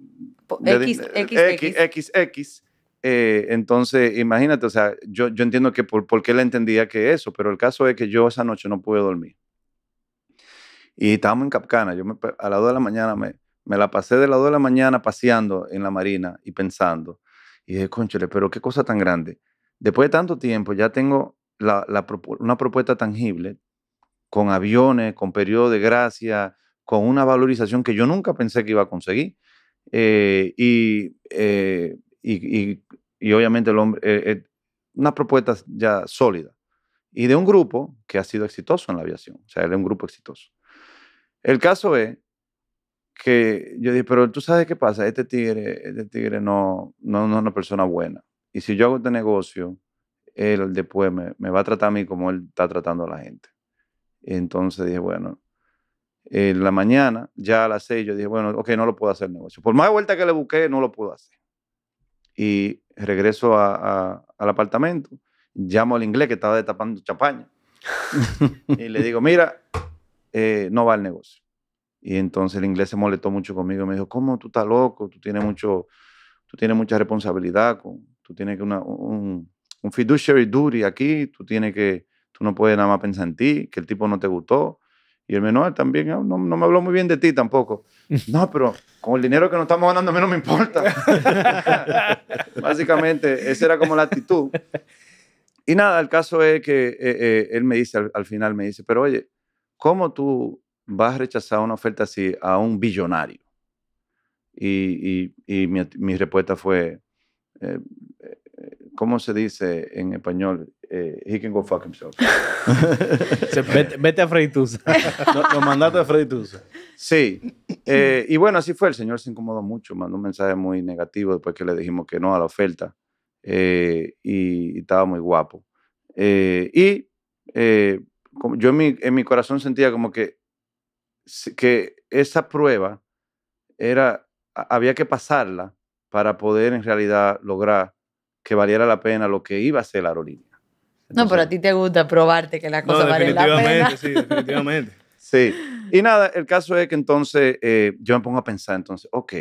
X, X, X, entonces, imagínate, o sea, yo, yo entiendo que por, qué le entendía que eso, pero el caso es que yo esa noche no pude dormir. Y estábamos en Capcana, yo me, a las 2 de la mañana me, me la pasé de la 2 de la mañana paseando en la marina y pensando. Y dije, "Conchele, pero qué cosa tan grande. Después de tanto tiempo ya tengo una propuesta tangible con aviones, con periodo de gracia, con una valorización que yo nunca pensé que iba a conseguir. Eh, eh, y, y, obviamente el hombre, eh, eh una propuesta ya sólida. Y de un grupo que ha sido exitoso en la aviación, o sea, él es un grupo exitoso. El caso es que yo dije, pero tú sabes qué pasa, este tigre, este tigre no, es una persona buena. Y si yo hago este negocio, él después me, va a tratar a mí como él está tratando a la gente. Entonces dije, bueno, en la mañana, ya a las seis, yo dije, bueno, ok, no lo puedo hacer el negocio. Por más vuelta que le busqué, no lo puedo hacer. Y regreso al apartamento, llamo al inglés que estaba destapando chapaña. (laughs) y le digo, mira, eh, no va el negocio. Y entonces el inglés se molestó mucho conmigo. Me dijo, ¿cómo tú estás loco? Tú tienes, mucho, tú tienes mucha responsabilidad. Tú tienes que un, fiduciary duty aquí. Tú, tienes que, tú no puedes nada más pensar en ti, que el tipo no te gustó. Y el menor también ah, no, me habló muy bien de ti tampoco. (laughs) No, pero con el dinero que nos estamos ganando, a mí no me importa. (laughs) Básicamente, esa era como la actitud. Y nada, el caso es que eh, eh, él me dice, al final me dice, pero oye, ¿cómo tú vas a rechazar una oferta así a un billonario? Y, y, mi, respuesta fue, eh, eh, ¿cómo se dice en español? Eh, he can go fuck himself. (laughs) vete, a Freddy Tusa. (laughs) Lo mandaste a Freddy Tusa. Sí. y bueno, así fue. El señor se incomodó mucho. Mandó un mensaje muy negativo después que le dijimos que no a la oferta. y, estaba muy guapo. y yo en mi, en mi corazón sentía como que que esa prueba era, había que pasarla para poder en realidad lograr que valiera la pena lo que iba a ser la aerolínea. no, pero a ti te gusta probarte que la cosa la pena. Sí, definitivamente. (laughs) sí. Y nada, el caso es que entonces eh, yo me pongo a pensar, entonces, ok,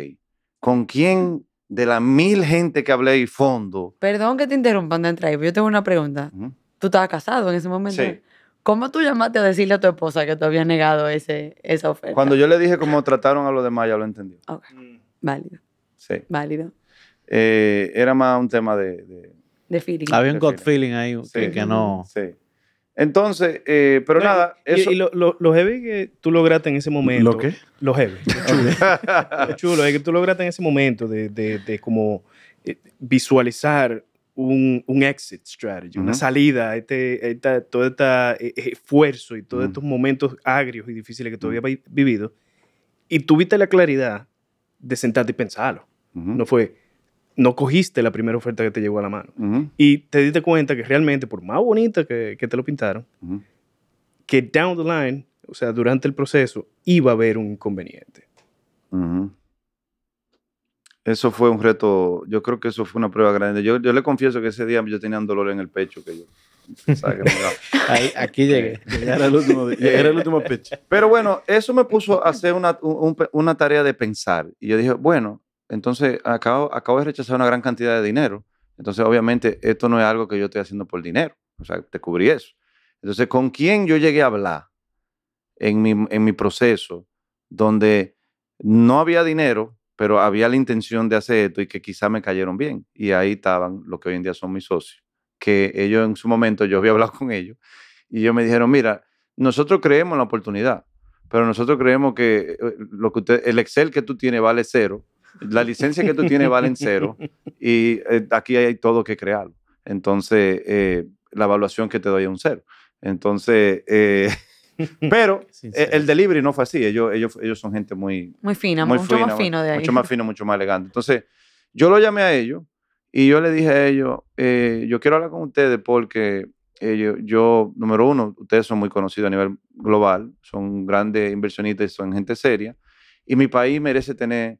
¿con quién de la mil gente que hablé y fondo? Perdón que te interrumpan de ahí, pero yo tengo una pregunta. ¿Tú estabas casado en ese momento? Sí. ¿Cómo tú llamaste a decirle a tu esposa que te había negado ese, esa oferta? Cuando yo le dije cómo trataron a los demás, ya lo entendió. Okay. Mm. Válido. Sí. Válido. Eh, era más un tema de... de, feeling. Había un gut feeling. ahí sí, que, no... Sí. Entonces, eh, pero nada, Y, lo, heavy que tú lograste en ese momento... ¿Lo qué? Lo heavy. Lo (laughs) chulo. es que tú lograste en ese momento de, de, de como eh, visualizar un, exit strategy, una salida este, todo este eh, eh, esfuerzo y todos estos momentos agrios y difíciles que todavía habías vivido, y tuviste la claridad de sentarte y pensarlo. No fue, no cogiste la primera oferta que te llegó a la mano. Y te diste cuenta que realmente, por más bonita que, te lo pintaron, que down the line, o sea, durante el proceso, iba a haber un inconveniente. Eso fue un reto, yo creo que eso fue una prueba grande. Yo, yo le confieso que ese día yo tenía un dolor en el pecho que yo (laughs) aquí llegué. (laughs) Era el último, eh, último pecho. Pero bueno, eso me puso a hacer una, tarea de pensar. Y yo dije, bueno, entonces acabo, acabo de rechazar una gran cantidad de dinero. Entonces, obviamente, esto no es algo que yo estoy haciendo por dinero. O sea, te cubrí eso. Entonces, ¿con quién yo llegué a hablar en mi, en mi proceso donde no había dinero, pero había la intención de hacer esto y que quizá me cayeron bien. Y ahí estaban lo que hoy en día son mis socios, que ellos en su momento, yo había (laughs) hablado con ellos, y ellos me dijeron, mira, nosotros creemos en la oportunidad, pero nosotros creemos que, eh, lo que usted, el Excel que tú tienes vale cero, la licencia que tú tienes vale en cero, y eh, aquí hay todo que crearlo. Entonces, eh, la evaluación que te doy es un cero. Entonces, (laughs) (laughs) Pero eh, el delivery no fue así. Ellos, ellos, ellos son gente muy... Muy fina, muy mucho más fino de ahí. Mucho más fino, mucho más elegante. Entonces, yo lo llamé a ellos y yo le dije a ellos, eh, yo quiero hablar con ustedes porque ellos, eh, yo, número uno, ustedes son muy conocidos a nivel global, son grandes inversionistas, son gente seria, y mi país merece tener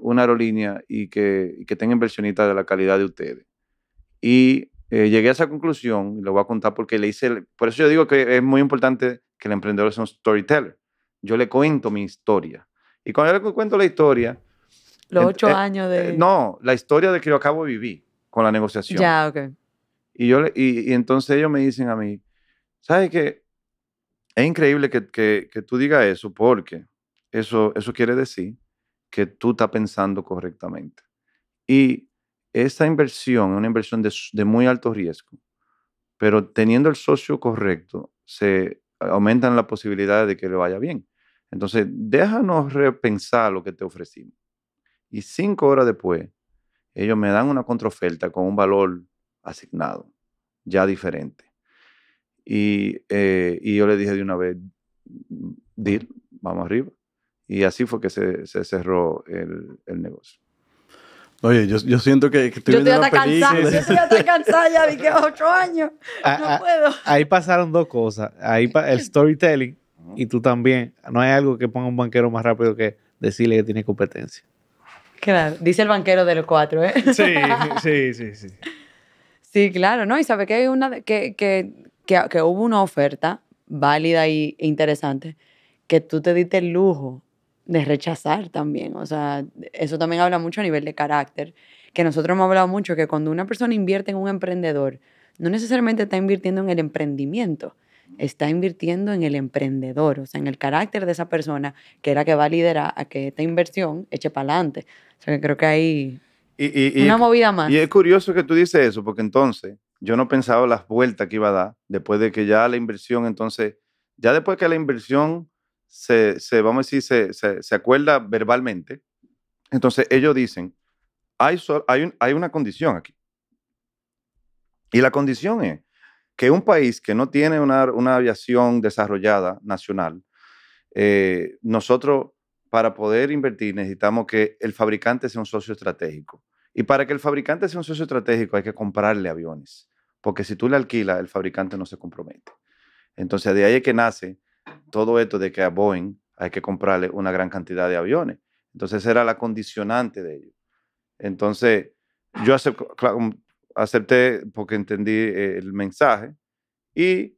una aerolínea y que, y que tenga inversionistas de la calidad de ustedes. Y eh, llegué a esa conclusión, y lo voy a contar porque le hice, por eso yo digo que es muy importante que el emprendedor sea un storyteller. Yo le cuento mi historia. Y cuando yo le cuento la historia... Los ocho eh, años eh, de... no, la historia de que yo acabo de vivir con la negociación. Ya, ok. Y, yo y, entonces ellos me dicen a mí, ¿sabes qué? Es increíble que, que, que tú digas eso porque eso, eso quiere decir que tú estás pensando correctamente. Y esta inversión es una inversión de, muy alto riesgo, pero teniendo el socio correcto, se aumentan las posibilidades de que le vaya bien. Entonces, déjanos repensar lo que te ofrecimos. Y cinco horas después, ellos me dan una contraoferta con un valor asignado, ya diferente. Y, eh, yo le dije de una vez, deal, vamos arriba. Y así fue que se, cerró el negocio. Oye, yo, siento que, que estoy yo viendo estoy hasta cansada, yo estoy hasta cansada, ya vi que ocho años, ah, no ah, puedo. Ahí pasaron dos cosas, ahí el storytelling y tú también. No hay algo que ponga un banquero más rápido que decirle que tiene competencia. Claro, dice el banquero de los cuatro, ¿eh? Sí, (laughs) sí, sí, sí. Sí, claro, ¿no? Y sabe que hay una que, que hubo una oferta válida e interesante que tú te diste el lujo de rechazar también. O sea, eso también habla mucho a nivel de carácter, que nosotros hemos hablado mucho, que cuando una persona invierte en un emprendedor, no necesariamente está invirtiendo en el emprendimiento, está invirtiendo en el emprendedor, o sea, en el carácter de esa persona que era que va a liderar a que esta inversión eche para adelante. O sea, que creo que hay y, una movida más. Y es curioso que tú dices eso, porque entonces yo no pensaba las vueltas que iba a dar después de que ya la inversión, entonces, ya después que la inversión se, vamos a decir, se, acuerda verbalmente. Entonces ellos dicen, hay, hay, hay una condición aquí. Y la condición es que un país que no tiene una, una aviación desarrollada nacional, eh, nosotros para poder invertir necesitamos que el fabricante sea un socio estratégico. Y para que el fabricante sea un socio estratégico hay que comprarle aviones, porque si tú le alquilas, el fabricante no se compromete. Entonces de ahí es que nace todo esto de que a Boeing hay que comprarle una gran cantidad de aviones. Entonces, era la condicionante de ellos. Entonces, yo um, acepté, porque entendí eh, el mensaje y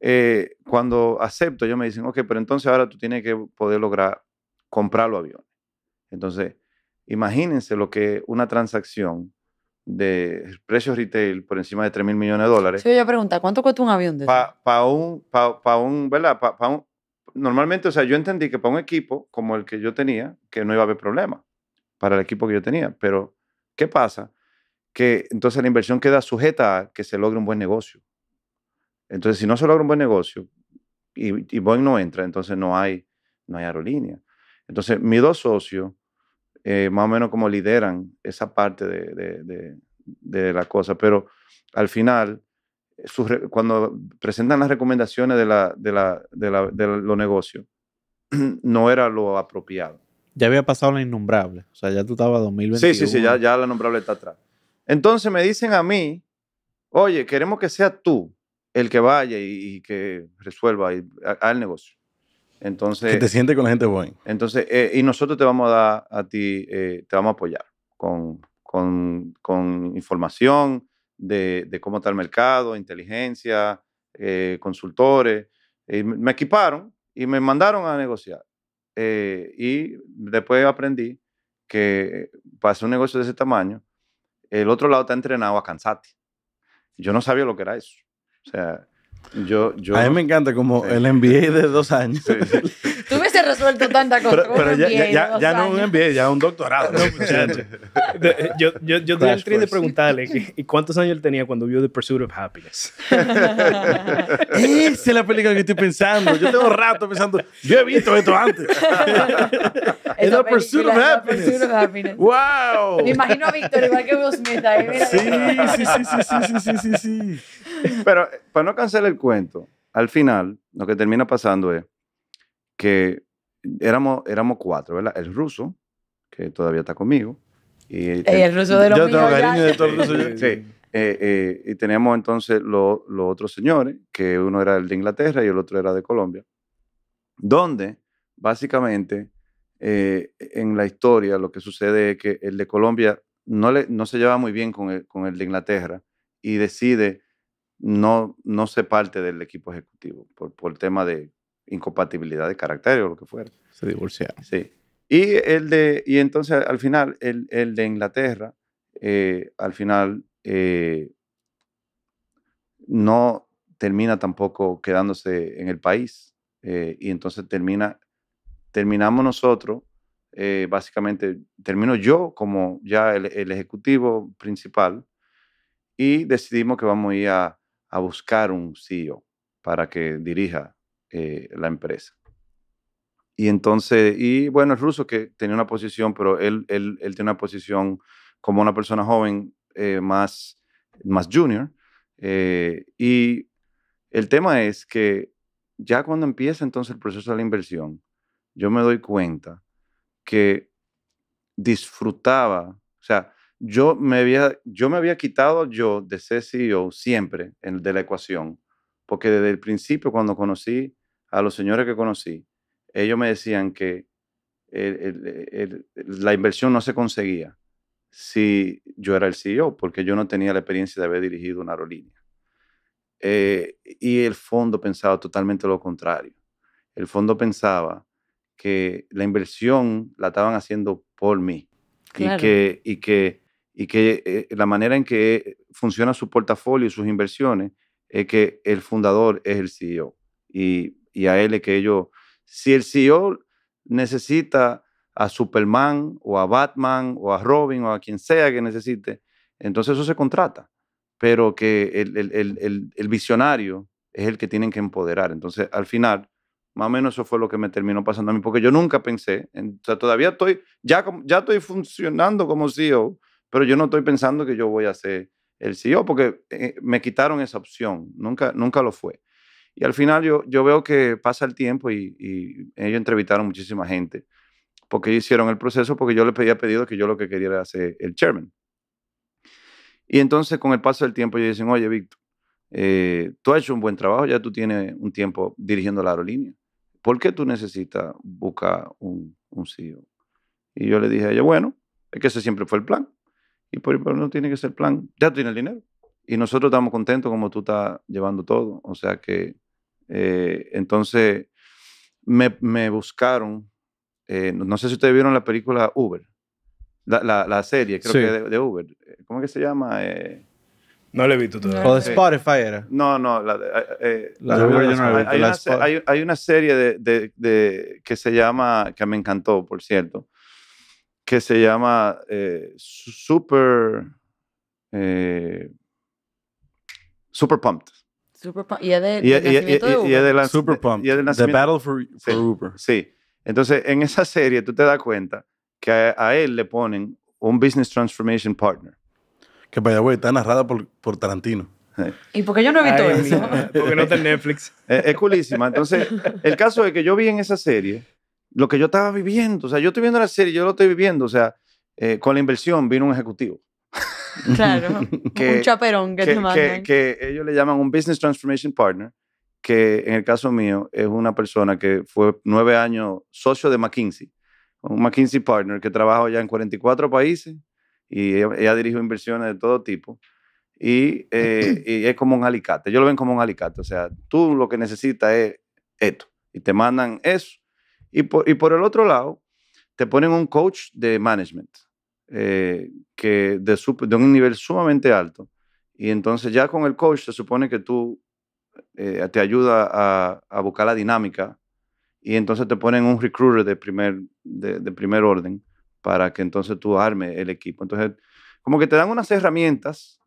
eh, cuando acepto, ellos me dicen, ok, pero entonces ahora tú tienes que poder lograr comprar los aviones. Entonces, imagínense lo que una transacción de precios retail por encima de 3 mil millones de dólares. Sí, yo pregunta, ¿cuánto cuesta un avión de pa un, pa, un, ¿verdad? Un, normalmente, o sea, yo entendí que para un equipo como el que yo tenía, que no iba a haber problema para el equipo que yo tenía. Pero, ¿qué pasa? Que entonces la inversión queda sujeta a que se logre un buen negocio. Entonces, si no se logra un buen negocio y, y Boeing no entra, entonces no hay, no hay aerolínea. Entonces, mis dos socios eh, más o menos como lideran esa parte de, la cosa. Pero al final, eh, cuando presentan las recomendaciones de, la, los negocios, (clears throat) no era lo apropiado. Ya había pasado la innombrable, o sea, ya tú estabas 2021. Sí, sí, sí, ya, ya la innombrable está atrás. Entonces me dicen a mí, oye, queremos que sea tú el que vaya y, y que resuelva al negocio. Entonces, que te siente con la gente buena. Entonces, eh, y nosotros te vamos a dar a ti, eh, te vamos a apoyar con, con, información de, de, cómo está el mercado, inteligencia, eh, consultores. me equiparon y me mandaron a negociar. y después aprendí que para hacer un negocio de ese tamaño, el otro lado está entrenado a cansarte. Yo no sabía lo que era eso. O sea, yo, yo... A mí me encanta como el NBA de dos años resuelto tanta cosa. Pero, ya, ya, no un MBA, ya un doctorado. (laughs) Eh, yo yo, yo triste de preguntarle ¿y cuántos años él tenía cuando vio The Pursuit of Happiness? (laughs) Esa es la película que estoy pensando. Yo tengo rato pensando, yo he visto esto antes. (laughs) The Pursuit of Happiness. ¡Wow! Me imagino a Víctor igual que Will Smith Sí, sí, sí, sí, sí, sí, sí, sí. Pero para no cancelar el cuento, al final lo que termina pasando es que éramos, éramos cuatro, ¿verdad? El ruso, que todavía está conmigo. Y eh, el, ruso de los Yo tengo de sí. y teníamos entonces los otros señores, que uno era el de Inglaterra y el otro era de Colombia, donde básicamente eh, en la historia lo que sucede es que el de Colombia no, le, no se lleva muy bien con el, de Inglaterra y decide no, no ser parte del equipo ejecutivo por, por tema de incompatibilidad de carácter o lo que fuera. Se divorciaron. Sí. Y, el de, y entonces al final, el, de Inglaterra, eh, al final eh, no termina tampoco quedándose en el país. Eh, y entonces termina, terminamos nosotros, básicamente termino yo como ya el, ejecutivo principal y decidimos que vamos a ir a, a buscar un CEO para que dirija eh, la empresa. Y entonces, y bueno, el ruso que tenía una posición, pero él, él, él tiene una posición como una persona joven eh, más, más junior. Eh, y el tema es que ya cuando empieza entonces el proceso de la inversión, yo me doy cuenta que disfrutaba, o sea, yo me había, yo me había quitado yo de ser CEO siempre de la ecuación, porque desde el principio cuando conocí a los señores que conocí, ellos me decían que e, la inversión no se conseguía si yo era el CEO, porque yo no tenía la experiencia de haber dirigido una aerolínea. Eh, y el fondo pensaba totalmente lo contrario. El fondo pensaba que la inversión la estaban haciendo por mí y que, y que, y que eh, la manera en que funciona su portafolio y sus inversiones es que el fundador es el CEO. Y y a él que ellos, si el CEO necesita a Superman o a Batman o a Robin o a quien sea que necesite, entonces eso se contrata, pero que el, visionario es el que tienen que empoderar. Entonces, al final, más o menos eso fue lo que me terminó pasando a mí, porque yo nunca pensé, o sea, todavía estoy, ya, ya estoy funcionando como CEO, pero yo no estoy pensando que yo voy a ser el CEO, porque eh, me quitaron esa opción, nunca, nunca lo fue. Y al final yo, yo veo que pasa el tiempo y, ellos entrevistaron muchísima gente. Porque hicieron el proceso porque yo les pedía pedido que yo lo que quería era hacer el chairman. Y entonces con el paso del tiempo ellos dicen, oye, Víctor, eh, tú has hecho un buen trabajo, ya tú tienes un tiempo dirigiendo la aerolínea. ¿Por qué tú necesitas buscar un, CEO? Y yo le dije a ella, bueno, es que ese siempre fue el plan. Y por, no tiene que ser plan, ya tú tienes el dinero. Y nosotros estamos contentos como tú estás llevando todo. O sea que, eh, entonces, me, me buscaron, eh, no sé si ustedes vieron la película Uber, la, la, serie, creo que de, de, Uber. Eh, ¿Cómo es que se llama? no la he visto todavía. O de Spotify era. No, no. La, de hay, una, hay, hay, una serie de, de, que se llama, que me encantó, por cierto, que se llama Super... Super Pumped. Super Pumped. Y es y, de la, Super Pumped. Y The Battle for, sí, Uber. Sí. Entonces, en esa serie tú te das cuenta que a, él le ponen un Business Transformation Partner. Que, by the way, está narrada por, por Tarantino. ¿Y por qué yo no he visto eso? (laughs) porque no está en Netflix. (laughs) Es, es, culísima. Entonces, el caso es que yo vi en esa serie lo que yo estaba viviendo. O sea, yo estoy viendo la serie, yo lo estoy viviendo. O sea, eh, con la inversión vino un ejecutivo. (laughs) Claro, que, un chaperón que, te Que, ellos le llaman un Business Transformation Partner, que en el caso mío es una persona que fue nueve años socio de McKinsey, un McKinsey Partner que trabaja ya en 44 países y ella, dirige inversiones de todo tipo. Y, eh, es como un alicate, Yo lo ven como un alicate, o sea, tú lo que necesitas es esto, y te mandan eso. Y y por el otro lado, te ponen un coach de management, eh, que de, un nivel sumamente alto. Y entonces ya con el coach se supone que tú eh, te ayuda a, buscar la dinámica y entonces te ponen un recruiter de primer, de, primer orden para que entonces tú armes el equipo. Entonces, como que te dan unas herramientas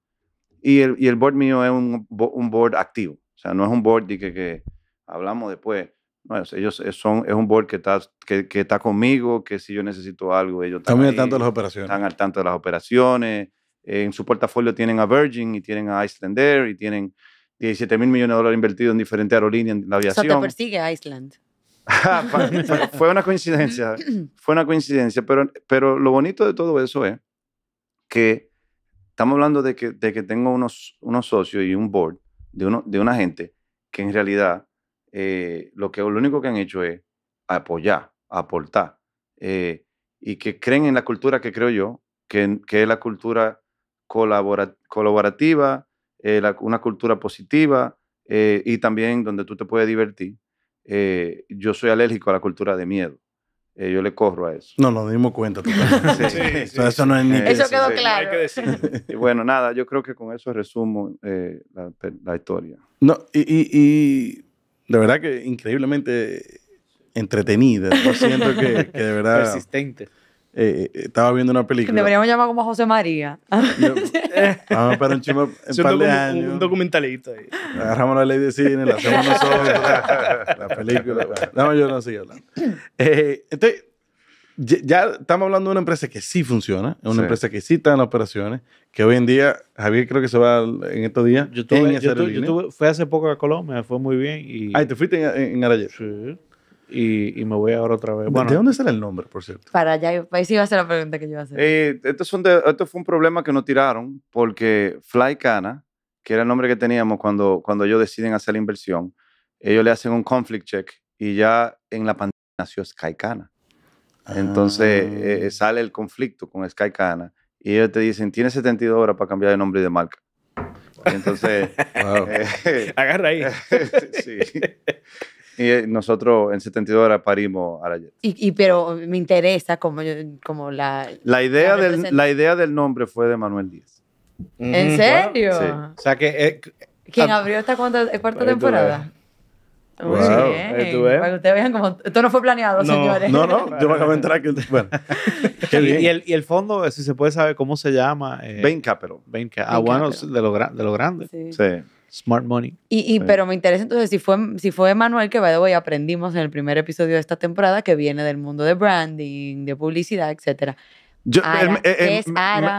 y el, y el board mío es un, un board activo. O sea, no es un board de que, que hablamos después. Bueno, ellos eh, son, es un board que está, que, está conmigo, que si yo necesito algo, ellos están, al tanto de las operaciones. Están al tanto de las operaciones. En su portafolio tienen a Virgin y tienen a Iceland Air y tienen 17 mil millones de dólares invertidos en diferentes aerolíneas en la aviación. Eso te persigue Iceland. (laughs) fue una coincidencia, (clears throat) fue una coincidencia, pero, pero lo bonito de todo eso es que estamos hablando de que, de que tengo unos, unos socios y un board de, uno, de una gente que en realidad eh, lo, que, lo único que han hecho es apoyar, aportar, eh, y que creen en la cultura que creo yo, que, que es la cultura colaborativa, eh, una cultura positiva, y también donde tú te puedes divertir. yo soy alérgico a la cultura de miedo. yo le corro a eso. No, nos dimos cuenta. (laughs) eso, no es ni eso quedó claro. (laughs) y bueno, nada, yo creo que con eso resumo la, historia. No, y, de verdad que increíblemente entretenida. Yo siento que, de verdad. Persistente. Eh, estaba viendo una película. Deberíamos llamar como José María. Eh, vamos vamos para un chimo en par de años. Un documentalista. Ahí. Agarramos la ley de cine, la hacemos nosotros, la, película. no, yo no sigo hablando. Eh, entonces, ya, estamos hablando de una empresa que sí funciona, es una empresa que sí está en operaciones, que hoy en día, Javier creo que se va en estos días. Yo tuve, en yo tuve, yo tuve, fue hace poco a Colombia, fue muy bien. Y, ah, te fuiste en, en Sí. Y, y, me voy ahora otra vez. Bueno, ¿De dónde sale el nombre, por cierto? Para allá, ahí sí iba a ser la pregunta que yo iba a hacer. Eh, esto, son fue un problema que nos tiraron porque Flycana que era el nombre que teníamos cuando, cuando ellos deciden hacer la inversión, ellos le hacen un conflict check y ya en la pandemia nació Skycana entonces e, e, sale el conflicto con Sky Cana y ellos te dicen, tienes 72 horas para cambiar de nombre y de marca. Entonces, eh, (laughs) agarra ahí. (laughs) sí. Y eh, nosotros en 72 horas parimos a la Y, pero me interesa como, como la... La idea, del, la idea del nombre fue de Manuel Díaz. ¿En serio? O sea que... Eh, ¿Quién ah, abrió esta cuarta temporada? para que ustedes vean como... Esto no fue planeado, señores. No, no, yo me acabo de entrar. Que, (laughs) Y, el, fondo, si se puede saber cómo se llama. Eh, Bain Capital. Ah, bueno, de lo, de grande. Smart Money. Y, Pero me interesa entonces si fue, si fue Manuel que, va the aprendimos en el primer episodio de esta temporada que viene del mundo de branding, de publicidad, etcétera.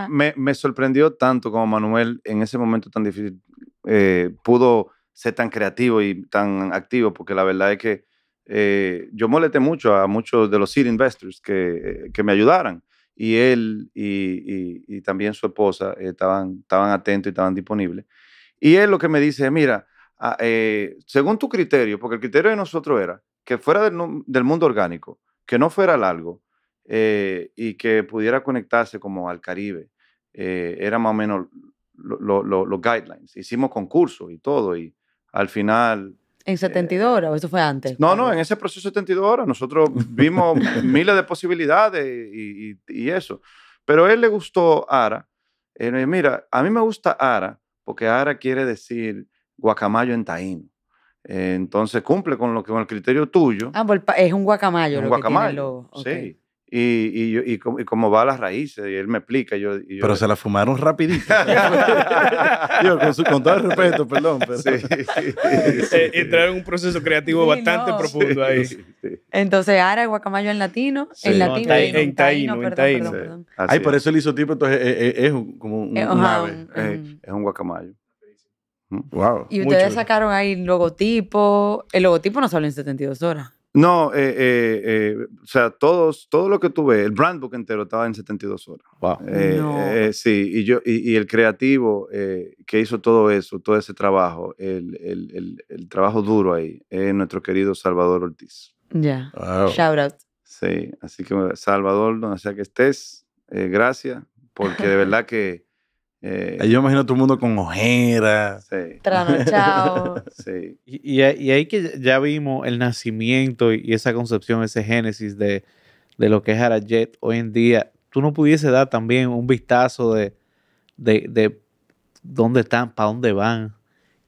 Me, sorprendió tanto como Manuel en ese momento tan difícil eh, pudo ser tan creativo y tan activo, porque la verdad es que eh, yo molesté mucho a muchos de los seed investors que, que me ayudaran. Y él y, también su esposa estaban, estaban atentos y estaban disponibles. Y él lo que me dice, mira, ah, eh, según tu criterio, porque el criterio de nosotros era que fuera del, mundo orgánico, que no fuera largo eh, y que pudiera conectarse como al Caribe. era más o menos los guidelines. Hicimos concursos y todo. Y, al final... ¿En 72 eh, horas o eso fue antes? No, pues. no, en ese proceso de 72 horas nosotros vimos (laughs) miles de posibilidades y, eso. Pero a él le gustó Ara. mira, a mí me gusta Ara porque Ara quiere decir guacamayo en taíno. entonces cumple con, lo con el criterio tuyo. Ah, pues es un guacamayo. Sí. Y, y, y, cómo, va a las raíces. Y él me explica. Yo, pero se la fumaron rapidito. yo, (laughs) con, con, todo respeto, perdón. Pero... (laughs) Eh, sí, Entrar en un proceso creativo bastante profundo ahí. Entonces, ahora el guacamayo en latino. En latino. en, taíno, en taíno. Ay, por eso el isotipo entonces, eh, eh, es, como un, es, un, ave. Es, un guacamayo. Wow, y ustedes sacaron ahí el logotipo. El logotipo no sale en 72 horas. No, eh, eh, eh, o sea, todos, todo lo que tuve, el brand book entero estaba en 72 horas. Wow. sí, y, yo, y, el creativo que hizo todo eso, todo ese trabajo, el, trabajo duro ahí, es nuestro querido Salvador Ortiz. Ya. Shout out. Sí, así que Salvador, donde sea que estés, gracias, porque de (laughs) verdad que eh, yo imagino tu todo el mundo con ojeras. sí. (laughs) Y, ahí que ya vimos el nacimiento y esa concepción, ese génesis de, lo que es Arajet hoy en día. Tú no pudiese dar también un vistazo de, dónde están, para dónde van.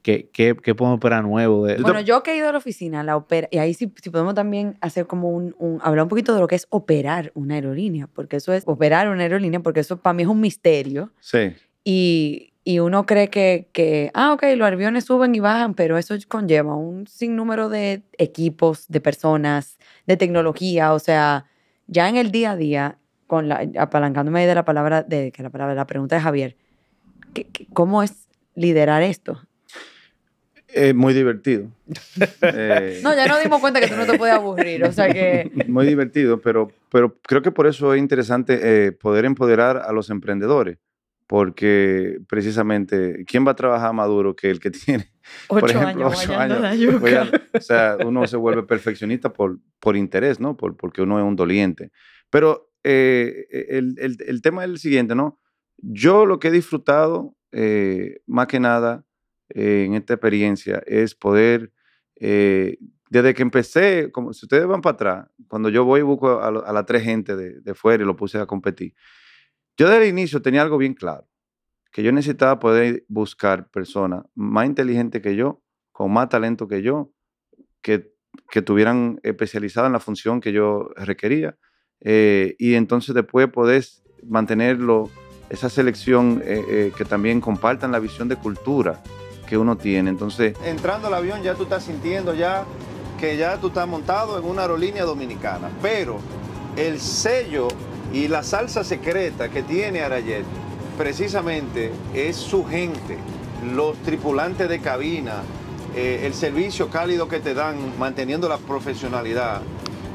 ¿Qué, qué, qué podemos operar nuevo? Bueno, yo he ido a la oficina, la y ahí sí, podemos también hacer como un, un, hablar un poquito de lo que es operar una aerolínea, porque eso es, operar una aerolínea, porque eso para mí es un misterio. Sí. Y, y uno cree que, que, ah, ok, los aviones suben y bajan, pero eso conlleva un sinnúmero de equipos, de personas, de tecnología, o sea, ya en el día a día, con la, apalancándome de la palabra, de la palabra, la pregunta de Javier, cómo es liderar esto? Eh, muy divertido. (laughs) Eh, no, ya nos dimos cuenta que tú no te puedes aburrir, que... (laughs) Muy divertido, pero, pero creo que por eso es interesante eh, poder empoderar a los emprendedores porque precisamente, ¿quién va a trabajar más duro que el que (laughs) tiene, ocho años, ocho años? Pues o sea, uno se vuelve perfeccionista por, por interés, ¿no? Por, porque uno es un doliente. Pero eh, e, el, el, tema es el siguiente, ¿no? Yo lo que he disfrutado, eh, más que nada, eh, en esta experiencia es poder, desde que empecé, como si ustedes van para atrás, cuando yo voy y busco a, a la tres gente de, de fuera y lo puse a competir, yo desde el inicio tenía algo bien claro, que yo necesitaba poder buscar personas más inteligentes que yo, con más talento que yo, que, que tuvieran especializada en la función que yo requería. Eh, y entonces después poder mantenerlo, esa selección eh, eh, que también compartan la visión de cultura que uno tiene. Entonces, entrando al avión ya tú estás sintiendo ya que ya tú estás montado en una aerolínea dominicana, pero el sello y la salsa secreta que tiene Arayet precisamente es su gente, los tripulantes de cabina, eh, el servicio cálido que te dan manteniendo la profesionalidad,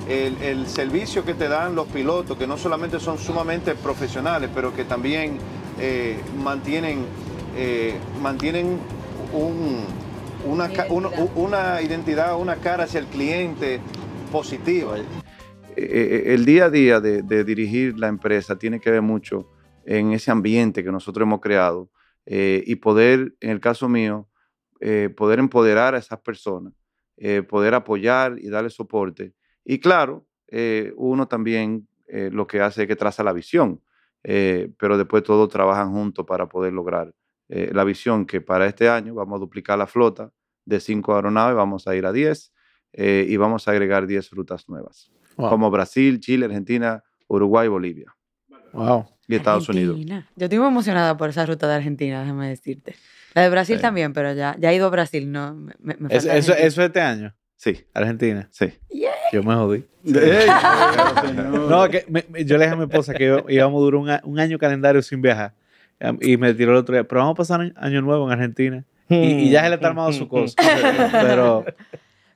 el, servicio que te dan los pilotos, que no solamente son sumamente profesionales, pero que también eh, mantienen, eh, mantienen una identidad, una cara hacia el cliente positiva. Eh, eh, el día a día de, dirigir la empresa tiene que ver mucho en ese ambiente que nosotros hemos creado eh, y poder, en el caso mío, poder empoderar a esas personas, poder apoyar y darle soporte. Y claro, uno también lo que hace es que traza la visión, pero después todos trabajan juntos para poder lograr la visión que para este año vamos a duplicar la flota de cinco aeronaves, vamos a ir a diez y vamos a agregar diez rutas nuevas como Brasil, Chile, Argentina, Uruguay, Bolivia. Wow. Y Estados Unidos. Yo estoy muy emocionada por esa ruta de Argentina, déjame decirte. La de Brasil también, pero ya, ya he ido a Brasil, no es, eso, eso este año. Sí. Argentina. Sí. Yo me jodí. (laughs) no, que yo le dije a mi esposa que íbamos a durar un, año calendario sin viajar. Y me tiró el otro día, pero vamos a pasar año nuevo en Argentina. Y, ya se le está mm, armado su mm, mm, cosa. Pero (laughs)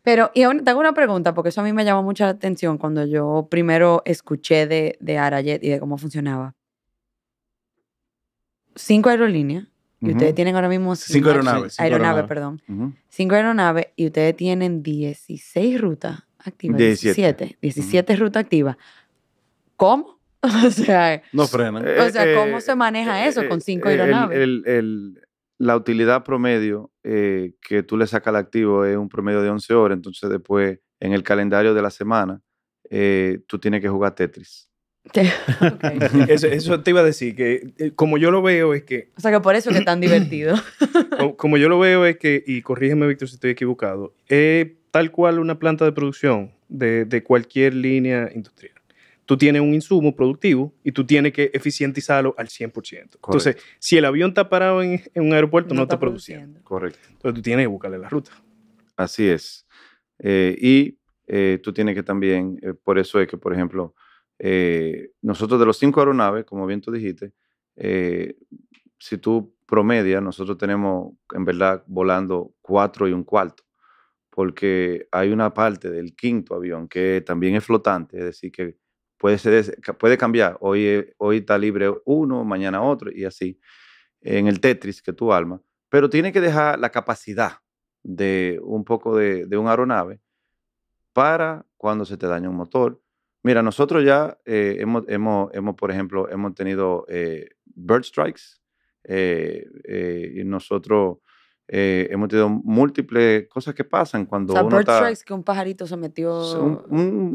Pero y aún, tengo una pregunta, porque eso a mí me llamó mucha atención cuando yo primero escuché de, de Arayet y de cómo funcionaba. Cinco aerolíneas, y ustedes tienen ahora mismo... Cinco aeronaves. Cinco perdón. Cinco aeronaves, y ustedes tienen 16 rutas activas. 17. 17, rutas activas. ¿Cómo? (laughs) o sea... No frena. O sea, ¿cómo eh, se maneja eh, eso con eh, cinco aeronaves? la utilidad promedio eh, que tú le sacas el activo es un promedio de 11 horas, entonces después en el calendario de la semana eh, tú tienes que jugar Tetris. (laughs) Eso, te iba a decir, que eh, como yo lo veo es que... O sea que por eso que es tan divertido. (clears throat) como, yo lo veo es que, y corrígeme Víctor si estoy equivocado, es tal cual una planta de producción de cualquier línea industrial tú tienes un insumo productivo y tú tienes que eficientizarlo al 100%. Entonces, si el avión está parado en, un aeropuerto, no, está, produciendo. Correcto. Entonces, tú tienes que buscarle la ruta. Así es. Eh, y eh, tú tienes que también, eh, por eso es que, por ejemplo, nosotros de los cinco aeronaves, como bien tú dijiste, si tú promedia, nosotros tenemos, en verdad, volando cuatro y un cuarto porque hay una parte del quinto avión que también es flotante, es decir, que puede, ser, puede cambiar. Hoy, eh, hoy está libre uno, mañana otro y así. En el Tetris, que tu alma. Pero tiene que dejar la capacidad de un poco de, un aeronave para cuando se te daña un motor. Mira, nosotros ya eh, hemos, hemos, hemos, por ejemplo, hemos tenido eh, bird strikes y nosotros eh, hemos tenido múltiples cosas que pasan cuando o sea, que un pajarito se metió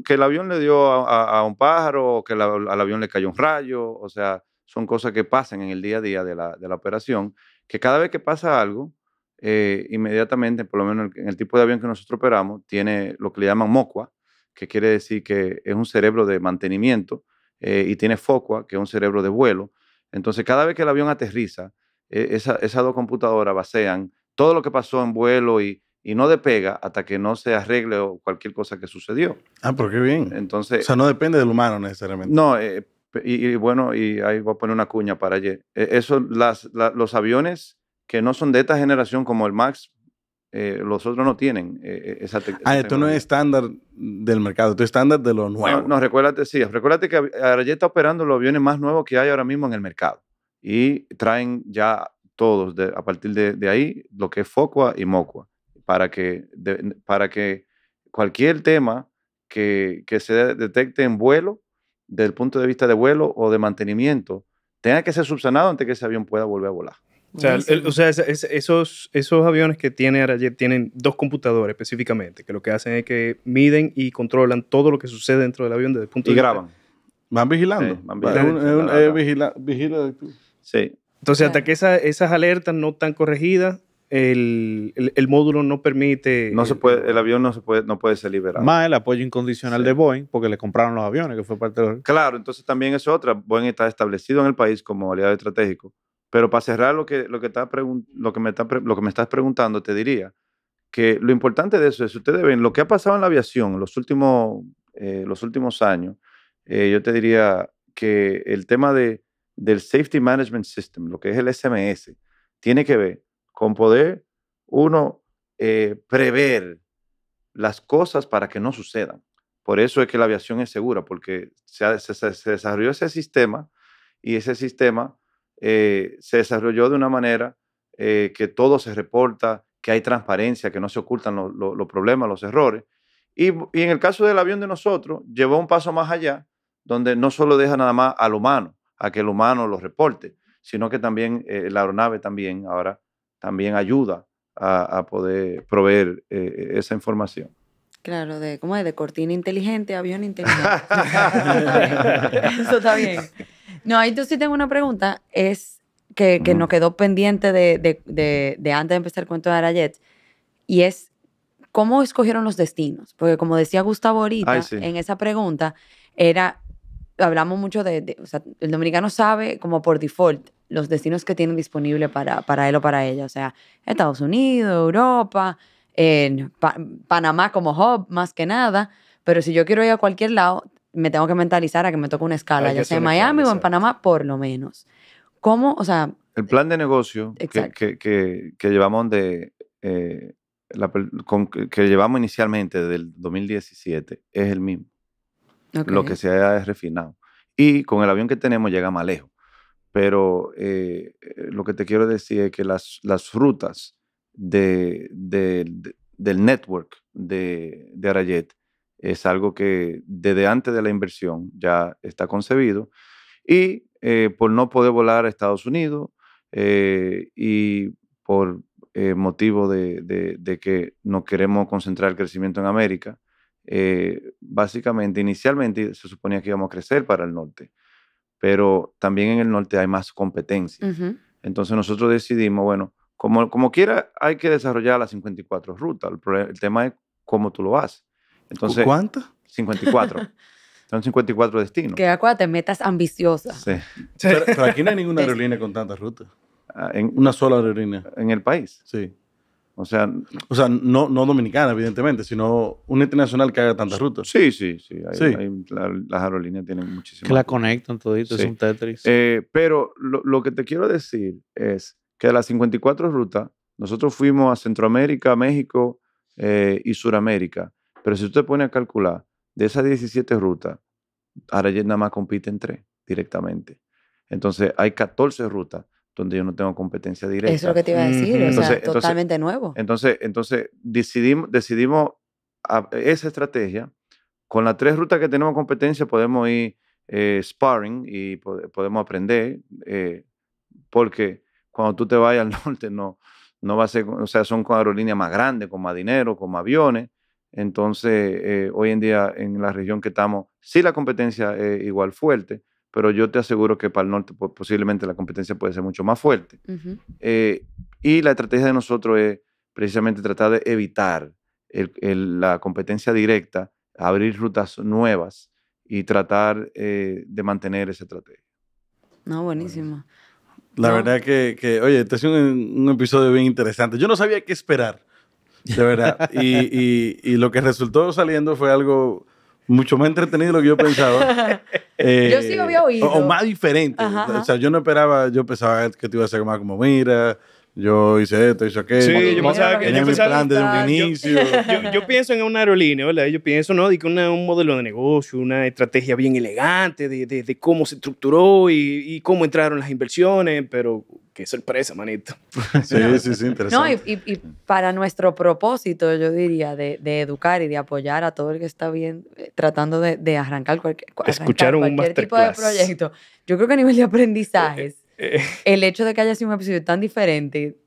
que el avión le dio a, un pájaro que al avión le cayó un rayo o sea son cosas que pasan en el día a día de la, operación que cada vez que pasa algo eh, inmediatamente por lo menos en el tipo de avión que nosotros operamos tiene lo que le llaman mocua que quiere decir que es un cerebro de mantenimiento eh, y tiene focua que es un cerebro de vuelo entonces cada vez que el avión aterriza e, esas dos computadoras basean todo lo que pasó en vuelo y, no no pega hasta que no se arregle o cualquier cosa que sucedió. Ah, pero qué bien. Entonces, o sea, no depende del humano necesariamente. No, eh, y, bueno, y ahí voy a poner una cuña para ayer. E, eso, los aviones que no son de esta generación como el MAX, eh, los otros no tienen eh, e, esa, tecnología. Ah, esto no es estándar del mercado, esto es estándar de lo nuevo. No, recuérdate, sí, recuérdate que ayer está operando los aviones más nuevos que hay ahora mismo en el mercado y traen ya todos, a partir de, ahí, lo que es Focua y Mocua, para que, para que cualquier tema que, que, se detecte en vuelo, desde el punto de vista de vuelo o de mantenimiento, tenga que ser subsanado antes que ese avión pueda volver a volar. O sea, esos, esos aviones que tiene Arayet tienen dos computadores específicamente, que lo que hacen es que miden y controlan todo lo que sucede dentro del avión desde el punto y de vista. Y graban. Van vigilando. van vigilando. Sí, entonces, hasta que esas alertas no están corregidas, el, módulo no permite. No se puede, el avión no se puede, no puede ser liberado. Más el apoyo incondicional de Boeing, porque le compraron los aviones, que fue parte de. Claro, entonces también es otra. Boeing está establecido en el país como aliado estratégico. Pero para cerrar lo que, lo que, está me, estás preguntando, te diría que lo importante de eso es, ustedes ven lo que ha pasado en la aviación los últimos, eh, los últimos años, eh, yo te diría que el tema de del Safety Management System, lo que es el SMS, tiene que ver con poder uno eh, prever las cosas para que no sucedan. Por eso es que la aviación es segura, porque se, desarrolló ese sistema y ese sistema eh, se desarrolló de una manera eh, que todo se reporta, que hay transparencia, que no se ocultan los problemas, los errores. Y, y en el caso del avión de nosotros, llevó un paso más allá, donde no solo deja nada más al humano, a que el humano los reporte, sino que también eh, la aeronave también ahora también ayuda a, poder proveer eh, e, esa información. Claro, de cómo de cortina inteligente, avión inteligente. (laughs) Eso está bien. No, ahí yo sí tengo una pregunta, es que, que nos quedó pendiente de, antes de empezar el cuento de Arayet, y es cómo escogieron los destinos, porque como decía Gustavo ahorita en esa pregunta, era hablamos mucho de, o sea, el dominicano sabe como por default los destinos que tiene disponible para, para él o para ella, o sea, Estados Unidos, Europa, Panamá como hub más que nada, pero si yo quiero ir a cualquier lado, me tengo que mentalizar a que me toque una escala, ya sea en Miami o en Panamá, por lo menos. ¿Cómo? O sea... El plan de negocio que, que, llevamos de... Eh, la, que llevamos inicialmente del 2017 es el mismo. Lo que se haya refinado. Y con el avión que tenemos llega más lejos. Pero eh, eh, lo que te quiero decir es que las, las rutas del network de, de Arayet es algo que desde antes de la inversión ya está concebido. Y eh, por no poder volar a Estados Unidos y por motivo de, de, de, que no queremos concentrar el crecimiento en América, eh, básicamente, inicialmente se suponía que íbamos a crecer para el norte, pero también en el norte hay más competencia. Entonces nosotros decidimos, bueno, como, como quiera, hay que desarrollar las 54 rutas. El, tema es cómo tú lo haces. Entonces, ¿Cuántas? (laughs) 54. Son 54 destinos. Que acuérdate, metas ambiciosas. Sí. Pero, aquí no hay (laughs) ninguna aerolínea con tantas rutas. Ah, en, Una sola aerolínea. En el país. Sí. O sea, o sea no, no dominicana, evidentemente, sino un internacional que haga tantas rutas. Sí, sí, sí. las aerolíneas tienen muchísimas. Que la conectan todito, es un Tetris. Eh, pero lo, que te quiero decir es que de las 54 rutas, nosotros fuimos a Centroamérica, México eh, y Suramérica. Pero si usted pone a calcular, de esas 17 rutas, ya nada más compite entre tres directamente. Entonces hay 14 rutas donde yo no tengo competencia directa. Eso Es lo que te iba a decir, o sea, totalmente nuevo. Entonces, entonces decidimos, esa estrategia. Con las tres rutas que tenemos competencia podemos ir eh, sparring y podemos aprender, eh, porque cuando tú te vayas al (laughs) norte no, no va a ser, o sea, son con aerolíneas más grandes, con más dinero, con más aviones. Entonces, eh, hoy en día en la región que estamos, sí la competencia es igual fuerte, pero yo te aseguro que para el norte posiblemente la competencia puede ser mucho más fuerte. Eh, y la estrategia de nosotros es precisamente tratar de evitar la competencia directa, abrir rutas nuevas y tratar eh, de mantener esa estrategia. No, buenísimo. La verdad que, oye, este es un, un, episodio bien interesante. Yo no sabía qué esperar, de verdad. (laughs) y lo que resultó saliendo fue algo mucho más entretenido de lo que yo pensaba. (laughs) yo sí lo había eh, oído. O, más diferente. O sea, yo no esperaba, yo pensaba que te iba a hacer más como, mira, yo hice esto, hice aquello. yo, pensaba que tenía desde un inicio. (laughs) Yo, pienso en una aerolínea, Yo pienso, ¿no? De un modelo de negocio, una estrategia bien elegante de, cómo se estructuró y, cómo entraron las inversiones, pero qué sorpresa, manito. (laughs) sí, sí, sí, interesante. No, y, para nuestro propósito, yo diría, de, educar y de apoyar a todo el que está bien eh, tratando de, arrancar cualquier, arrancar cualquier tipo de proyecto. Yo creo que a nivel de aprendizajes (laughs) el hecho de que haya sido un episodio tan diferente,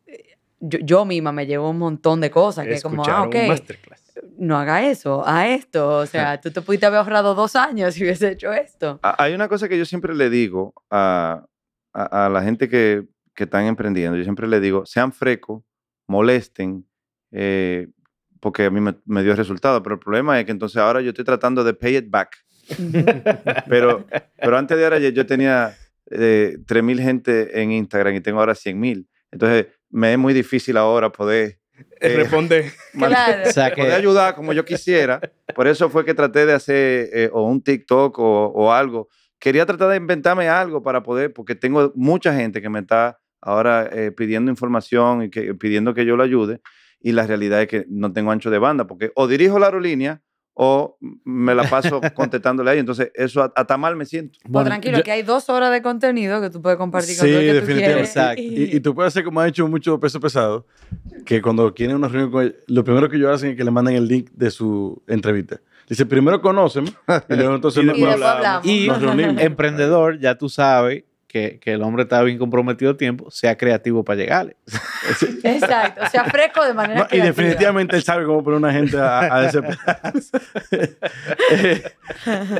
yo, misma me llevo un montón de cosas. Que como, ah, ok. No haga eso, a esto. O sea, tú te pudiste haber ahorrado dos años si hubiese hecho esto. Ah, hay una cosa que yo siempre le digo a, la gente que, que están emprendiendo, yo siempre le digo, sean frecos, molesten, eh, porque a mí me, dio resultado, pero el problema es que entonces ahora yo estoy tratando de pay it back. (laughs) pero, pero antes de ahora yo tenía eh, 3.000 gente en Instagram y tengo ahora 100.000. Entonces, me es muy difícil ahora poder... (laughs) Eh, responder (laughs) O sea, que... Poder ayudar como yo quisiera. Por eso fue que traté de hacer eh, o un TikTok o, o, algo. Quería tratar de inventarme algo para poder, porque tengo mucha gente que me está ahora eh, pidiendo información y que, pidiendo que yo lo ayude. Y la realidad es que no tengo ancho de banda, porque o dirijo la aerolínea o me la paso (laughs) contestándole ahí. Entonces, eso a, mal me siento. Pues tranquilo, que hay dos horas de contenido que tú puedes compartir con sí, el que tú quieres. Y, tú puedes hacer como ha hecho mucho peso pesado, que cuando quieren una reunión con lo primero que yo hacen es que le manden el link de su entrevista. Dice, primero conocen, y luego entonces (laughs) y hablamos. Y (laughs) emprendedor, ya tú sabes que, el hombre está bien comprometido tiempo, sea creativo para llegarle. (laughs) Exacto, sea fresco de manera Y definitivamente él sabe cómo poner a una gente a, a (laughs) eh,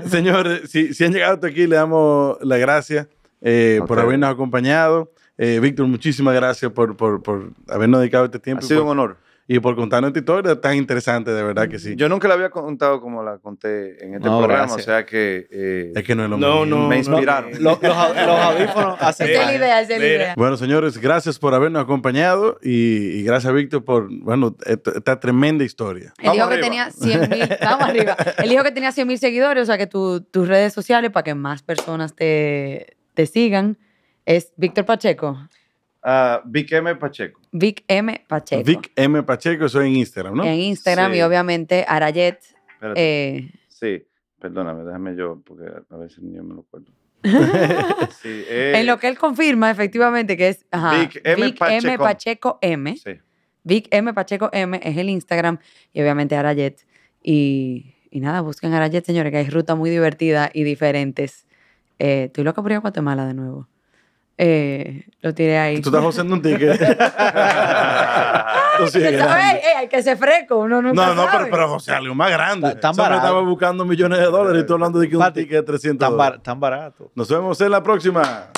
señor, si, han llegado hasta aquí, le damos la gracias eh, por habernos acompañado. Eh, Víctor, muchísimas gracias por, habernos dedicado este tiempo. Ha sido un honor y por contarnos esta historia tan interesante, de verdad que sí. Yo nunca la había contado como la conté en este programa, o sea que... Eh, es que no es lo mismo. No, me inspiraron. (laughs) los, audífonos Es la idea, es la Bueno, señores, gracias por habernos acompañado y, gracias, Víctor, por, bueno, esta, tremenda historia. El hijo que tenía 100 mil... El hijo que tenía seguidores, o sea que tus redes sociales para que más personas te, te sigan es Víctor Pacheco. Uh, Vic M. Pacheco. Vic M. Pacheco. Vic M. Pacheco, eso en Instagram, ¿no? En Instagram y obviamente Arayet. Eh, sí, perdóname, déjame yo, porque a veces yo me lo acuerdo. (laughs) En eh, lo que él confirma, efectivamente, que es Vic, M. Pacheco. M. M. Vic M. Pacheco M es el Instagram y obviamente Arayet. Y, nada, busquen Arayet, señores, que hay ruta muy divertida y diferentes. Eh, estoy loca por ir a Guatemala de nuevo. Eh, lo tiré ahí. Tú estás haciendo un ticket. (laughs) Tú que ser fresco, uno nunca No, no, sabe. pero, José, algo más grande. yo estaba buscando millones de dólares y tú hablando de que un ticket de 300 Tan, dólares. tan barato. Nos vemos en la próxima.